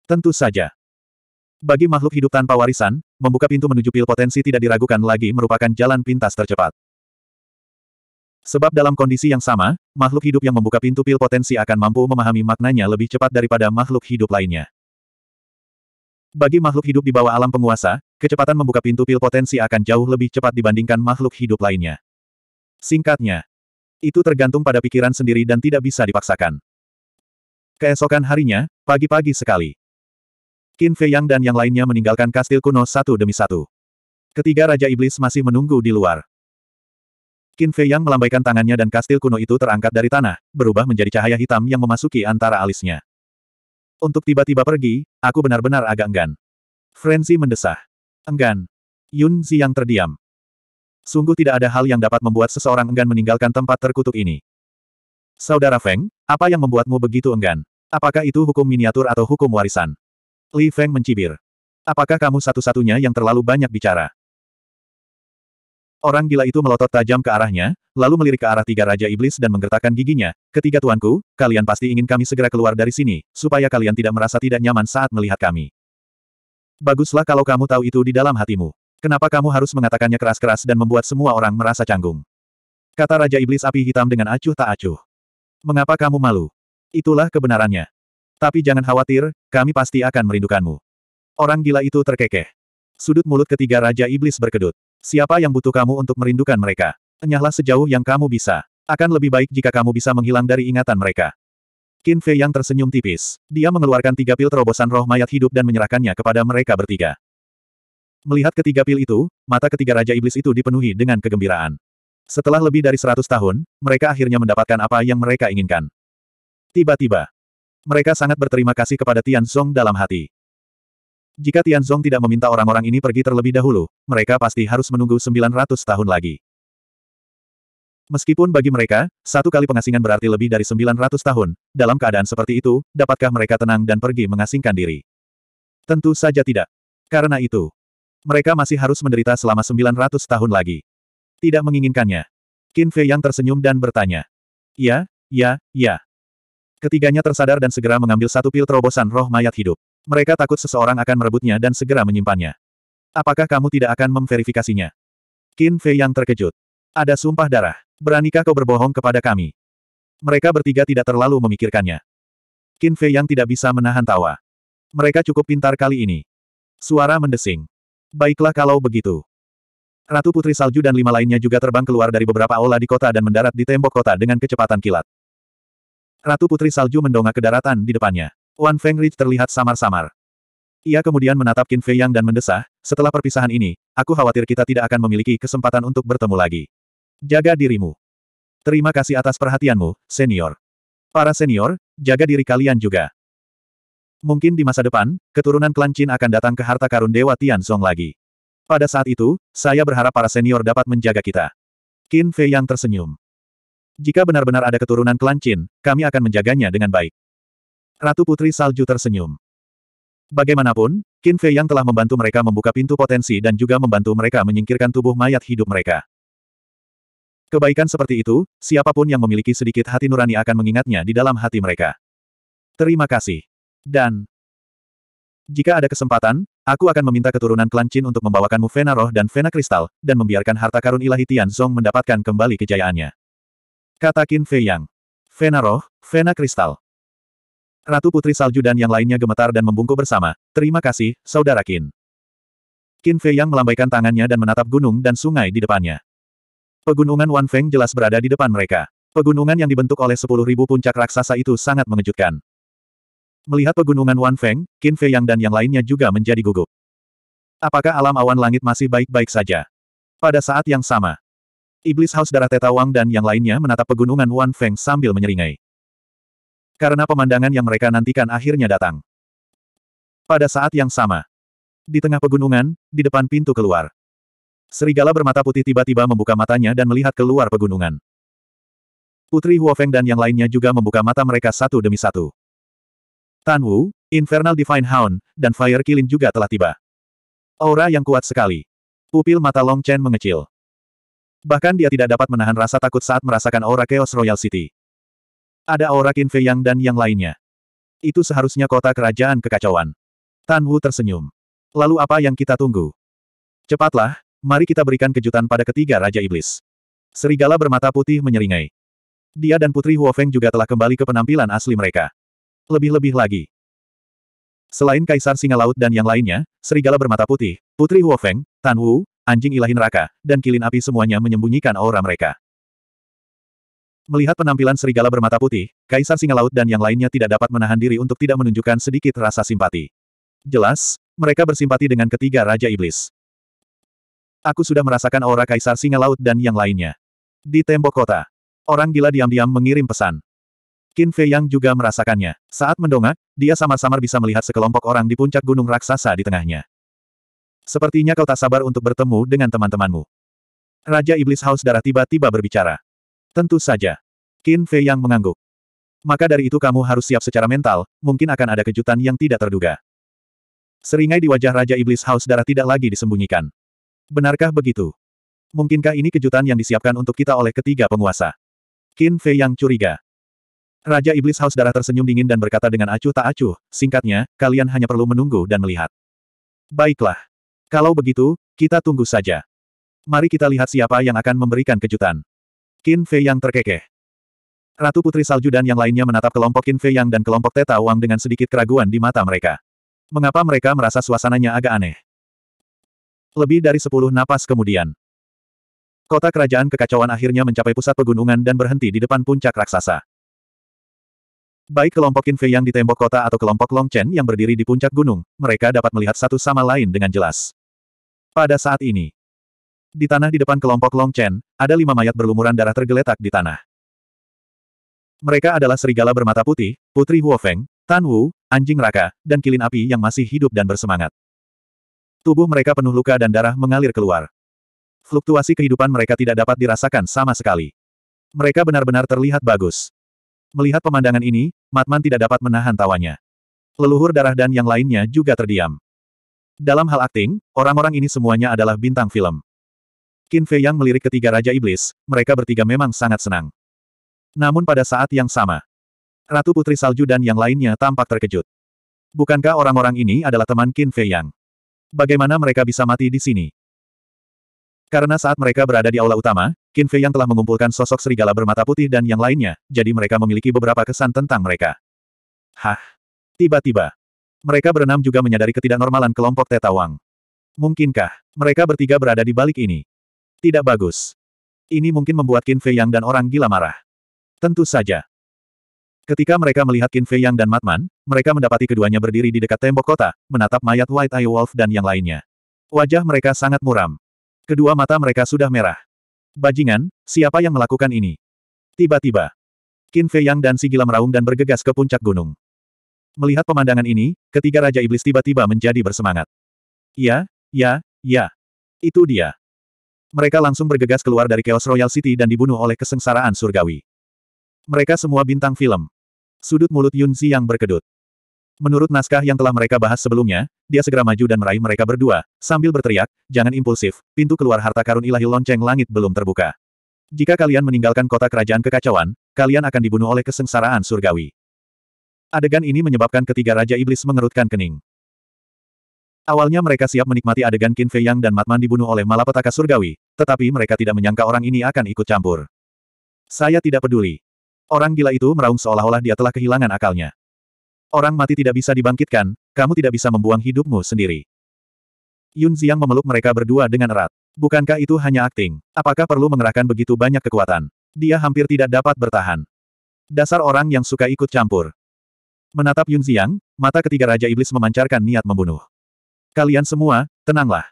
Tentu saja. Bagi makhluk hidup tanpa warisan, membuka pintu menuju pil potensi tidak diragukan lagi merupakan jalan pintas tercepat. Sebab dalam kondisi yang sama, makhluk hidup yang membuka pintu pil potensi akan mampu memahami maknanya lebih cepat daripada makhluk hidup lainnya. Bagi makhluk hidup di bawah alam penguasa, kecepatan membuka pintu pil potensi akan jauh lebih cepat dibandingkan makhluk hidup lainnya. Singkatnya, itu tergantung pada pikiran sendiri dan tidak bisa dipaksakan. Keesokan harinya, pagi-pagi sekali. Qin Fei Yang dan yang lainnya meninggalkan kastil kuno satu demi satu. Ketiga Raja Iblis masih menunggu di luar. Qin Fei Yang melambaikan tangannya dan kastil kuno itu terangkat dari tanah, berubah menjadi cahaya hitam yang memasuki antara alisnya. Untuk tiba-tiba pergi, aku benar-benar agak enggan. Frenzy mendesah. Enggan. Yun Zi yang terdiam. Sungguh tidak ada hal yang dapat membuat seseorang enggan meninggalkan tempat terkutuk ini. Saudara Feng, apa yang membuatmu begitu enggan? Apakah itu hukum miniatur atau hukum warisan? Li Feng mencibir. Apakah kamu satu-satunya yang terlalu banyak bicara? Orang gila itu melotot tajam ke arahnya, lalu melirik ke arah tiga raja iblis dan menggertakkan giginya. Ketiga tuanku, kalian pasti ingin kami segera keluar dari sini, supaya kalian tidak merasa tidak nyaman saat melihat kami. Baguslah kalau kamu tahu itu di dalam hatimu. Kenapa kamu harus mengatakannya keras-keras dan membuat semua orang merasa canggung? Kata Raja Iblis Api Hitam dengan acuh tak acuh. Mengapa kamu malu? Itulah kebenarannya. Tapi jangan khawatir, kami pasti akan merindukanmu. Orang gila itu terkekeh. Sudut mulut ketiga Raja Iblis berkedut. Siapa yang butuh kamu untuk merindukan mereka? Enyahlah sejauh yang kamu bisa. Akan lebih baik jika kamu bisa menghilang dari ingatan mereka. Qin Fei yang tersenyum tipis. Dia mengeluarkan tiga pil terobosan roh mayat hidup dan menyerahkannya kepada mereka bertiga. Melihat ketiga pil itu, mata ketiga Raja Iblis itu dipenuhi dengan kegembiraan. Setelah lebih dari seratus tahun, mereka akhirnya mendapatkan apa yang mereka inginkan. Tiba-tiba, mereka sangat berterima kasih kepada Tianzong dalam hati. Jika Tianzong tidak meminta orang-orang ini pergi terlebih dahulu, mereka pasti harus menunggu sembilan ratus tahun lagi. Meskipun bagi mereka, satu kali pengasingan berarti lebih dari sembilan ratus tahun, dalam keadaan seperti itu, dapatkah mereka tenang dan pergi mengasingkan diri? Tentu saja tidak. Karena itu, mereka masih harus menderita selama sembilan ratus tahun lagi tidak menginginkannya. Qin Fei yang tersenyum dan bertanya. Ya, ya, ya. Ketiganya tersadar dan segera mengambil satu pil terobosan roh mayat hidup. Mereka takut seseorang akan merebutnya dan segera menyimpannya. Apakah kamu tidak akan memverifikasinya? Qin Fei yang terkejut. Ada sumpah darah. Beranikah kau berbohong kepada kami? Mereka bertiga tidak terlalu memikirkannya. Qin Fei yang tidak bisa menahan tawa. Mereka cukup pintar kali ini. Suara mendesing. Baiklah kalau begitu. Ratu Putri Salju dan lima lainnya juga terbang keluar dari beberapa aula di kota dan mendarat di tembok kota dengan kecepatan kilat. Ratu Putri Salju mendongak ke daratan di depannya. Wan Feng Rich terlihat samar-samar. Ia kemudian menatap Qin Fei Yang dan mendesah, setelah perpisahan ini, aku khawatir kita tidak akan memiliki kesempatan untuk bertemu lagi. Jaga dirimu. Terima kasih atas perhatianmu, senior. Para senior, jaga diri kalian juga. Mungkin di masa depan, keturunan klan Qin akan datang ke harta karun Dewa Tian Song lagi. Pada saat itu, saya berharap para senior dapat menjaga kita. Qin Fei yang tersenyum. Jika benar-benar ada keturunan klan Qin, kami akan menjaganya dengan baik. Ratu Putri Salju tersenyum. Bagaimanapun, Qin Fei yang telah membantu mereka membuka pintu potensi dan juga membantu mereka menyingkirkan tubuh mayat hidup mereka. Kebaikan seperti itu, siapapun yang memiliki sedikit hati nurani akan mengingatnya di dalam hati mereka. Terima kasih. Dan, jika ada kesempatan, Aku akan meminta keturunan klan Qin untuk membawakanmu Vena Roh dan Vena Kristal, dan membiarkan harta karun ilahi Tian Zong mendapatkan kembali kejayaannya. Kata Qin Fei Yang. Vena Roh, Vena Kristal. Ratu Putri Salju dan yang lainnya gemetar dan membungkuk bersama, terima kasih, Saudara Qin. Qin Fei Yang melambaikan tangannya dan menatap gunung dan sungai di depannya. Pegunungan Wan Feng jelas berada di depan mereka. Pegunungan yang dibentuk oleh 10.000 puncak raksasa itu sangat mengejutkan. Melihat pegunungan Wan Feng, Qin Fei Yang dan yang lainnya juga menjadi gugup. Apakah alam awan langit masih baik-baik saja? Pada saat yang sama, Iblis Haus Darah Teta Wang dan yang lainnya menatap pegunungan Wan Feng sambil menyeringai. Karena pemandangan yang mereka nantikan akhirnya datang. Pada saat yang sama, di tengah pegunungan, di depan pintu keluar, serigala bermata putih tiba-tiba membuka matanya dan melihat keluar pegunungan. Putri Huofeng dan yang lainnya juga membuka mata mereka satu demi satu. Tan Wu, Infernal Divine Hound, dan Fire Killing juga telah tiba. Aura yang kuat sekali. Pupil mata Long Chen mengecil. Bahkan dia tidak dapat menahan rasa takut saat merasakan aura Chaos Royal City. Ada aura Qin Fei Yang dan yang lainnya. Itu seharusnya kota kerajaan kekacauan. Tan Wu tersenyum. Lalu apa yang kita tunggu? Cepatlah, mari kita berikan kejutan pada ketiga Raja Iblis. Serigala bermata putih menyeringai. Dia dan Putri Huofeng juga telah kembali ke penampilan asli mereka. Lebih-lebih lagi. Selain Kaisar Singa Laut dan yang lainnya, Serigala Bermata Putih, Putri Huofeng, Tan Wu, Anjing Ilahi Neraka, dan Kilin Api semuanya menyembunyikan aura mereka. Melihat penampilan serigala bermata putih, Kaisar Singa Laut dan yang lainnya tidak dapat menahan diri untuk tidak menunjukkan sedikit rasa simpati. Jelas, mereka bersimpati dengan ketiga Raja Iblis. Aku sudah merasakan aura Kaisar Singa Laut dan yang lainnya. Di tembok kota, orang gila diam-diam mengirim pesan. Qin Fei Yang juga merasakannya. Saat mendongak, dia samar-samar bisa melihat sekelompok orang di puncak gunung raksasa di tengahnya. Sepertinya kau tak sabar untuk bertemu dengan teman-temanmu. Raja Iblis Haus Darah tiba-tiba berbicara. Tentu saja. Qin Fei Yang mengangguk. Maka dari itu kamu harus siap secara mental, mungkin akan ada kejutan yang tidak terduga. Seringai di wajah Raja Iblis Haus Darah tidak lagi disembunyikan. Benarkah begitu? Mungkinkah ini kejutan yang disiapkan untuk kita oleh ketiga penguasa? Qin Fei yang curiga. Raja Iblis Haus Darah tersenyum dingin dan berkata dengan acuh tak acuh, singkatnya, kalian hanya perlu menunggu dan melihat. Baiklah. Kalau begitu, kita tunggu saja. Mari kita lihat siapa yang akan memberikan kejutan. Qin Fei yang terkekeh. Ratu Putri Salju dan yang lainnya menatap kelompok Qin Fei Yang dan kelompok Teta Wang dengan sedikit keraguan di mata mereka. Mengapa mereka merasa suasananya agak aneh? Lebih dari sepuluh napas kemudian. Kota kerajaan kekacauan akhirnya mencapai pusat pegunungan dan berhenti di depan puncak raksasa. Baik kelompok Qin yang di tembok kota atau kelompok Longchen yang berdiri di puncak gunung, mereka dapat melihat satu sama lain dengan jelas. Pada saat ini, di tanah di depan kelompok Longchen, ada lima mayat berlumuran darah tergeletak di tanah. Mereka adalah serigala bermata putih, Putri Huofeng, Tan Wu, anjing raka, dan kilin api yang masih hidup dan bersemangat. Tubuh mereka penuh luka dan darah mengalir keluar. Fluktuasi kehidupan mereka tidak dapat dirasakan sama sekali. Mereka benar-benar terlihat bagus. Melihat pemandangan ini, Matman tidak dapat menahan tawanya. Leluhur darah dan yang lainnya juga terdiam. Dalam hal akting, orang-orang ini semuanya adalah bintang film. Qin Fei yang melirik ketiga Raja Iblis, mereka bertiga memang sangat senang. Namun pada saat yang sama, Ratu Putri Salju dan yang lainnya tampak terkejut. Bukankah orang-orang ini adalah teman Qin Fei Yang? Bagaimana mereka bisa mati di sini? Karena saat mereka berada di aula utama, Qin Fei yang telah mengumpulkan sosok serigala bermata putih dan yang lainnya, jadi mereka memiliki beberapa kesan tentang mereka. Hah? Tiba-tiba. Mereka berenam juga menyadari ketidaknormalan kelompok Teta Mungkinkah mereka bertiga berada di balik ini? Tidak bagus. Ini mungkin membuat Qin Fei Yang dan orang gila marah. Tentu saja. Ketika mereka melihat Qin Fei Yang dan Matman, mereka mendapati keduanya berdiri di dekat tembok kota, menatap mayat White Eye Wolf dan yang lainnya. Wajah mereka sangat muram. Kedua mata mereka sudah merah. Bajingan, siapa yang melakukan ini? Tiba-tiba, Qin Fei Yang dan si gila meraung dan bergegas ke puncak gunung. Melihat pemandangan ini, ketiga Raja Iblis tiba-tiba menjadi bersemangat. Ya, ya, ya. Itu dia. Mereka langsung bergegas keluar dari Chaos Royal City dan dibunuh oleh kesengsaraan surgawi. Mereka semua bintang film. Sudut mulut Yun Zi yang berkedut. Menurut naskah yang telah mereka bahas sebelumnya, dia segera maju dan meraih mereka berdua, sambil berteriak, jangan impulsif, pintu keluar harta karun ilahi lonceng langit belum terbuka. Jika kalian meninggalkan kota kerajaan kekacauan, kalian akan dibunuh oleh kesengsaraan surgawi. Adegan ini menyebabkan ketiga Raja Iblis mengerutkan kening. Awalnya mereka siap menikmati adegan Qin Fei Yang dan Matman dibunuh oleh malapetaka surgawi, tetapi mereka tidak menyangka orang ini akan ikut campur. Saya tidak peduli. Orang gila itu meraung seolah-olah dia telah kehilangan akalnya. Orang mati tidak bisa dibangkitkan, kamu tidak bisa membuang hidupmu sendiri. Yun Xiang memeluk mereka berdua dengan erat. Bukankah itu hanya akting? Apakah perlu mengerahkan begitu banyak kekuatan? Dia hampir tidak dapat bertahan. Dasar orang yang suka ikut campur. Menatap Yun Xiang, mata ketiga Raja Iblis memancarkan niat membunuh. Kalian semua, tenanglah.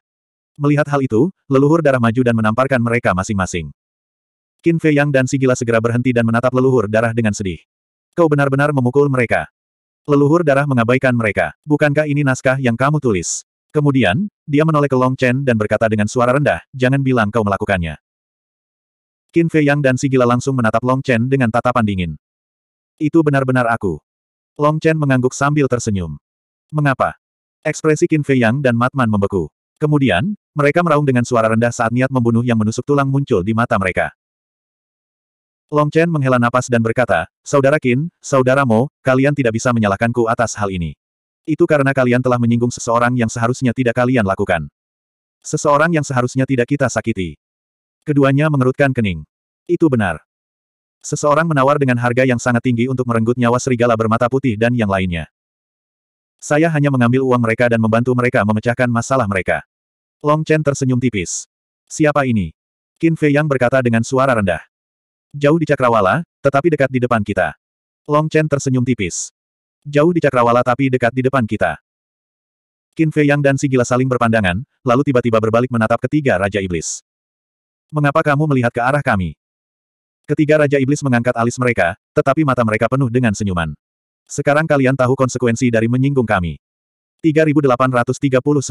Melihat hal itu, leluhur darah maju dan menamparkan mereka masing-masing. Qin Fei Yang dan Sigila segera berhenti dan menatap leluhur darah dengan sedih. Kau benar-benar memukul mereka. Leluhur darah mengabaikan mereka. Bukankah ini naskah yang kamu tulis? Kemudian, dia menoleh ke Long Chen dan berkata dengan suara rendah, jangan bilang kau melakukannya. Qin Fei Yang dan Sigila langsung menatap Long Chen dengan tatapan dingin. Itu benar-benar aku. Long Chen mengangguk sambil tersenyum. Mengapa? Ekspresi Qin Fei Yang dan Matman membeku. Kemudian, mereka meraung dengan suara rendah saat niat membunuh yang menusuk tulang muncul di mata mereka. Long Chen menghela napas dan berkata, Saudara Qin, Saudara Mo, kalian tidak bisa menyalahkanku atas hal ini. Itu karena kalian telah menyinggung seseorang yang seharusnya tidak kalian lakukan. Seseorang yang seharusnya tidak kita sakiti. Keduanya mengerutkan kening. Itu benar. Seseorang menawar dengan harga yang sangat tinggi untuk merenggut nyawa serigala bermata putih dan yang lainnya. Saya hanya mengambil uang mereka dan membantu mereka memecahkan masalah mereka. Long Chen tersenyum tipis. Siapa ini? Qin Fei Yang berkata dengan suara rendah. Jauh di cakrawala, tetapi dekat di depan kita. Long Chen tersenyum tipis. Jauh di cakrawala tapi dekat di depan kita. Qin Fei Yang dan si gila saling berpandangan, lalu tiba-tiba berbalik menatap ketiga Raja Iblis. Mengapa kamu melihat ke arah kami? Ketiga Raja Iblis mengangkat alis mereka, tetapi mata mereka penuh dengan senyuman. Sekarang kalian tahu konsekuensi dari menyinggung kami. 3839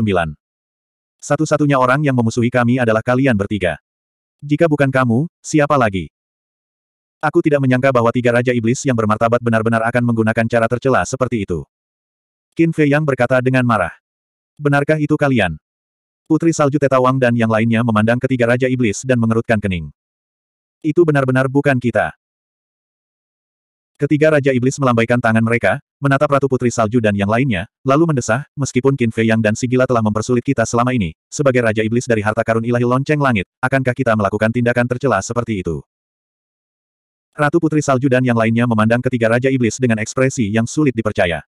Satu-satunya orang yang memusuhi kami adalah kalian bertiga. Jika bukan kamu, siapa lagi? Aku tidak menyangka bahwa tiga Raja Iblis yang bermartabat benar-benar akan menggunakan cara tercela seperti itu. Qin Fei Yang berkata dengan marah. Benarkah itu kalian? Putri Salju Tetawang dan yang lainnya memandang ketiga Raja Iblis dan mengerutkan kening. Itu benar-benar bukan kita. Ketiga Raja Iblis melambaikan tangan mereka, menatap Ratu Putri Salju dan yang lainnya, lalu mendesah, meskipun Qin Fei Yang dan Sigila telah mempersulit kita selama ini, sebagai Raja Iblis dari harta karun ilahi lonceng langit, akankah kita melakukan tindakan tercela seperti itu? Ratu Putri Salju dan yang lainnya memandang ketiga Raja Iblis dengan ekspresi yang sulit dipercaya.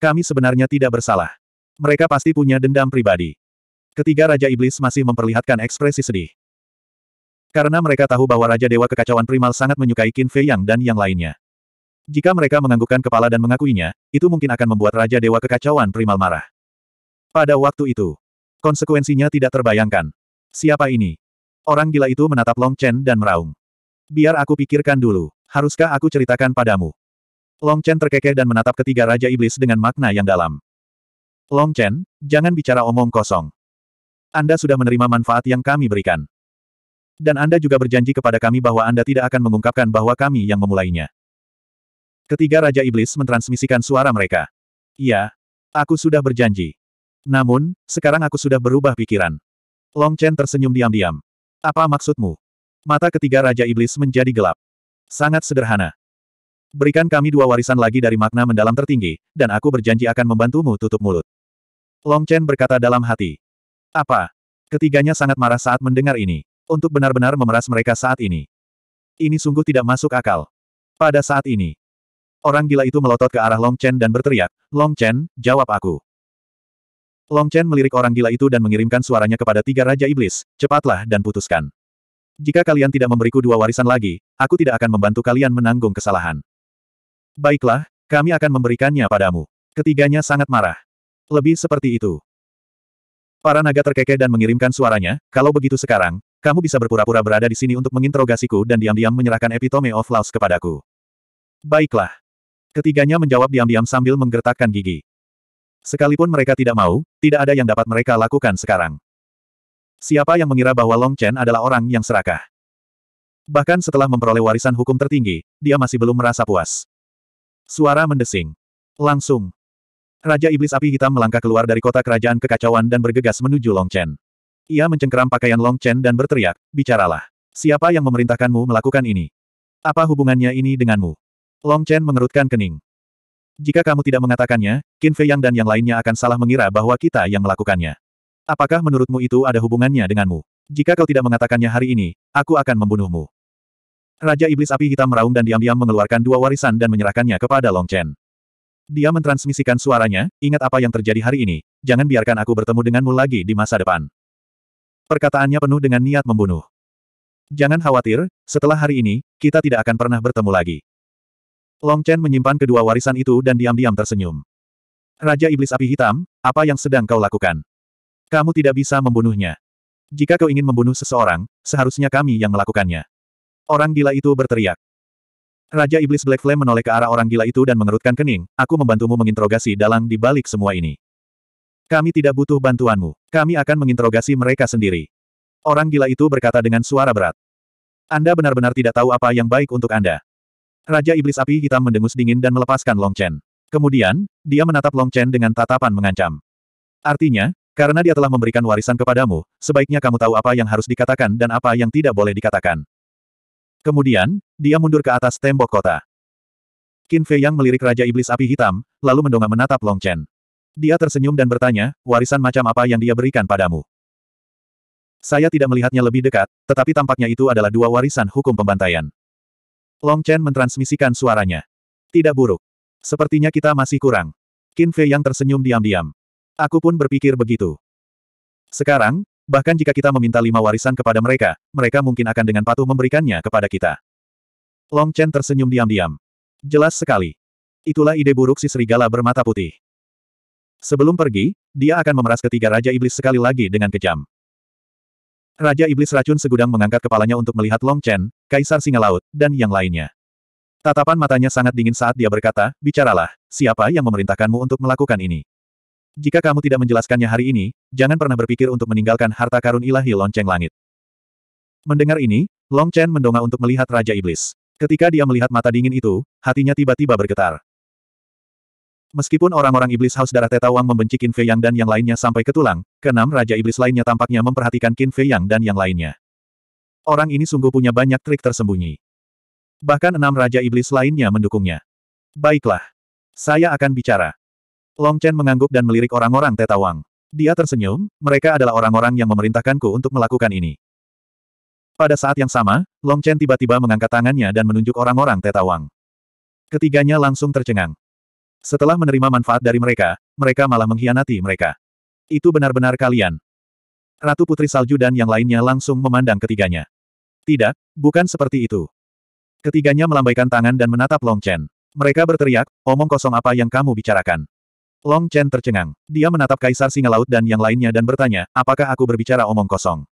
Kami sebenarnya tidak bersalah. Mereka pasti punya dendam pribadi. Ketiga Raja Iblis masih memperlihatkan ekspresi sedih. Karena mereka tahu bahwa Raja Dewa Kekacauan Primal sangat menyukai Qin Fei Yang dan yang lainnya. Jika mereka menganggukkan kepala dan mengakuinya, itu mungkin akan membuat Raja Dewa Kekacauan Primal marah. Pada waktu itu, konsekuensinya tidak terbayangkan. Siapa ini? Orang gila itu menatap Long Chen dan meraung. Biar aku pikirkan dulu. Haruskah aku ceritakan padamu? Long Chen terkekeh dan menatap ketiga Raja Iblis dengan makna yang dalam. Long Chen, jangan bicara omong kosong. Anda sudah menerima manfaat yang kami berikan. Dan Anda juga berjanji kepada kami bahwa Anda tidak akan mengungkapkan bahwa kami yang memulainya. Ketiga Raja Iblis mentransmisikan suara mereka. Iya, aku sudah berjanji. Namun, sekarang aku sudah berubah pikiran. Long Chen tersenyum diam-diam. Apa maksudmu? Mata ketiga Raja Iblis menjadi gelap. Sangat sederhana. Berikan kami dua warisan lagi dari makna mendalam tertinggi, dan aku berjanji akan membantumu tutup mulut. Long Chen berkata dalam hati. Apa? Ketiganya sangat marah saat mendengar ini. Untuk benar-benar memeras mereka saat ini. Ini sungguh tidak masuk akal. Pada saat ini, orang gila itu melotot ke arah Long Chen dan berteriak, Long Chen, jawab aku. Long Chen melirik orang gila itu dan mengirimkan suaranya kepada tiga Raja Iblis, cepatlah dan putuskan. Jika kalian tidak memberiku dua warisan lagi, aku tidak akan membantu kalian menanggung kesalahan. Baiklah, kami akan memberikannya padamu. Ketiganya sangat marah. Lebih seperti itu. Para naga terkekeh dan mengirimkan suaranya, kalau begitu sekarang, kamu bisa berpura-pura berada di sini untuk menginterogasiku dan diam-diam menyerahkan epitome of Laos kepadaku. Baiklah. Ketiganya menjawab diam-diam sambil menggertakkan gigi. Sekalipun mereka tidak mau, tidak ada yang dapat mereka lakukan sekarang. Siapa yang mengira bahwa Long Chen adalah orang yang serakah? Bahkan setelah memperoleh warisan hukum tertinggi, dia masih belum merasa puas. Suara mendesing. Langsung. Raja Iblis Api Hitam melangkah keluar dari kota kerajaan kekacauan dan bergegas menuju Long Chen. Ia mencengkeram pakaian Long Chen dan berteriak, bicaralah. Siapa yang memerintahkanmu melakukan ini? Apa hubungannya ini denganmu? Long Chen mengerutkan kening. Jika kamu tidak mengatakannya, Qin Fei Yang dan yang lainnya akan salah mengira bahwa kita yang melakukannya. Apakah menurutmu itu ada hubungannya denganmu? Jika kau tidak mengatakannya hari ini, aku akan membunuhmu. Raja Iblis Api Hitam meraung dan diam-diam mengeluarkan dua warisan dan menyerahkannya kepada Long Chen. Dia mentransmisikan suaranya, ingat apa yang terjadi hari ini, jangan biarkan aku bertemu denganmu lagi di masa depan. Perkataannya penuh dengan niat membunuh. Jangan khawatir, setelah hari ini, kita tidak akan pernah bertemu lagi. Long Chen menyimpan kedua warisan itu dan diam-diam tersenyum. Raja Iblis Api Hitam, apa yang sedang kau lakukan? Kamu tidak bisa membunuhnya. Jika kau ingin membunuh seseorang, seharusnya kami yang melakukannya. Orang gila itu berteriak. Raja Iblis Black Flame menoleh ke arah orang gila itu dan mengerutkan kening, aku membantumu menginterogasi dalang di balik semua ini. Kami tidak butuh bantuanmu, kami akan menginterogasi mereka sendiri. Orang gila itu berkata dengan suara berat. Anda benar-benar tidak tahu apa yang baik untuk Anda. Raja Iblis Api Hitam mendengus dingin dan melepaskan Long Chen. Kemudian, dia menatap Long Chen dengan tatapan mengancam. Artinya, karena dia telah memberikan warisan kepadamu, sebaiknya kamu tahu apa yang harus dikatakan dan apa yang tidak boleh dikatakan. Kemudian, dia mundur ke atas tembok kota. Qin Fei yang melirik Raja Iblis Api Hitam, lalu mendongak menatap Long Chen. Dia tersenyum dan bertanya, warisan macam apa yang dia berikan padamu? Saya tidak melihatnya lebih dekat, tetapi tampaknya itu adalah dua warisan hukum pembantaian. Long Chen mentransmisikan suaranya. Tidak buruk. Sepertinya kita masih kurang. Qin Fei yang tersenyum diam-diam. Aku pun berpikir begitu. Sekarang, bahkan jika kita meminta lima warisan kepada mereka, mereka mungkin akan dengan patuh memberikannya kepada kita. Long Chen tersenyum diam-diam. Jelas sekali. Itulah ide buruk si serigala bermata putih. Sebelum pergi, dia akan memeras ketiga Raja Iblis sekali lagi dengan kejam. Raja Iblis Racun segudang mengangkat kepalanya untuk melihat Long Chen, Kaisar Singa Laut, dan yang lainnya. Tatapan matanya sangat dingin saat dia berkata, bicaralah, siapa yang memerintahkanmu untuk melakukan ini? Jika kamu tidak menjelaskannya hari ini, jangan pernah berpikir untuk meninggalkan harta karun ilahi lonceng langit. Mendengar ini, Long Chen mendongak untuk melihat Raja Iblis. Ketika dia melihat mata dingin itu, hatinya tiba-tiba bergetar. Meskipun orang-orang Iblis Haus Darah Tetawang membenci Qin Fei Yang dan yang lainnya sampai ke tulang, keenam Raja Iblis lainnya tampaknya memperhatikan Qin Fei Yang dan yang lainnya. Orang ini sungguh punya banyak trik tersembunyi. Bahkan enam Raja Iblis lainnya mendukungnya. Baiklah. Saya akan bicara. Long Chen mengangguk dan melirik orang-orang Tetawang. Dia tersenyum, mereka adalah orang-orang yang memerintahkanku untuk melakukan ini. Pada saat yang sama, Long Chen tiba-tiba mengangkat tangannya dan menunjuk orang-orang Tetawang. Ketiganya langsung tercengang. Setelah menerima manfaat dari mereka, mereka malah mengkhianati mereka. Itu benar-benar kalian. Ratu Putri Salju dan yang lainnya langsung memandang ketiganya. Tidak, bukan seperti itu. Ketiganya melambaikan tangan dan menatap Long Chen. Mereka berteriak, omong kosong apa yang kamu bicarakan. Long Chen tercengang. Dia menatap Kaisar Singa Laut dan yang lainnya dan bertanya, apakah aku berbicara omong kosong?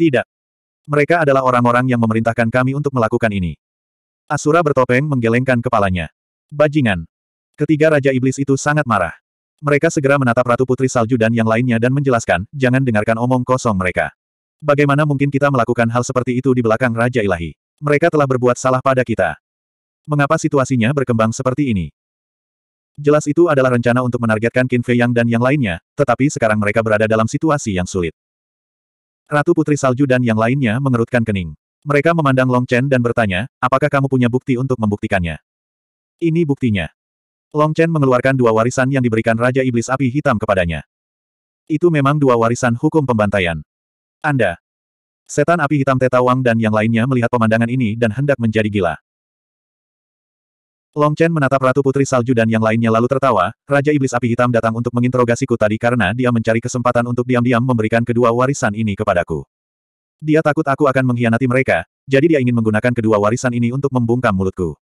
Tidak. Mereka adalah orang-orang yang memerintahkan kami untuk melakukan ini. Asura bertopeng menggelengkan kepalanya. Bajingan. Ketiga Raja Iblis itu sangat marah. Mereka segera menatap Ratu Putri Salju dan yang lainnya dan menjelaskan, jangan dengarkan omong kosong mereka. Bagaimana mungkin kita melakukan hal seperti itu di belakang Raja Ilahi? Mereka telah berbuat salah pada kita. Mengapa situasinya berkembang seperti ini? Jelas itu adalah rencana untuk menargetkan Qin Fei Yang dan yang lainnya, tetapi sekarang mereka berada dalam situasi yang sulit. Ratu Putri Salju dan yang lainnya mengerutkan kening. Mereka memandang Long Chen dan bertanya, apakah kamu punya bukti untuk membuktikannya? Ini buktinya. Long Chen mengeluarkan dua warisan yang diberikan Raja Iblis Api Hitam kepadanya. Itu memang dua warisan hukum pembantaian. Anda. Setan Api Hitam Teta Wang dan yang lainnya melihat pemandangan ini dan hendak menjadi gila. Long Chen menatap Ratu Putri Salju dan yang lainnya lalu tertawa, Raja Iblis Api Hitam datang untuk menginterogasiku tadi karena dia mencari kesempatan untuk diam-diam memberikan kedua warisan ini kepadaku. Dia takut aku akan mengkhianati mereka, jadi dia ingin menggunakan kedua warisan ini untuk membungkam mulutku.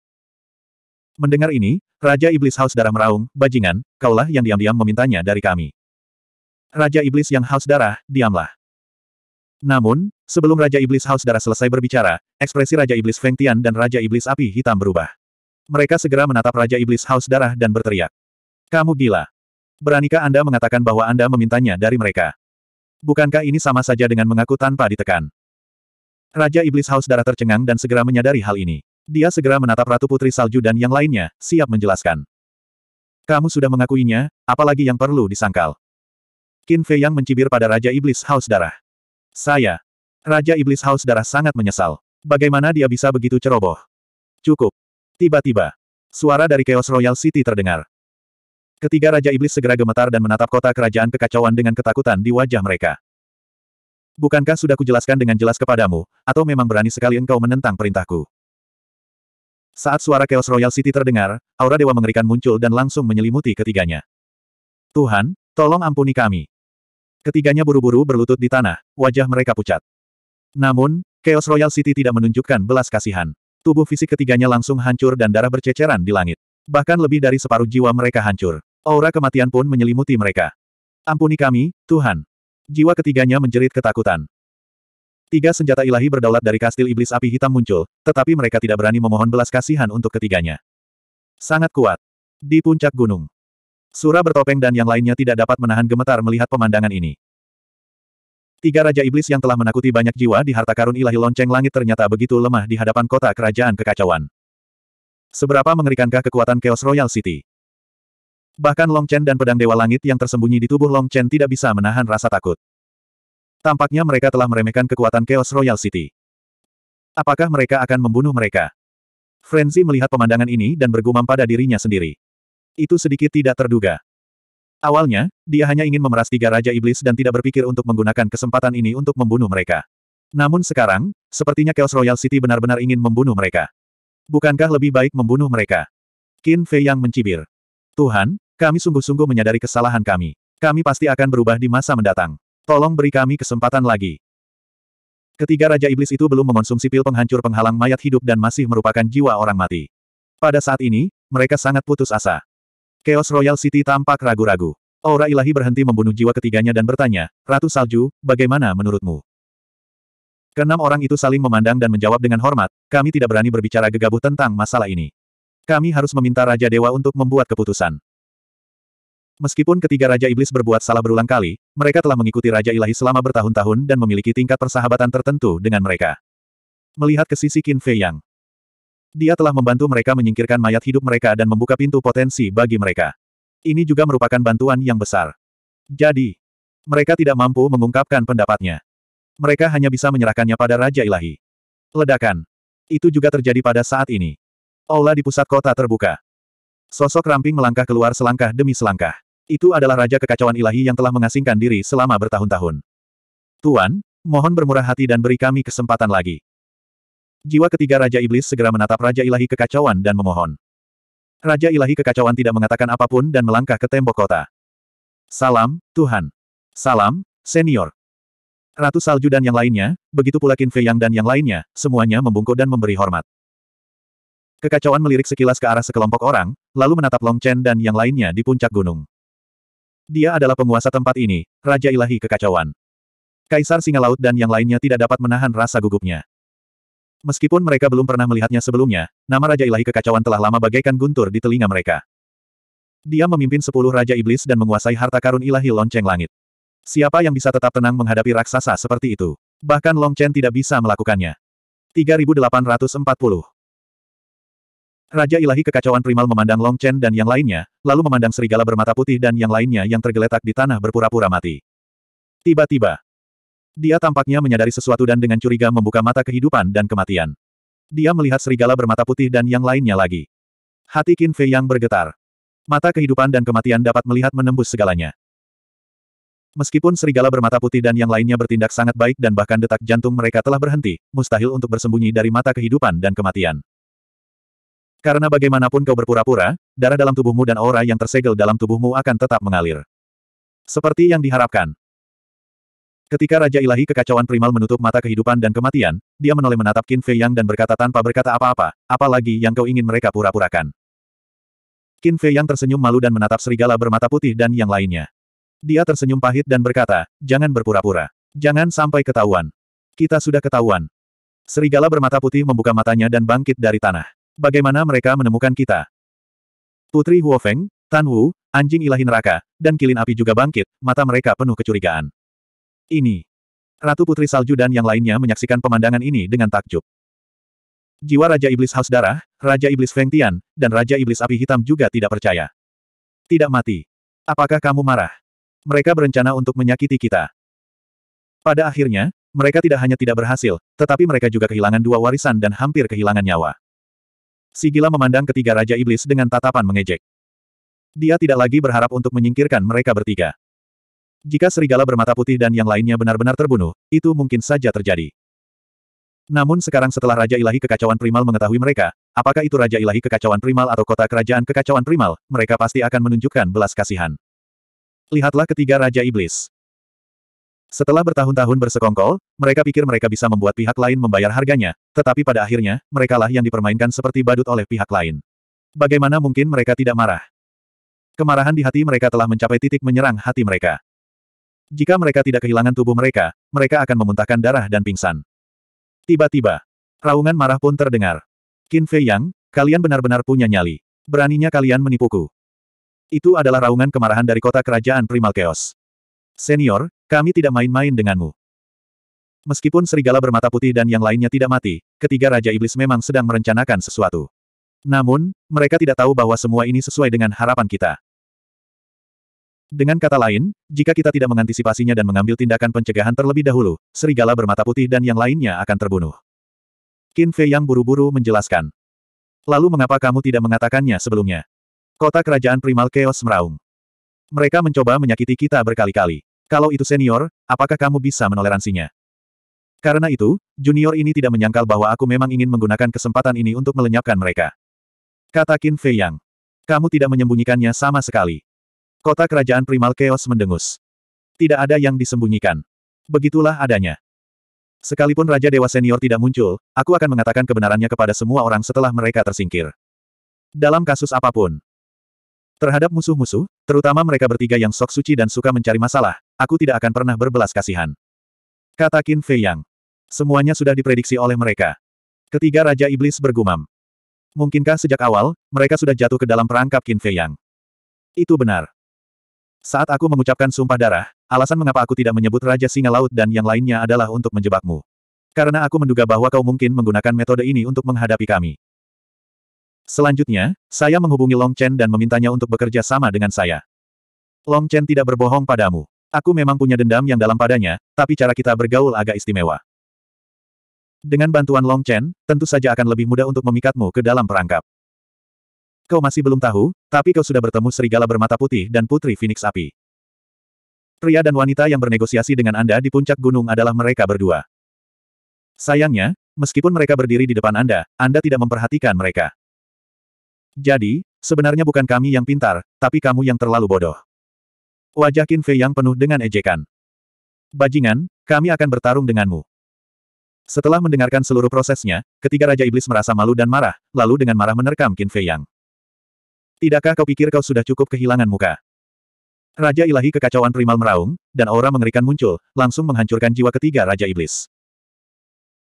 Mendengar ini, Raja Iblis Haus Darah meraung, bajingan, kaulah yang diam-diam memintanya dari kami. Raja Iblis yang haus darah, diamlah. Namun, sebelum Raja Iblis Haus Darah selesai berbicara, ekspresi Raja Iblis Feng Tian dan Raja Iblis Api Hitam berubah. Mereka segera menatap Raja Iblis Haus Darah dan berteriak. Kamu gila. Beranikah Anda mengatakan bahwa Anda memintanya dari mereka? Bukankah ini sama saja dengan mengaku tanpa ditekan? Raja Iblis Haus Darah tercengang dan segera menyadari hal ini. Dia segera menatap Ratu Putri Salju dan yang lainnya, siap menjelaskan. Kamu sudah mengakuinya, apalagi yang perlu disangkal. Qin Fei Yang mencibir pada Raja Iblis Haus Darah. Saya. Raja Iblis Haus Darah sangat menyesal. Bagaimana dia bisa begitu ceroboh? Cukup. Tiba-tiba, suara dari Chaos Royal City terdengar. Ketiga Raja Iblis segera gemetar dan menatap kota kerajaan kekacauan dengan ketakutan di wajah mereka. Bukankah sudah kujelaskan dengan jelas kepadamu, atau memang berani sekali engkau menentang perintahku? Saat suara Chaos Royal City terdengar, aura dewa mengerikan muncul dan langsung menyelimuti ketiganya. Tuhan, tolong ampuni kami. Ketiganya buru-buru berlutut di tanah, wajah mereka pucat. Namun, Chaos Royal City tidak menunjukkan belas kasihan. Tubuh fisik ketiganya langsung hancur dan darah berceceran di langit. Bahkan lebih dari separuh jiwa mereka hancur. Aura kematian pun menyelimuti mereka. Ampuni kami, Tuhan. Jiwa ketiganya menjerit ketakutan. Tiga senjata ilahi berdaulat dari kastil iblis api hitam muncul, tetapi mereka tidak berani memohon belas kasihan untuk ketiganya. Sangat kuat. Di puncak gunung. Sura bertopeng dan yang lainnya tidak dapat menahan gemetar melihat pemandangan ini. Tiga Raja Iblis yang telah menakuti banyak jiwa di harta karun ilahi lonceng langit ternyata begitu lemah di hadapan kota kerajaan kekacauan. Seberapa mengerikankah kekuatan Chaos Royal City? Bahkan Long Chen dan pedang Dewa Langit yang tersembunyi di tubuh Long Chen tidak bisa menahan rasa takut. Tampaknya mereka telah meremehkan kekuatan Chaos Royal City. Apakah mereka akan membunuh mereka? Frenzy melihat pemandangan ini dan bergumam pada dirinya sendiri. Itu sedikit tidak terduga. Awalnya, dia hanya ingin memeras tiga Raja Iblis dan tidak berpikir untuk menggunakan kesempatan ini untuk membunuh mereka. Namun sekarang, sepertinya Chaos Royal City benar-benar ingin membunuh mereka. Bukankah lebih baik membunuh mereka? Qin Fei yang mencibir. Tuhan, kami sungguh-sungguh menyadari kesalahan kami. Kami pasti akan berubah di masa mendatang. Tolong beri kami kesempatan lagi. Ketiga Raja Iblis itu belum mengonsumsi pil penghancur penghalang mayat hidup dan masih merupakan jiwa orang mati. Pada saat ini, mereka sangat putus asa. Chaos Royal City tampak ragu-ragu. Aura ilahi berhenti membunuh jiwa ketiganya dan bertanya, Ratu Salju, bagaimana menurutmu? Keenam orang itu saling memandang dan menjawab dengan hormat, kami tidak berani berbicara gegabah tentang masalah ini. Kami harus meminta Raja Dewa untuk membuat keputusan. Meskipun ketiga Raja Iblis berbuat salah berulang kali, mereka telah mengikuti Raja Ilahi selama bertahun-tahun dan memiliki tingkat persahabatan tertentu dengan mereka. Melihat ke sisi Qin Fei Yang, dia telah membantu mereka menyingkirkan mayat hidup mereka dan membuka pintu potensi bagi mereka. Ini juga merupakan bantuan yang besar. Jadi, mereka tidak mampu mengungkapkan pendapatnya. Mereka hanya bisa menyerahkannya pada Raja Ilahi. Ledakan. Itu juga terjadi pada saat ini. Aula di pusat kota terbuka. Sosok ramping melangkah keluar selangkah demi selangkah. Itu adalah Raja Kekacauan Ilahi yang telah mengasingkan diri selama bertahun-tahun. Tuan, mohon bermurah hati dan beri kami kesempatan lagi. Jiwa ketiga Raja Iblis segera menatap Raja Ilahi Kekacauan dan memohon. Raja Ilahi Kekacauan tidak mengatakan apapun dan melangkah ke tembok kota. Salam, Tuhan. Salam, senior. Ratu Salju dan yang lainnya, begitu pula Qin Fei Yang dan yang lainnya, semuanya membungkuk dan memberi hormat. Kekacauan melirik sekilas ke arah sekelompok orang, lalu menatap Long Chen dan yang lainnya di puncak gunung. Dia adalah penguasa tempat ini, Raja Ilahi Kekacauan. Kaisar Singa Laut dan yang lainnya tidak dapat menahan rasa gugupnya. Meskipun mereka belum pernah melihatnya sebelumnya, nama Raja Ilahi Kekacauan telah lama bagaikan guntur di telinga mereka. Dia memimpin sepuluh Raja Iblis dan menguasai harta karun ilahi lonceng langit. Siapa yang bisa tetap tenang menghadapi raksasa seperti itu? Bahkan Long Chen tidak bisa melakukannya. 3840 Raja Ilahi Kekacauan Primal memandang Long Chen dan yang lainnya, lalu memandang serigala bermata putih dan yang lainnya yang tergeletak di tanah berpura-pura mati. Tiba-tiba, dia tampaknya menyadari sesuatu dan dengan curiga membuka mata kehidupan dan kematian. Dia melihat serigala bermata putih dan yang lainnya lagi. Hati Qin Fei yang bergetar. Mata kehidupan dan kematian dapat melihat menembus segalanya. Meskipun serigala bermata putih dan yang lainnya bertindak sangat baik dan bahkan detak jantung mereka telah berhenti, mustahil untuk bersembunyi dari mata kehidupan dan kematian. Karena bagaimanapun kau berpura-pura, darah dalam tubuhmu dan aura yang tersegel dalam tubuhmu akan tetap mengalir. Seperti yang diharapkan, Ketika Raja Ilahi Kekacauan Primal menutup mata kehidupan dan kematian, dia menoleh menatap Qin Fei Yang dan berkata tanpa berkata apa-apa, apalagi yang kau ingin mereka pura-purakan. Qin Fei Yang tersenyum malu dan menatap serigala bermata putih dan yang lainnya. Dia tersenyum pahit dan berkata, jangan berpura-pura. Jangan sampai ketahuan. Kita sudah ketahuan. Serigala bermata putih membuka matanya dan bangkit dari tanah. Bagaimana mereka menemukan kita? Putri Huofeng, Tan Wu, anjing ilahi neraka, dan kilin api juga bangkit, mata mereka penuh kecurigaan ini. Ratu Putri Salju dan yang lainnya menyaksikan pemandangan ini dengan takjub. Jiwa Raja Iblis Haus Darah, Raja Iblis Feng Tian, dan Raja Iblis Api Hitam juga tidak percaya. Tidak mati. Apakah kamu marah? Mereka berencana untuk menyakiti kita. Pada akhirnya, mereka tidak hanya tidak berhasil, tetapi mereka juga kehilangan dua warisan dan hampir kehilangan nyawa. Sigila memandang ketiga Raja Iblis dengan tatapan mengejek. Dia tidak lagi berharap untuk menyingkirkan mereka bertiga. Jika serigala bermata putih dan yang lainnya benar-benar terbunuh, itu mungkin saja terjadi. Namun sekarang setelah Raja Ilahi Kekacauan Primal mengetahui mereka, apakah itu Raja Ilahi Kekacauan Primal atau Kota Kerajaan Kekacauan Primal, mereka pasti akan menunjukkan belas kasihan. Lihatlah ketiga Raja Iblis. Setelah bertahun-tahun bersekongkol, mereka pikir mereka bisa membuat pihak lain membayar harganya, tetapi pada akhirnya, merekalah yang dipermainkan seperti badut oleh pihak lain. Bagaimana mungkin mereka tidak marah? Kemarahan di hati mereka telah mencapai titik menyerang hati mereka. Jika mereka tidak kehilangan tubuh mereka, mereka akan memuntahkan darah dan pingsan. Tiba-tiba, raungan marah pun terdengar. Qin Fei Yang, kalian benar-benar punya nyali. Beraninya kalian menipuku. Itu adalah raungan kemarahan dari kota kerajaan Primal Chaos. Senior, kami tidak main-main denganmu. Meskipun serigala bermata putih dan yang lainnya tidak mati, ketiga Raja Iblis memang sedang merencanakan sesuatu. Namun, mereka tidak tahu bahwa semua ini sesuai dengan harapan kita. Dengan kata lain, jika kita tidak mengantisipasinya dan mengambil tindakan pencegahan terlebih dahulu, serigala bermata putih dan yang lainnya akan terbunuh. Qin Fei yang buru-buru menjelaskan. Lalu mengapa kamu tidak mengatakannya sebelumnya? Kota kerajaan primal Chaos meraung. Mereka mencoba menyakiti kita berkali-kali. Kalau itu senior, apakah kamu bisa menoleransinya? Karena itu, junior ini tidak menyangkal bahwa aku memang ingin menggunakan kesempatan ini untuk melenyapkan mereka. Kata Qin Fei Yang. Kamu tidak menyembunyikannya sama sekali. Kota kerajaan primal chaos mendengus. Tidak ada yang disembunyikan. Begitulah adanya. Sekalipun Raja Dewa Senior tidak muncul, aku akan mengatakan kebenarannya kepada semua orang setelah mereka tersingkir. Dalam kasus apapun. Terhadap musuh-musuh, terutama mereka bertiga yang sok suci dan suka mencari masalah, aku tidak akan pernah berbelas kasihan. Kata Qin Fei Yang. Semuanya sudah diprediksi oleh mereka. Ketiga Raja Iblis bergumam. Mungkinkah sejak awal, mereka sudah jatuh ke dalam perangkap Qin Fei Yang? Itu benar. Saat aku mengucapkan sumpah darah, alasan mengapa aku tidak menyebut Raja Singa Laut dan yang lainnya adalah untuk menjebakmu. Karena aku menduga bahwa kau mungkin menggunakan metode ini untuk menghadapi kami. Selanjutnya, saya menghubungi Long Chen dan memintanya untuk bekerja sama dengan saya. Long Chen tidak berbohong padamu. Aku memang punya dendam yang dalam padanya, tapi cara kita bergaul agak istimewa. Dengan bantuan Long Chen, tentu saja akan lebih mudah untuk memikatmu ke dalam perangkap. Kau masih belum tahu, tapi kau sudah bertemu serigala bermata putih dan putri Phoenix api. Pria dan wanita yang bernegosiasi dengan Anda di puncak gunung adalah mereka berdua. Sayangnya, meskipun mereka berdiri di depan Anda, Anda tidak memperhatikan mereka. Jadi, sebenarnya bukan kami yang pintar, tapi kamu yang terlalu bodoh. Wajah Qin Fei yang penuh dengan ejekan. Bajingan, kami akan bertarung denganmu. Setelah mendengarkan seluruh prosesnya, ketiga Raja Iblis merasa malu dan marah, lalu dengan marah menerkam Qin Fei Yang. Tidakkah kau pikir kau sudah cukup kehilangan muka? Raja ilahi kekacauan primal meraung, dan aura mengerikan muncul, langsung menghancurkan jiwa ketiga Raja Iblis.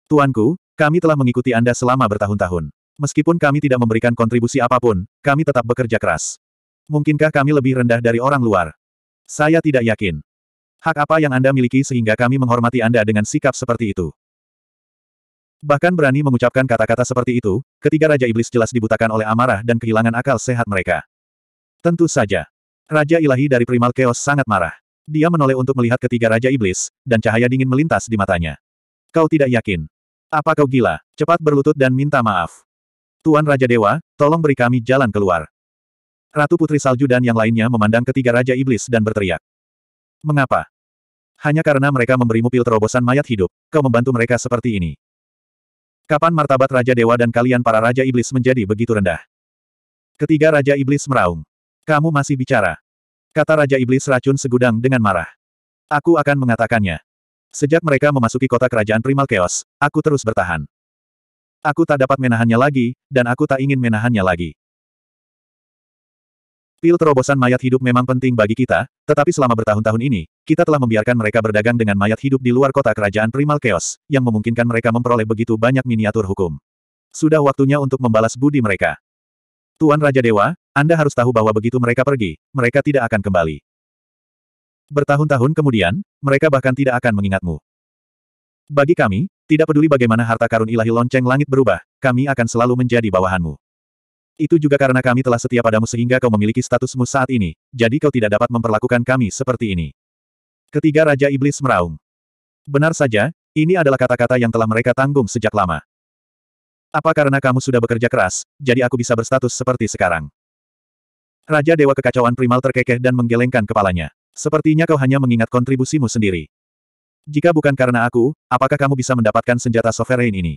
Tuanku, kami telah mengikuti Anda selama bertahun-tahun. Meskipun kami tidak memberikan kontribusi apapun, kami tetap bekerja keras. Mungkinkah kami lebih rendah dari orang luar? Saya tidak yakin. Hak apa yang Anda miliki sehingga kami menghormati Anda dengan sikap seperti itu? Bahkan berani mengucapkan kata-kata seperti itu, ketiga Raja Iblis jelas dibutakan oleh amarah dan kehilangan akal sehat mereka. Tentu saja. Raja Ilahi dari Primal Chaos sangat marah. Dia menoleh untuk melihat ketiga Raja Iblis, dan cahaya dingin melintas di matanya. Kau tidak yakin. Apa kau gila? Cepat berlutut dan minta maaf. Tuan Raja Dewa, tolong beri kami jalan keluar. Ratu Putri Salju dan yang lainnya memandang ketiga Raja Iblis dan berteriak. Mengapa? Hanya karena mereka memberimu pil terobosan mayat hidup, kau membantu mereka seperti ini. Kapan martabat Raja Dewa dan kalian para Raja Iblis menjadi begitu rendah? Ketiga Raja Iblis meraung. Kamu masih bicara. Kata Raja Iblis racun segudang dengan marah. Aku akan mengatakannya. Sejak mereka memasuki kota kerajaan Primal Chaos, aku terus bertahan. Aku tak dapat menahannya lagi, dan aku tak ingin menahannya lagi. Pil terobosan mayat hidup memang penting bagi kita, tetapi selama bertahun-tahun ini, kita telah membiarkan mereka berdagang dengan mayat hidup di luar kota kerajaan Primal Chaos, yang memungkinkan mereka memperoleh begitu banyak miniatur hukum. Sudah waktunya untuk membalas budi mereka. Tuan Raja Dewa, Anda harus tahu bahwa begitu mereka pergi, mereka tidak akan kembali. Bertahun-tahun kemudian, mereka bahkan tidak akan mengingatmu. Bagi kami, tidak peduli bagaimana harta karun ilahi lonceng langit berubah, kami akan selalu menjadi bawahanmu. Itu juga karena kami telah setia padamu sehingga kau memiliki statusmu saat ini, jadi kau tidak dapat memperlakukan kami seperti ini. Ketiga Raja Iblis meraung. Benar saja, ini adalah kata-kata yang telah mereka tanggung sejak lama. Apa karena kamu sudah bekerja keras, jadi aku bisa berstatus seperti sekarang? Raja Dewa Kekacauan Primal terkekeh dan menggelengkan kepalanya. Sepertinya kau hanya mengingat kontribusimu sendiri. Jika bukan karena aku, apakah kamu bisa mendapatkan senjata sovereign ini?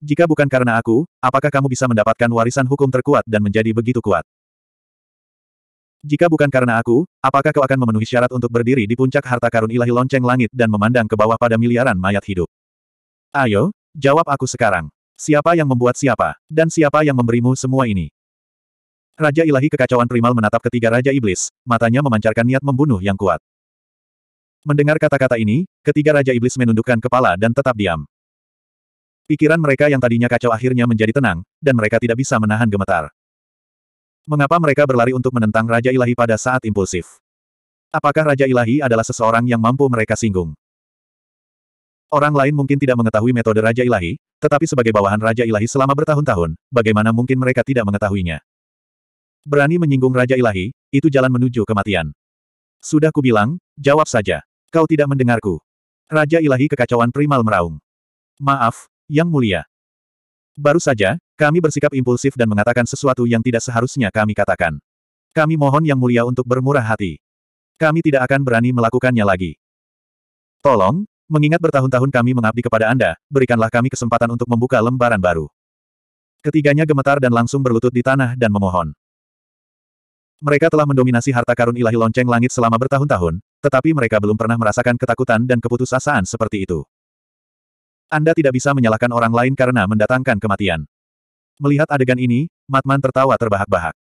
Jika bukan karena aku, apakah kamu bisa mendapatkan warisan hukum terkuat dan menjadi begitu kuat? Jika bukan karena aku, apakah kau akan memenuhi syarat untuk berdiri di puncak harta karun ilahi lonceng langit dan memandang ke bawah pada miliaran mayat hidup? Ayo, jawab aku sekarang. Siapa yang membuat siapa, dan siapa yang memberimu semua ini? Raja ilahi kekacauan primal menatap ketiga raja iblis, matanya memancarkan niat membunuh yang kuat. Mendengar kata-kata ini, ketiga raja iblis menundukkan kepala dan tetap diam. Pikiran mereka yang tadinya kacau akhirnya menjadi tenang, dan mereka tidak bisa menahan gemetar. Mengapa mereka berlari untuk menentang Raja Ilahi pada saat impulsif? Apakah Raja Ilahi adalah seseorang yang mampu mereka singgung? Orang lain mungkin tidak mengetahui metode Raja Ilahi, tetapi sebagai bawahan Raja Ilahi selama bertahun-tahun, bagaimana mungkin mereka tidak mengetahuinya? Berani menyinggung Raja Ilahi, itu jalan menuju kematian. Sudah kubilang, jawab saja. Kau tidak mendengarku. Raja Ilahi kekacauan primal meraung. Maaf, yang mulia. Baru saja, kami bersikap impulsif dan mengatakan sesuatu yang tidak seharusnya kami katakan. Kami mohon Yang Mulia untuk bermurah hati. Kami tidak akan berani melakukannya lagi. Tolong, mengingat bertahun-tahun kami mengabdi kepada Anda, berikanlah kami kesempatan untuk membuka lembaran baru. Ketiganya gemetar dan langsung berlutut di tanah dan memohon. Mereka telah mendominasi harta karun ilahi lonceng langit selama bertahun-tahun, tetapi mereka belum pernah merasakan ketakutan dan keputusasaan seperti itu. Anda tidak bisa menyalahkan orang lain karena mendatangkan kematian. Melihat adegan ini, Matman tertawa terbahak-bahak.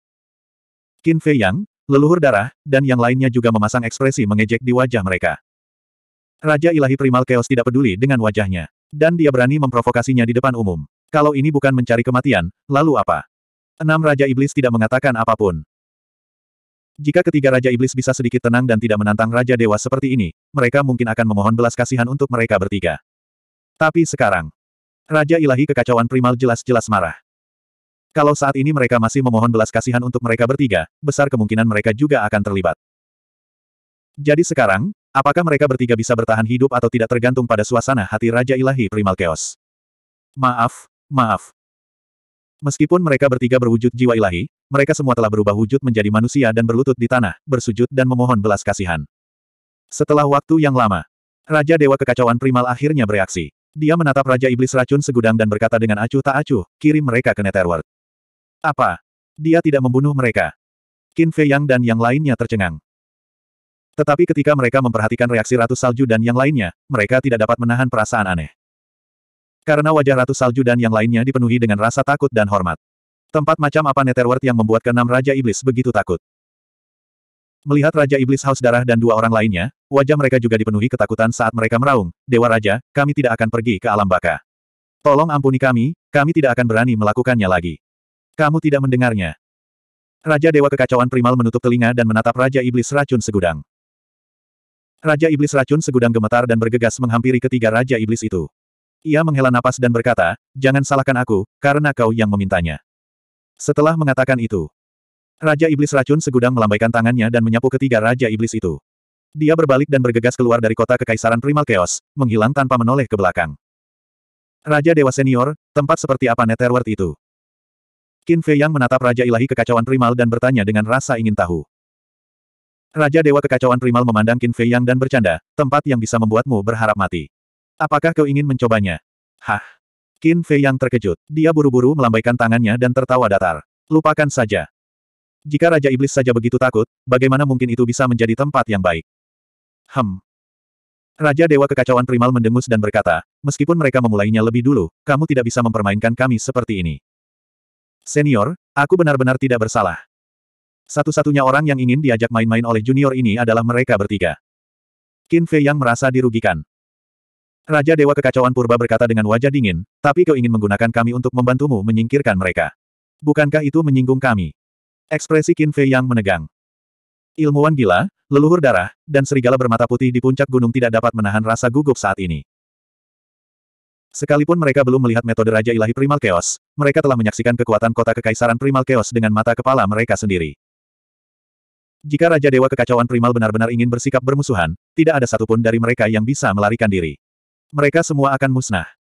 Qin Fei Yang, leluhur darah, dan yang lainnya juga memasang ekspresi mengejek di wajah mereka. Raja ilahi primal chaos tidak peduli dengan wajahnya. Dan dia berani memprovokasinya di depan umum. Kalau ini bukan mencari kematian, lalu apa? Enam Raja Iblis tidak mengatakan apapun. Jika ketiga Raja Iblis bisa sedikit tenang dan tidak menantang Raja Dewa seperti ini, mereka mungkin akan memohon belas kasihan untuk mereka bertiga. Tapi sekarang, Raja Ilahi Kekacauan Primal jelas-jelas marah. Kalau saat ini mereka masih memohon belas kasihan untuk mereka bertiga, besar kemungkinan mereka juga akan terlibat. Jadi sekarang, apakah mereka bertiga bisa bertahan hidup atau tidak tergantung pada suasana hati Raja Ilahi Primal Chaos? Maaf, maaf. Meskipun mereka bertiga berwujud jiwa ilahi, mereka semua telah berubah wujud menjadi manusia dan berlutut di tanah, bersujud dan memohon belas kasihan. Setelah waktu yang lama, Raja Dewa Kekacauan Primal akhirnya bereaksi. Dia menatap Raja Iblis Racun Segudang dan berkata dengan acuh tak acuh, kirim mereka ke Netherworld. Apa? Dia tidak membunuh mereka. Qin Fei Yang dan yang lainnya tercengang. Tetapi ketika mereka memperhatikan reaksi Ratu Salju dan yang lainnya, mereka tidak dapat menahan perasaan aneh. Karena wajah Ratu Salju dan yang lainnya dipenuhi dengan rasa takut dan hormat. Tempat macam apa Netherworld yang membuat keenam Raja Iblis begitu takut? Melihat Raja Iblis Haus Darah dan dua orang lainnya, wajah mereka juga dipenuhi ketakutan saat mereka meraung, Dewa Raja, kami tidak akan pergi ke alam baka. Tolong ampuni kami, kami tidak akan berani melakukannya lagi. Kamu tidak mendengarnya. Raja Dewa Kekacauan Primal menutup telinga dan menatap Raja Iblis Racun Segudang. Raja Iblis Racun Segudang gemetar dan bergegas menghampiri ketiga Raja Iblis itu. Ia menghela napas dan berkata, jangan salahkan aku, karena kau yang memintanya. Setelah mengatakan itu, Raja Iblis Racun segudang melambaikan tangannya dan menyapu ketiga Raja Iblis itu. Dia berbalik dan bergegas keluar dari kota Kekaisaran Primal Chaos, menghilang tanpa menoleh ke belakang. Raja Dewa Senior, tempat seperti apa Netherworld itu? Qin Fei Yang menatap Raja Ilahi Kekacauan Primal dan bertanya dengan rasa ingin tahu. Raja Dewa Kekacauan Primal memandang Qin Fei Yang dan bercanda, tempat yang bisa membuatmu berharap mati. Apakah kau ingin mencobanya? Hah? Qin Fei Yang terkejut. Dia buru-buru melambaikan tangannya dan tertawa datar. Lupakan saja. Jika Raja Iblis saja begitu takut, bagaimana mungkin itu bisa menjadi tempat yang baik? Hem. Raja Dewa Kekacauan Primal mendengus dan berkata, meskipun mereka memulainya lebih dulu, kamu tidak bisa mempermainkan kami seperti ini. Senior, aku benar-benar tidak bersalah. Satu-satunya orang yang ingin diajak main-main oleh junior ini adalah mereka bertiga. Qin Fei yang merasa dirugikan. Raja Dewa Kekacauan Purba berkata dengan wajah dingin, tapi kau ingin menggunakan kami untuk membantumu menyingkirkan mereka. Bukankah itu menyinggung kami? Ekspresi Qin Fei yang menegang. Ilmuwan gila, leluhur darah, dan serigala bermata putih di puncak gunung tidak dapat menahan rasa gugup saat ini. Sekalipun mereka belum melihat metode Raja Ilahi Primal Chaos, mereka telah menyaksikan kekuatan kota kekaisaran Primal Chaos dengan mata kepala mereka sendiri. Jika Raja Dewa Kekacauan Primal benar-benar ingin bersikap bermusuhan, tidak ada satupun dari mereka yang bisa melarikan diri. Mereka semua akan musnah.